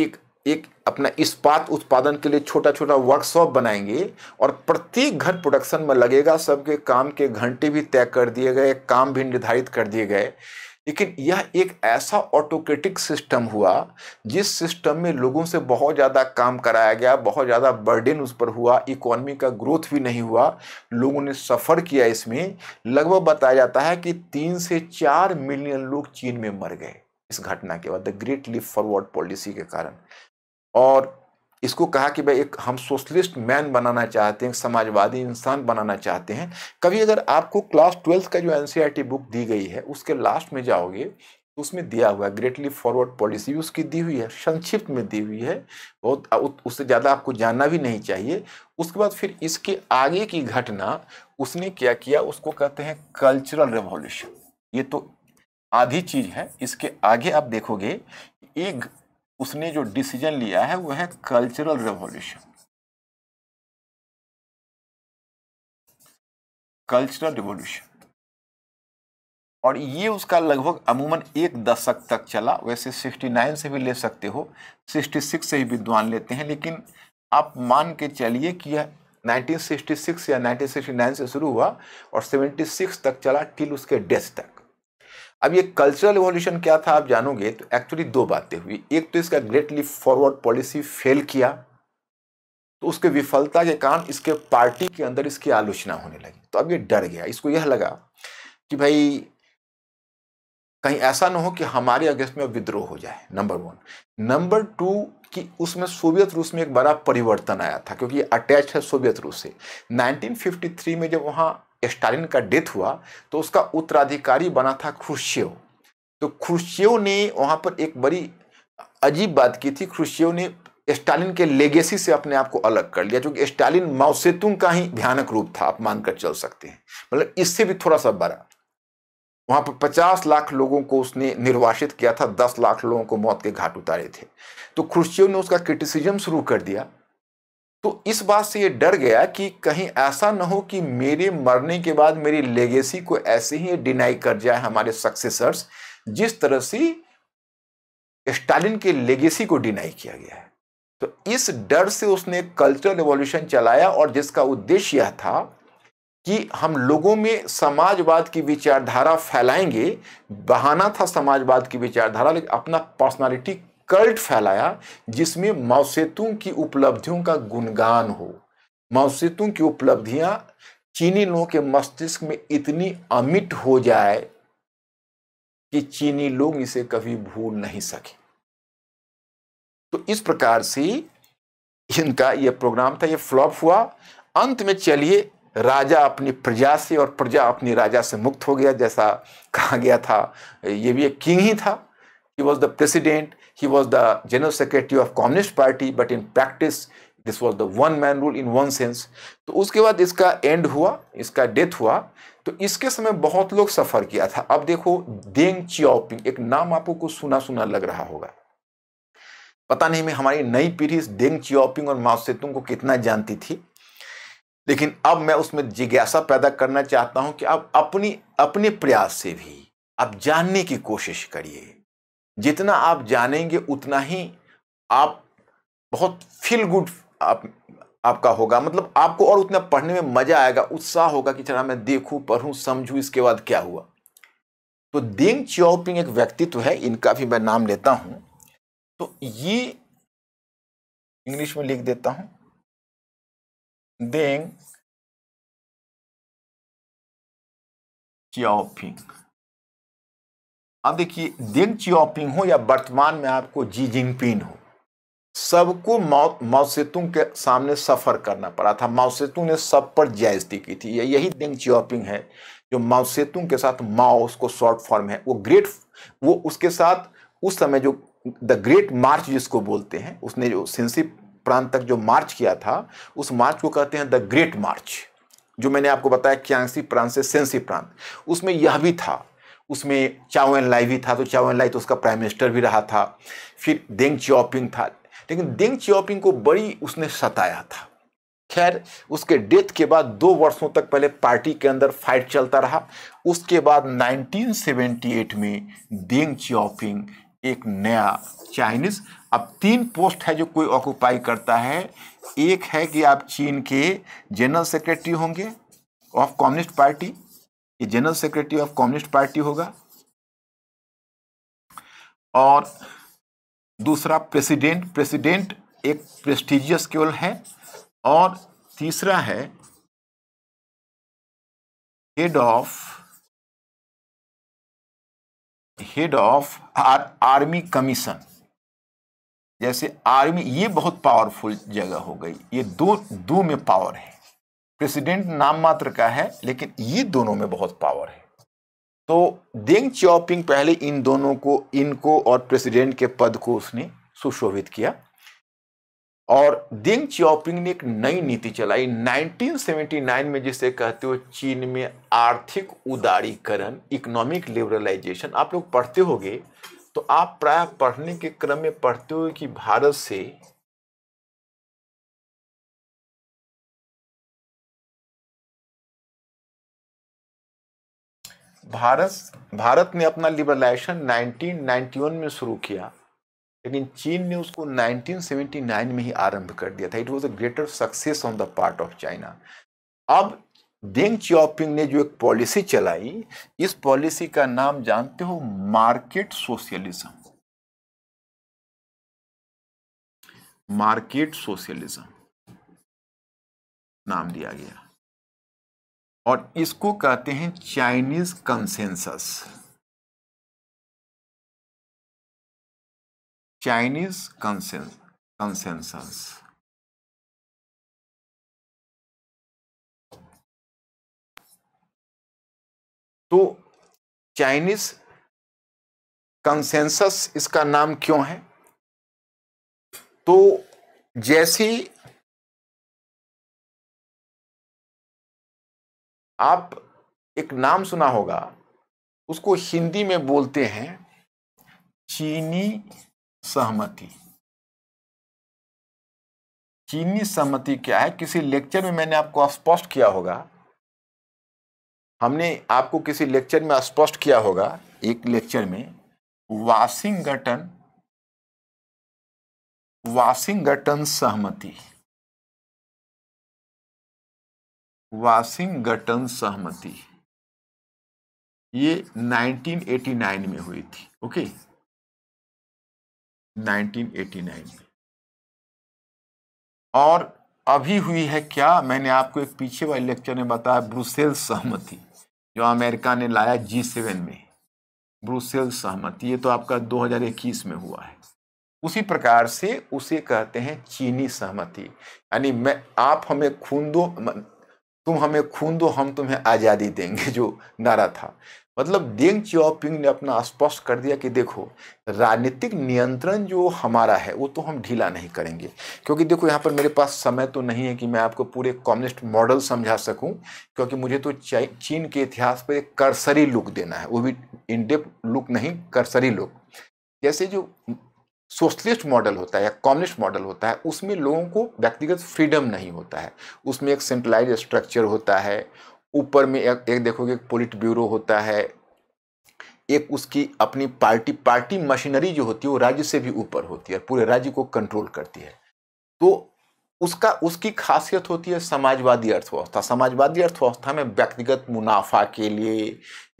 एक एक अपना इस्पात उत्पादन के लिए छोटा छोटा वर्कशॉप बनाएंगे और प्रत्येक घर प्रोडक्शन में लगेगा सबके काम के घंटे भी तय कर दिए गए काम भी निर्धारित कर दिए गए लेकिन यह एक ऐसा ऑटोक्रेटिक सिस्टम हुआ जिस सिस्टम में लोगों से बहुत ज़्यादा काम कराया गया बहुत ज़्यादा बर्डन उस पर हुआ इकोनॉमी का ग्रोथ भी नहीं हुआ लोगों ने सफ़र किया इसमें लगभग बताया जाता है कि तीन से चार मिलियन लोग चीन में मर गए इस घटना के बाद the great leap forward policy के कारण और इसको कहा कि भाई एक हम सोशलिस्ट मैन बनाना चाहते हैं समाजवादी इंसान बनाना चाहते हैं कभी अगर आपको क्लास ट्वेल्थ का जो एन बुक e दी गई है उसके लास्ट में जाओगे तो उसमें दिया हुआ है ग्रेटली फॉरवर्ड पॉलिसी उसकी दी हुई है संक्षिप्त में दी हुई है बहुत उससे ज़्यादा आपको जानना भी नहीं चाहिए उसके बाद फिर इसके आगे की घटना उसने क्या किया उसको कहते हैं कल्चरल रेवोल्यूशन ये तो आधी चीज़ है इसके आगे आप देखोगे एक उसने जो डिसीजन लिया है वो है कल्चरल रेवोल्यूशन कल्चरल रिवोल्यूशन और ये उसका लगभग अमूमन एक दशक तक चला वैसे 69 से भी ले सकते हो 66 से ही विद्वान लेते हैं लेकिन आप मान के चलिए कि यह 1966 या 1969 से शुरू हुआ और 76 तक चला टिल उसके डेथ तक अब ये कल्चरल एवोल्यूशन क्या था आप जानोगे तो एक्चुअली दो बातें हुई एक तो इसका ग्रेटली फॉरवर्ड पॉलिसी फेल किया तो उसके विफलता के कारण इसके पार्टी के अंदर इसकी आलोचना होने लगी तो अब ये डर गया इसको यह लगा कि भाई कहीं ऐसा ना हो कि हमारे अगेंस्ट में विद्रोह हो जाए नंबर वन नंबर टू कि उसमें सोवियत रूस में एक बड़ा परिवर्तन आया था क्योंकि अटैच है सोवियत रूस से 1953 में जब वहाँ स्टालिन का डेथ हुआ तो उसका उत्तराधिकारी बना था खुशियो तो खुर्शेव ने वहाँ पर एक बड़ी अजीब बात की थी खुर्शेव ने स्टालिन के लेगेसी से अपने आप को अलग कर लिया क्योंकि स्टालिन माओसेतुंग का ही भयानक रूप था आप मानकर चल सकते हैं मतलब इससे भी थोड़ा सा बड़ा वहां पर 50 लाख लोगों को उसने निर्वासित किया था 10 लाख लोगों को मौत के घाट उतारे थे तो खुर्शियों ने उसका क्रिटिसिज्म शुरू कर दिया तो इस बात से ये डर गया कि कहीं ऐसा ना हो कि मेरे मरने के बाद मेरी लेगेसी को ऐसे ही डिनाई कर जाए हमारे सक्सेसर्स जिस तरह से स्टालिन के लेगेसी को डिनाई किया गया है तो इस डर से उसने कल्चरल रिवॉल्यूशन चलाया और जिसका उद्देश्य यह था कि हम लोगों में समाजवाद की विचारधारा फैलाएंगे बहाना था समाजवाद की विचारधारा लेकिन अपना पर्सनालिटी कल्ट फैलाया जिसमें मौसेतु की उपलब्धियों का गुणगान हो मौसेतु की उपलब्धियां चीनी लोगों के मस्तिष्क में इतनी अमिट हो जाए कि चीनी लोग इसे कभी भूल नहीं सके तो इस प्रकार से इनका यह प्रोग्राम था यह फ्लॉप हुआ अंत में चलिए राजा अपनी प्रजा से और प्रजा अपनी राजा से मुक्त हो गया जैसा कहा गया था ये भी एक किंग ही था He was the president, he was the general secretary of Communist Party, but in practice, this was the one man rule in one sense तो उसके बाद इसका एंड हुआ इसका डेथ हुआ तो इसके समय बहुत लोग सफ़र किया था अब देखो देंग चियाओपिंग एक नाम आपको कुछ सुना सुना लग रहा होगा पता नहीं मैं हमारी नई पीढ़ी देंग चियाओपिंग और माओ सेतुंग को कितना जानती थी लेकिन अब मैं उसमें जिज्ञासा पैदा करना चाहता हूं कि आप अपनी अपने प्रयास से भी आप जानने की कोशिश करिए जितना आप जानेंगे उतना ही आप बहुत फील गुड आप आपका होगा मतलब आपको और उतना पढ़ने में मज़ा आएगा उत्साह होगा कि चला हाँ, मैं देखूं पढ़ूं समझूं इसके बाद क्या हुआ तो देंग चौपिंग एक व्यक्तित्व है इनका भी मैं नाम लेता हूं तो ये इंग्लिश में लिख देता हूं देंग चियाओपिंग अब देखिए डेंग चिओपिंग हो या वर्तमान में आपको जी जिनपिंग हो सबको मौत के सामने सफ़र करना पड़ा था माओसेतुंग ने सब पर जायजती की थी यही डेंग चिओपिंग है जो माओसेतुंग के साथ माओ उसको शॉर्ट फॉर्म है वो ग्रेट वो उसके साथ उस समय जो द ग्रेट मार्च जिसको बोलते हैं उसने जो सिंसी प्रांत तक जो मार्च किया था उस मार्च को कहते हैं द ग्रेट मार्च जो मैंने आपको बताया क्यांगसी प्रांत से सेंसी प्रांत उसमें यह भी था उसमें चाओ एन लाई भी था तो चाओ एन लाई तो उसका प्राइम मिनिस्टर भी रहा था फिर देंग चिओपिंग था लेकिन देंग चिओपिंग को बड़ी उसने सताया था खैर उसके डेथ के बाद दो वर्षों तक पहले पार्टी के अंदर फाइट चलता रहा उसके बाद 1978 में देंग चिओपिंग एक नया चाइनीज़ अब तीन पोस्ट है जो कोई ऑक्यूपाई करता है एक है कि आप चीन के जनरल सेक्रेटरी होंगे ऑफ कम्युनिस्ट पार्टी ये general secretary of communist party होगा और दूसरा प्रेसिडेंट प्रेसिडेंट एक प्रेस्टिजियस केवल है और तीसरा है हेड ऑफ हेड ऑफ आर, आर्मी कमीशन जैसे आर्मी ये बहुत पावरफुल जगह हो गई ये दो दो में पावर है प्रेसिडेंट नाम मात्र का है लेकिन ये दोनों में बहुत पावर है तो देंग च्याओपिंग पहले इन दोनों को इनको और प्रेसिडेंट के पद को उसने सुशोभित किया और देंग च्याओपिंग ने एक नई नीति चलाई 1979 में जिसे कहते हो चीन में आर्थिक उदारीकरण इकोनॉमिक लिबरलाइजेशन आप लोग पढ़ते होगे तो आप प्राय पढ़ने के क्रम में पढ़ते हो कि भारत से भारत भारत ने अपना लिबरलाइजेशन 1991 में शुरू किया लेकिन चीन ने उसको 1979 में ही आरंभ कर दिया था it was a greater success on the part of China अब डेंग चियाओपिंग ने जो एक पॉलिसी चलाई इस पॉलिसी का नाम जानते हो मार्केट सोशलिज्म मार्केट सोशलिज्म नाम दिया गया और इसको कहते हैं Chinese consensus Chinese consensus consensus तो चाइनीज कंसेंसस इसका नाम क्यों है तो जैसी आप एक नाम सुना होगा उसको हिंदी में बोलते हैं चीनी सहमति चीनी सहमति क्या है किसी लेक्चर में मैंने आपको स्पष्ट किया होगा हमने आपको किसी लेक्चर में स्पष्ट किया होगा एक लेक्चर में वाशिंगटन वाशिंगटन सहमति वाशिंगटन सहमति ये 1989 में हुई थी ओके 1989 में और अभी हुई है क्या मैंने आपको एक पीछे वाले लेक्चर में बताया ब्रुसेल्स सहमति जो अमेरिका ने लाया जी सेवन में ब्रुसेल्स सहमति ये तो आपका 2021 में हुआ है उसी प्रकार से उसे कहते हैं चीनी सहमति यानी मैं आप हमें खून दो तुम हमें खून दो हम तुम्हें आज़ादी देंगे जो नारा था मतलब डेंग चिंग ने अपना स्पष्ट कर दिया कि देखो राजनीतिक नियंत्रण जो हमारा है वो तो हम ढीला नहीं करेंगे क्योंकि देखो यहाँ पर मेरे पास समय तो नहीं है कि मैं आपको पूरे कम्युनिस्ट मॉडल समझा सकूँ क्योंकि मुझे तो चीन के इतिहास पर एक कर्सरी लुक देना है वो भी इनडेप लुक नहीं कर्सरी लुक जैसे जो सोशलिस्ट मॉडल होता है या कम्युनिस्ट मॉडल होता है उसमें लोगों को व्यक्तिगत फ्रीडम नहीं होता है उसमें एक सेंट्रलाइज स्ट्रक्चर होता है ऊपर में एक, एक देखोगे एक पोलिट ब्यूरो होता है एक उसकी अपनी पार्टी पार्टी मशीनरी जो होती है वो राज्य से भी ऊपर होती है पूरे राज्य को कंट्रोल करती है तो उसका उसकी खासियत होती है समाजवादी अर्थव्यवस्था समाजवादी अर्थव्यवस्था में व्यक्तिगत मुनाफा के लिए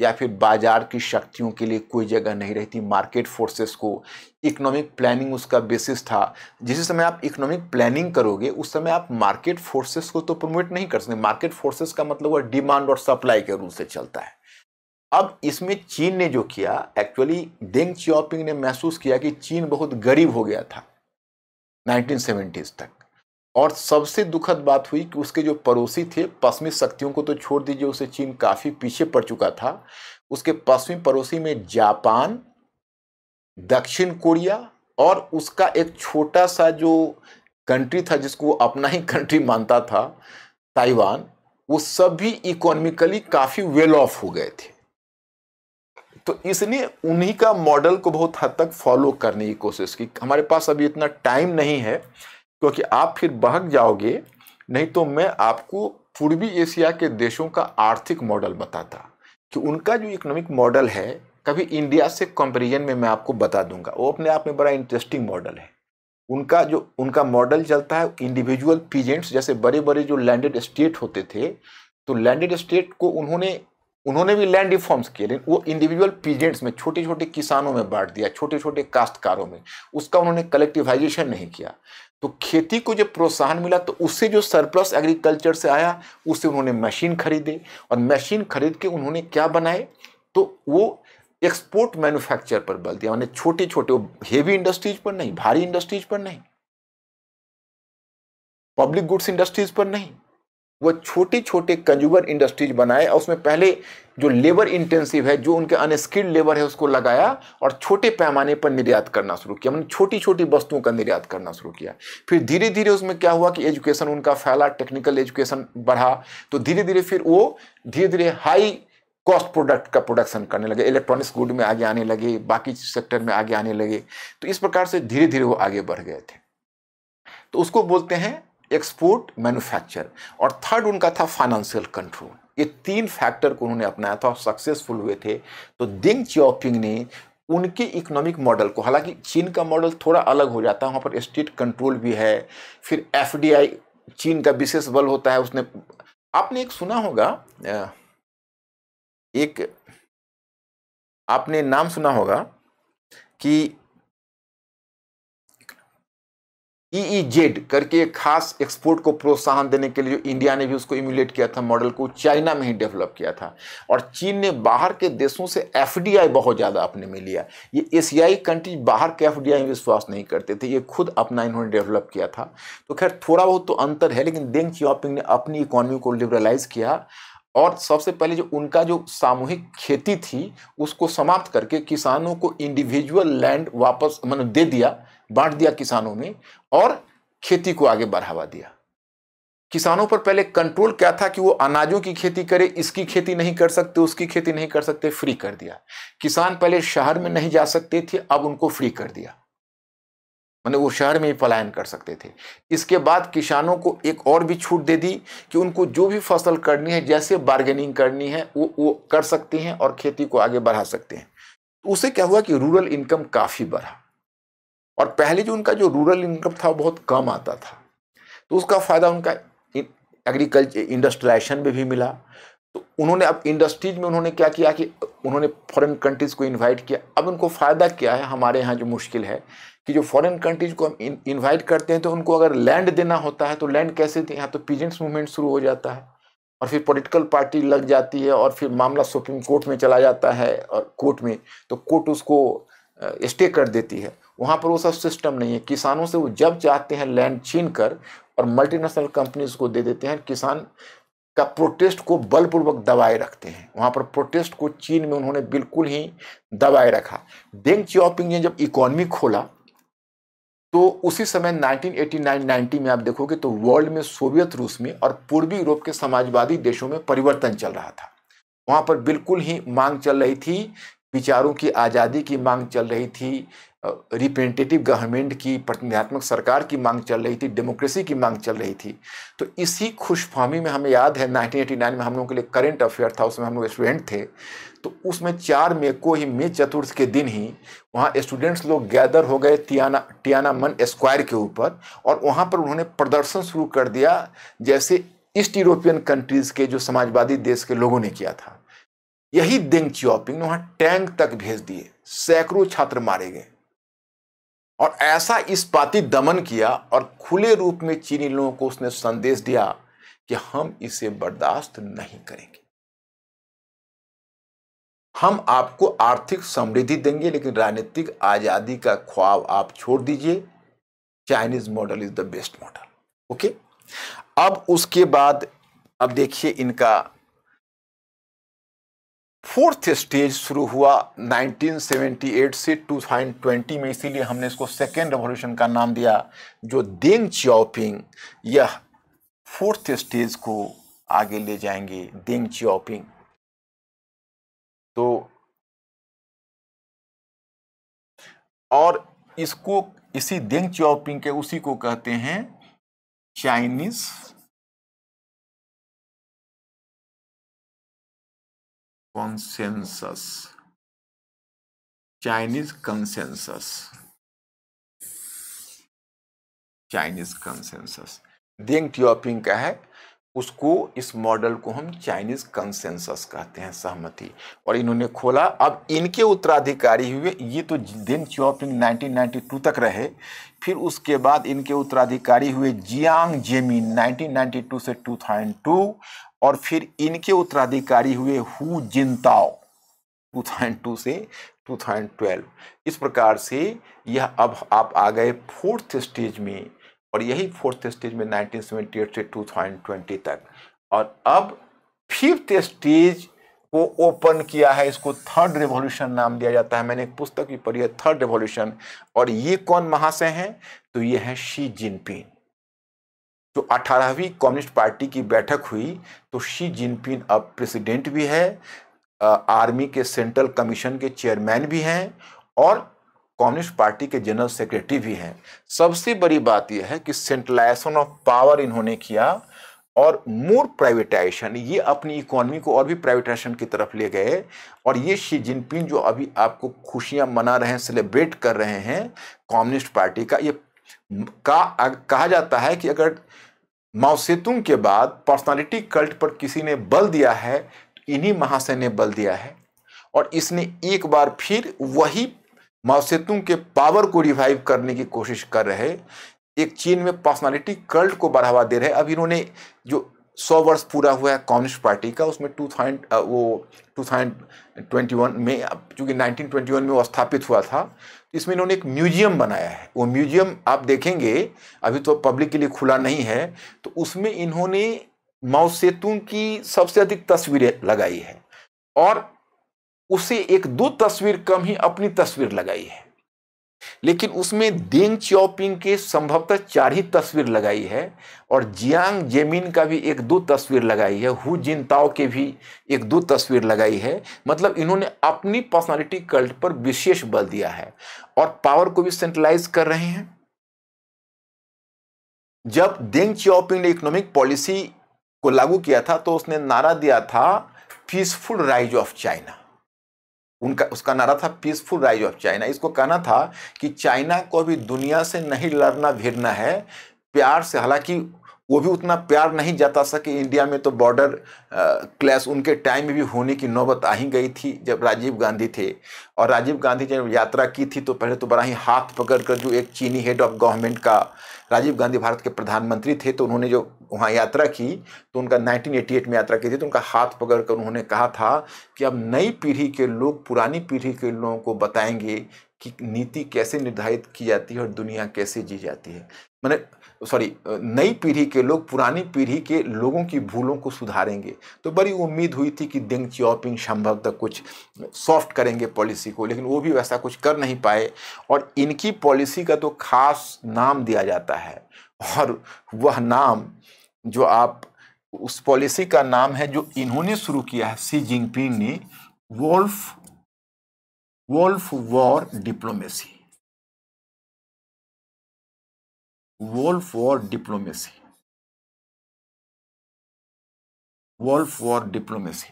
या फिर बाजार की शक्तियों के लिए कोई जगह नहीं रहती मार्केट फोर्सेस को इकोनॉमिक प्लानिंग उसका बेसिस था जिस समय आप इकोनॉमिक प्लानिंग करोगे उस समय आप मार्केट फोर्सेस को तो प्रमोट नहीं कर सकते मार्केट फोर्सेस का मतलब वह डिमांड और सप्लाई के रूल से चलता है अब इसमें चीन ने जो किया एक्चुअली डेंग चियापिंग ने महसूस किया कि चीन बहुत गरीब हो गया था नाइनटीन तक और सबसे दुखद बात हुई कि उसके जो पड़ोसी थे पश्चिमी शक्तियों को तो छोड़ दीजिए उसे चीन काफ़ी पीछे पड़ चुका था उसके पश्चिमी पड़ोसी में जापान दक्षिण कोरिया और उसका एक छोटा सा जो कंट्री था जिसको वो अपना ही कंट्री मानता था ताइवान वो सभी इकोनॉमिकली काफ़ी वेल ऑफ हो गए थे तो इसने उन्हीं का मॉडल को बहुत हद तक फॉलो करने की कोशिश की हमारे पास अभी इतना टाइम नहीं है क्योंकि आप फिर बहक जाओगे नहीं तो मैं आपको पूर्वी एशिया के देशों का आर्थिक मॉडल बताता कि उनका जो इकोनॉमिक मॉडल है कभी इंडिया से कंपेरिजन में मैं आपको बता दूंगा वो अपने आप में बड़ा इंटरेस्टिंग मॉडल है उनका जो उनका मॉडल चलता है इंडिविजुअल पीजेंट्स जैसे बड़े बड़े जो लैंडेड स्टेट होते थे तो लैंडेड स्टेट को उन्होंने उन्होंने भी लैंड रिफॉर्म्स किए लेकिन वो इंडिविजुअल पीजेंट्स में छोटे छोटे किसानों में बांट दिया छोटे छोटे काश्तकारों में उसका उन्होंने कलेक्टिवाइजेशन नहीं किया तो खेती को जब प्रोत्साहन मिला तो उससे जो सरप्लस एग्रीकल्चर से आया उससे उन्होंने मशीन खरीदे और मशीन खरीद के उन्होंने क्या बनाए तो वो एक्सपोर्ट मैन्युफैक्चर पर बल दिया उन्होंने छोटे छोटे हेवी इंडस्ट्रीज पर नहीं भारी इंडस्ट्रीज पर नहीं पब्लिक गुड्स इंडस्ट्रीज पर नहीं वह छोटे छोटे कंज्यूमर इंडस्ट्रीज बनाए और उसमें पहले जो लेबर इंटेंसिव है जो उनके अनस्किल्ड लेबर है उसको लगाया और छोटे पैमाने पर निर्यात करना शुरू किया मैंने मतलब छोटी छोटी वस्तुओं का निर्यात करना शुरू किया फिर धीरे धीरे उसमें क्या हुआ कि एजुकेशन उनका फैला टेक्निकल एजुकेशन बढ़ा तो धीरे धीरे फिर वो धीरे धीरे हाई कॉस्ट प्रोडक्ट का प्रोडक्शन करने लगे इलेक्ट्रॉनिक्स गुड में आगे आने लगे बाकी सेक्टर में आगे आने लगे तो इस प्रकार से धीरे धीरे वो आगे बढ़ गए थे तो उसको बोलते हैं एक्सपोर्ट मैन्युफैक्चर और थर्ड उनका था फाइनेंशियल कंट्रोल ये तीन फैक्टर को उन्होंने अपनाया था और सक्सेसफुल हुए थे तो दिंग चौकिंग ने उनके इकोनॉमिक मॉडल को हालांकि चीन का मॉडल थोड़ा अलग हो जाता है वहाँ पर स्टेट कंट्रोल भी है फिर एफ चीन का विशेष बल होता है उसने आपने एक सुना होगा एक आपने नाम सुना होगा कि ई e जेड e करके एक खास एक्सपोर्ट को प्रोत्साहन देने के लिए जो इंडिया ने भी उसको इम्यूलेट किया था मॉडल को चाइना में ही डेवलप किया था और चीन ने बाहर के देशों से एफडीआई बहुत ज़्यादा अपने में लिया ये एशियाई कंट्री बाहर के एफडीआई में विश्वास नहीं करते थे ये खुद अपना इन्होंने डेवलप किया था तो खैर थोड़ा बहुत तो अंतर है लेकिन देंग चिओपिंग ने अपनी इकोनॉमी को लिबरलाइज किया और सबसे पहले जो उनका जो सामूहिक खेती थी उसको समाप्त करके किसानों को इंडिविजुअल लैंड वापस मतलब दे दिया बांट दिया किसानों में और खेती को आगे बढ़ावा दिया किसानों पर पहले कंट्रोल क्या था कि वो अनाजों की खेती करे इसकी खेती नहीं कर सकते उसकी खेती नहीं कर सकते फ्री कर दिया किसान पहले शहर में नहीं जा सकते थे अब उनको फ्री कर दिया मैंने मतलब वो शहर में ही पलायन कर सकते थे इसके बाद किसानों को एक और भी छूट दे दी कि उनको जो भी फसल करनी है जैसे बार्गेनिंग करनी है वो वो कर सकते हैं और खेती को आगे बढ़ा सकते हैं तो उसे क्या हुआ कि रूरल इनकम काफ़ी बढ़ा और पहले जो उनका जो रूरल इनकम था वो बहुत कम आता था तो उसका फ़ायदा उनका एग्रीकल्चर इंडस्ट्रियलाइजेशन में भी मिला तो उन्होंने अब इंडस्ट्रीज में उन्होंने क्या किया कि उन्होंने फॉरेन कंट्रीज़ को इनवाइट किया अब उनको फ़ायदा क्या है हमारे यहाँ जो मुश्किल है कि जो फॉरेन कंट्रीज़ को हम इन्वाइट करते हैं तो उनको अगर लैंड देना होता है तो लैंड कैसे दें यहाँ तो पीजेंट्स मूवमेंट शुरू हो जाता है और फिर पॉलिटिकल पार्टी लग जाती है और फिर मामला सुप्रीम कोर्ट में चला जाता है और कोर्ट में तो कोर्ट उसको स्टे कर देती है वहाँ पर वो सब सिस्टम नहीं है किसानों से वो जब चाहते हैं लैंड छीन कर और मल्टीनेशनल कंपनीज को दे देते हैं किसान का प्रोटेस्ट को बलपूर्वक दबाए रखते हैं वहाँ पर प्रोटेस्ट को चीन में उन्होंने बिल्कुल ही दबाए रखा डेंग चियाओपिंग ने जब इकोनॉमी खोला तो उसी समय 1989-90 में आप देखोगे तो वर्ल्ड में सोवियत रूस में और पूर्वी यूरोप के समाजवादी देशों में परिवर्तन चल रहा था वहाँ पर बिल्कुल ही मांग चल रही थी विचारों की आज़ादी की मांग चल रही थी रिप्रेजेंटेटिव गवर्नमेंट की प्रतिनिधात्मक सरकार की मांग चल रही थी डेमोक्रेसी की मांग चल रही थी तो इसी खुशफहमी में हमें याद है 1989 में हम लोगों के लिए करंट अफेयर था उसमें हम लोग स्टूडेंट थे तो उसमें चार मई को ही मई चतुर्थ के दिन ही वहाँ स्टूडेंट्स लोग गैदर हो गए टियाना टियाना मन स्क्वायर के ऊपर और वहाँ पर उन्होंने प्रदर्शन शुरू कर दिया जैसे ईस्ट यूरोपियन कंट्रीज़ के जो समाजवादी देश के लोगों ने किया था यही देंग चिओपिंग ने वहां टैंक तक भेज दिए सैकड़ों छात्र मारे गए और ऐसा इस पाती दमन किया और खुले रूप में चीनी लोगों को उसने संदेश दिया कि हम इसे बर्दाश्त नहीं करेंगे हम आपको आर्थिक समृद्धि देंगे लेकिन राजनीतिक आजादी का ख्वाब आप छोड़ दीजिए Chinese model is the best model okay अब उसके बाद अब देखिए इनका फोर्थ स्टेज शुरू हुआ 1978 से 2020 में इसीलिए हमने इसको सेकेंड रेवोल्यूशन का नाम दिया जो देंग चियाओपिंग यह फोर्थ स्टेज को आगे ले जाएंगे देंग चियाओपिंग तो और इसको इसी देंग चियाओपिंग के उसी को कहते हैं Chinese consensus chinese consensus Chinese consensus Deng Xiaoping का है उसको इस मॉडल को हम चाइनीज कंसेंसस कहते हैं सहमति और इन्होंने खोला अब इनके उत्तराधिकारी हुए ये तो देंग टियोपिंग 1992 तक रहे फिर उसके बाद इनके उत्तराधिकारी हुए जियांग जेमिन 1992 से 2002 और फिर इनके उत्तराधिकारी हुए हु जिनताओ 2002 से 2012 इस प्रकार से यह अब आप आ गए फोर्थ स्टेज में और यही फोर्थ स्टेज में 1978 से 2020 तक और अब फिफ्थ स्टेज को ओपन किया है इसको थर्ड रेवोल्यूशन नाम दिया जाता है मैंने एक पुस्तक भी पढ़ी है थर्ड रेवोल्यूशन और ये कौन महाशय हैं तो ये हैं शी जिनपिंग जो तो 18वीं कम्युनिस्ट पार्टी की बैठक हुई तो शी जिनपिन अब प्रेसिडेंट भी है आर्मी के सेंट्रल कमीशन के चेयरमैन भी हैं और कम्युनिस्ट पार्टी के जनरल सेक्रेटरी भी हैं सबसे बड़ी बात यह है कि सेंट्रलाइजेशन ऑफ पावर इन्होंने किया और मोर प्राइवेटाइजेशन ये अपनी इकोनॉमी को और भी प्राइवेटाइजेशन की तरफ ले गए और ये शी जिनपिंग जो अभी आपको खुशियां मना रहे हैं सेलिब्रेट कर रहे हैं कम्युनिस्ट पार्टी का ये का कहा जाता है कि अगर माओसेतुंग के बाद पर्सनालिटी कल्ट पर किसी ने बल दिया है तो इन्हीं महाशय ने बल दिया है और इसने एक बार फिर वही माओसेतुंग के पावर को रिवाइव करने की कोशिश कर रहे एक चीन में पर्सनालिटी कल्ट को बढ़ावा दे रहे अब इन्होंने जो सौ वर्ष पूरा हुआ है कम्युनिस्ट पार्टी का उसमें टू थाउजेंड वो टू थाउजेंड ट्वेंटी वन में चूँकि नाइनटीन ट्वेंटी वन में वो स्थापित हुआ था तो इसमें इन्होंने एक म्यूजियम बनाया है वो म्यूजियम आप देखेंगे अभी तो पब्लिक के लिए खुला नहीं है तो उसमें इन्होंने माओ की सबसे अधिक तस्वीरें लगाई है और उसे एक दो तस्वीर कम ही अपनी तस्वीर लगाई है लेकिन उसमें देंग चियाओपिंग के संभवतः चार ही तस्वीर लगाई है और जियांग जेमिन का भी एक दो तस्वीर लगाई है हु जिनताओ के भी एक दो तस्वीर लगाई है मतलब इन्होंने अपनी पर्सनालिटी कल्ट पर विशेष बल दिया है और पावर को भी सेंट्रलाइज कर रहे हैं जब देंग चियाओपिंग ने इकोनॉमिक पॉलिसी को लागू किया था तो उसने नारा दिया था पीसफुल राइज ऑफ चाइना उनका उसका नारा था पीसफुल राइज ऑफ चाइना इसको कहना था कि चाइना को भी दुनिया से नहीं लड़ना भिड़ना है प्यार से हालांकि वो भी उतना प्यार नहीं जाता सके इंडिया में तो बॉर्डर क्लैश उनके टाइम में भी होने की नौबत आ ही गई थी जब राजीव गांधी थे और राजीव गांधी जब यात्रा की थी तो पहले तो बड़ा ही हाथ पकड़ कर जो एक चीनी हेड ऑफ गवर्नमेंट का राजीव गांधी भारत के प्रधानमंत्री थे तो उन्होंने जो वहाँ यात्रा की तो उनका 1988 में यात्रा की थी तो उनका हाथ पकड़ कर उन्होंने कहा था कि अब नई पीढ़ी के लोग पुरानी पीढ़ी के लोगों को बताएंगे कि नीति कैसे निर्धारित की जाती है और दुनिया कैसे जी जाती है मैंने सॉरी नई पीढ़ी के लोग पुरानी पीढ़ी के लोगों की भूलों को सुधारेंगे तो बड़ी उम्मीद हुई थी कि देंग चियापिंग संभवतः कुछ सॉफ्ट करेंगे पॉलिसी को लेकिन वो भी वैसा कुछ कर नहीं पाए और इनकी पॉलिसी का तो खास नाम दिया जाता है और वह नाम जो आप उस पॉलिसी का नाम है जो इन्होंने शुरू किया है सी जिनपिंग ने wolf wolf war diplomacy world for diplomacy wall for diplomacy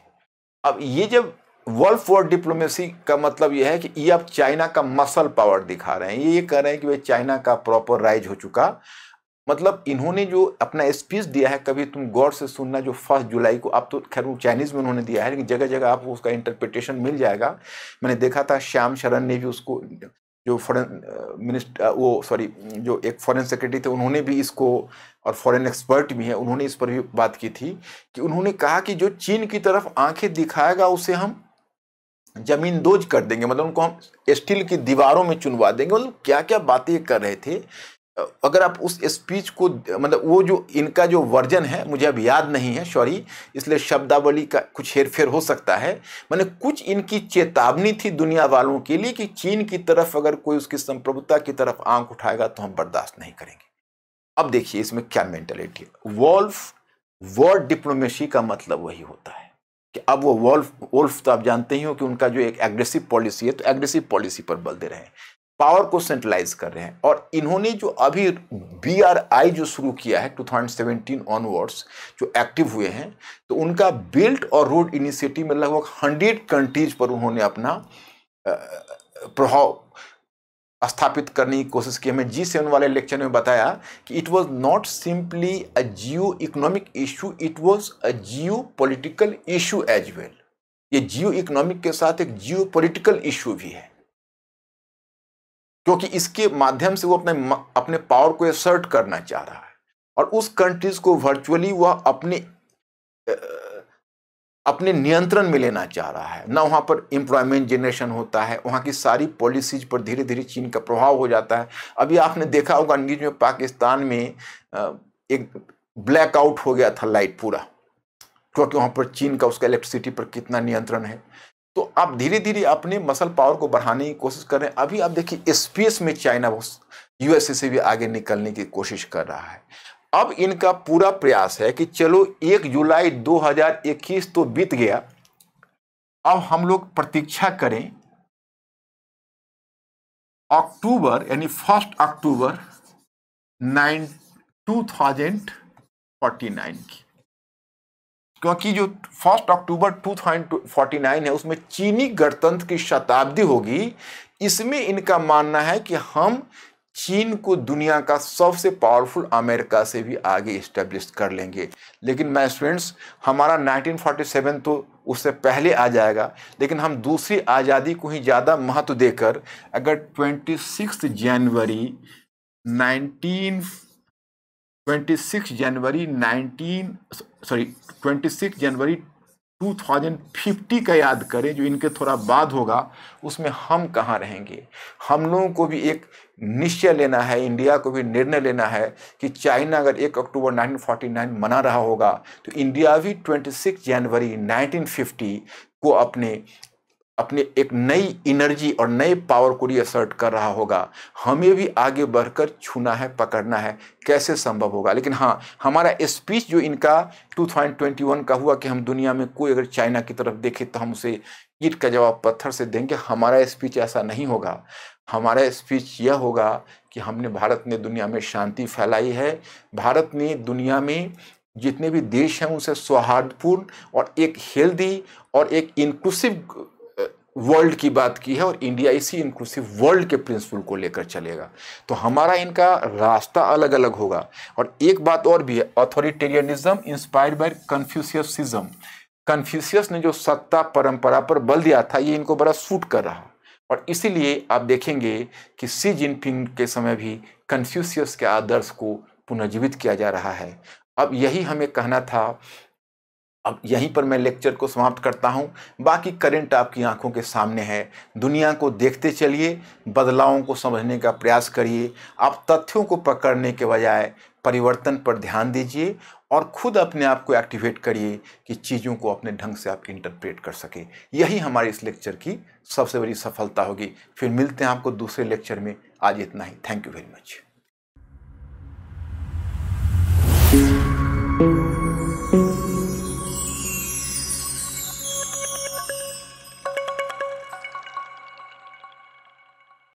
अब ये जब वर्ल्ड फॉर डिप्लोमेसी का मतलब यह है कि ये अब चाइना का मसल पावर दिखा रहे हैं ये ये कह रहे हैं कि भाई चाइना का प्रॉपर राइज हो चुका मतलब इन्होंने जो अपना स्पीच दिया है कभी तुम गौर से सुनना जो फर्स्ट जुलाई को अब तो खैर वो चाइनीज़ में उन्होंने दिया है लेकिन जगह जगह आपको उसका इंटरप्रिटेशन मिल जाएगा मैंने देखा था श्याम शरण ने भी उसको जो फॉरेन मिनिस्टर uh, uh, वो सॉरी जो एक फॉरेन सेक्रेटरी थे उन्होंने भी इसको और फॉरेन एक्सपर्ट भी हैं उन्होंने इस पर भी बात की थी कि उन्होंने कहा कि जो चीन की तरफ आंखें दिखाएगा उसे हम जमीन दोज कर देंगे मतलब उनको हम स्टील की दीवारों में चुनवा देंगे मतलब क्या क्या बातें कर रहे थे अगर आप उस स्पीच को मतलब वो जो इनका जो वर्जन है मुझे अब याद नहीं है सॉरी इसलिए शब्दावली का कुछ हेरफेर हो सकता है मैंने कुछ इनकी चेतावनी थी दुनिया वालों के लिए कि चीन की तरफ अगर कोई उसकी संप्रभुता की तरफ आंख उठाएगा तो हम बर्दाश्त नहीं करेंगे अब देखिए इसमें क्या मेंटेलिटी है वॉल्फ वर्ड डिप्लोमेसी का मतलब वही होता है कि अब वो वॉल्फ वॉल्फ तो आप जानते ही हो कि उनका जो एक एग्रेसिव पॉलिसी है तो एग्रेसिव पॉलिसी पर बल दे रहे हैं पावर को सेंट्रलाइज कर रहे हैं और इन्होंने जो अभी बी जो शुरू किया है 2017 ऑनवर्ड्स जो एक्टिव हुए हैं तो उनका बिल्ट और रोड इनिशिएटिव में लगभग हंड्रेड कंट्रीज पर उन्होंने अपना प्रभाव स्थापित करने की कोशिश की हमें जी सेवन वाले लेक्चर में बताया कि it was not simply a geo economic issue it was a geo political issue as well ये जियो इकोनॉमिक के साथ एक जियो पोलिटिकल इशू भी है क्योंकि इसके माध्यम से वो अपने अपने पावर को एसर्ट करना चाह रहा है और उस कंट्रीज को वर्चुअली वह अपने अपने नियंत्रण में लेना चाह रहा है ना वहाँ पर एम्प्लॉयमेंट जनरेशन होता है वहाँ की सारी पॉलिसीज पर धीरे धीरे चीन का प्रभाव हो जाता है अभी आपने देखा होगा न्यूज में पाकिस्तान में एक ब्लैकआउट हो गया था लाइट पूरा क्योंकि वहाँ पर चीन का उसका इलेक्ट्रिसिटी पर कितना नियंत्रण है तो आप धीरे धीरे अपने मसल पावर को बढ़ाने की कोशिश कर रहे हैं अभी आप देखिए स्पेस में चाइना यूएसए से भी आगे निकलने की कोशिश कर रहा है अब इनका पूरा प्रयास है कि चलो एक जुलाई 2021 तो बीत गया अब हम लोग प्रतीक्षा करें अक्टूबर यानी first October nine two thousand forty nine की क्योंकि जो फर्स्ट अक्टूबर 2049 है उसमें चीनी गणतंत्र की शताब्दी होगी इसमें इनका मानना है कि हम चीन को दुनिया का सबसे पावरफुल अमेरिका से भी आगे इस्टेब्लिश कर लेंगे लेकिन मैं स्टूडेंट्स हमारा 1947 तो उससे पहले आ जाएगा लेकिन हम दूसरी आज़ादी को ही ज़्यादा महत्व देकर अगर ट्वेंटी सिक्स जनवरी नाइनटीन 26 जनवरी 19 सॉरी 26 जनवरी 2050 का याद करें जो इनके थोड़ा बाद होगा उसमें हम कहाँ रहेंगे हम लोगों को भी एक निश्चय लेना है इंडिया को भी निर्णय लेना है कि चाइना अगर 1 अक्टूबर 1949 मना रहा होगा तो इंडिया भी 26 जनवरी 1950 को अपने अपने एक नई एनर्जी और नए पावर को रिअसर्ट कर रहा होगा हमें भी आगे बढ़कर छूना है पकड़ना है कैसे संभव होगा लेकिन हाँ हमारा स्पीच जो इनका 2021 का हुआ कि हम दुनिया में कोई अगर चाइना की तरफ देखे तो हम उसे ईट का जवाब पत्थर से देंगे हमारा स्पीच ऐसा नहीं होगा हमारा स्पीच यह होगा कि हमने भारत ने दुनिया में शांति फैलाई है भारत ने दुनिया में जितने भी देश हैं उनसे सौहार्दपूर्ण और एक हेल्दी और एक इंक्लूसिव वर्ल्ड की बात की है और इंडिया इसी इंक्लूसिव वर्ल्ड के प्रिंसिपल को लेकर चलेगा तो हमारा इनका रास्ता अलग अलग होगा और एक बात और भी है authoritarianism inspired by Confucianism Confucius ने जो सत्ता परंपरा पर बल दिया था ये इनको बड़ा सूट कर रहा और इसीलिए आप देखेंगे कि सी जिनपिंग के समय भी कन्फ्यूशियस के आदर्श को पुनर्जीवित किया जा रहा है अब यही हमें कहना था अब यहीं पर मैं लेक्चर को समाप्त करता हूँ बाकी करंट आपकी आंखों के सामने है दुनिया को देखते चलिए बदलावों को समझने का प्रयास करिए आप तथ्यों को पकड़ने के बजाय परिवर्तन पर ध्यान दीजिए और खुद अपने आप को एक्टिवेट करिए कि चीज़ों को अपने ढंग से आप इंटरप्रेट कर सकें यही हमारे इस लेक्चर की सबसे बड़ी सफलता होगी फिर मिलते हैं आपको दूसरे लेक्चर में आज इतना ही थैंक यू वेरी मच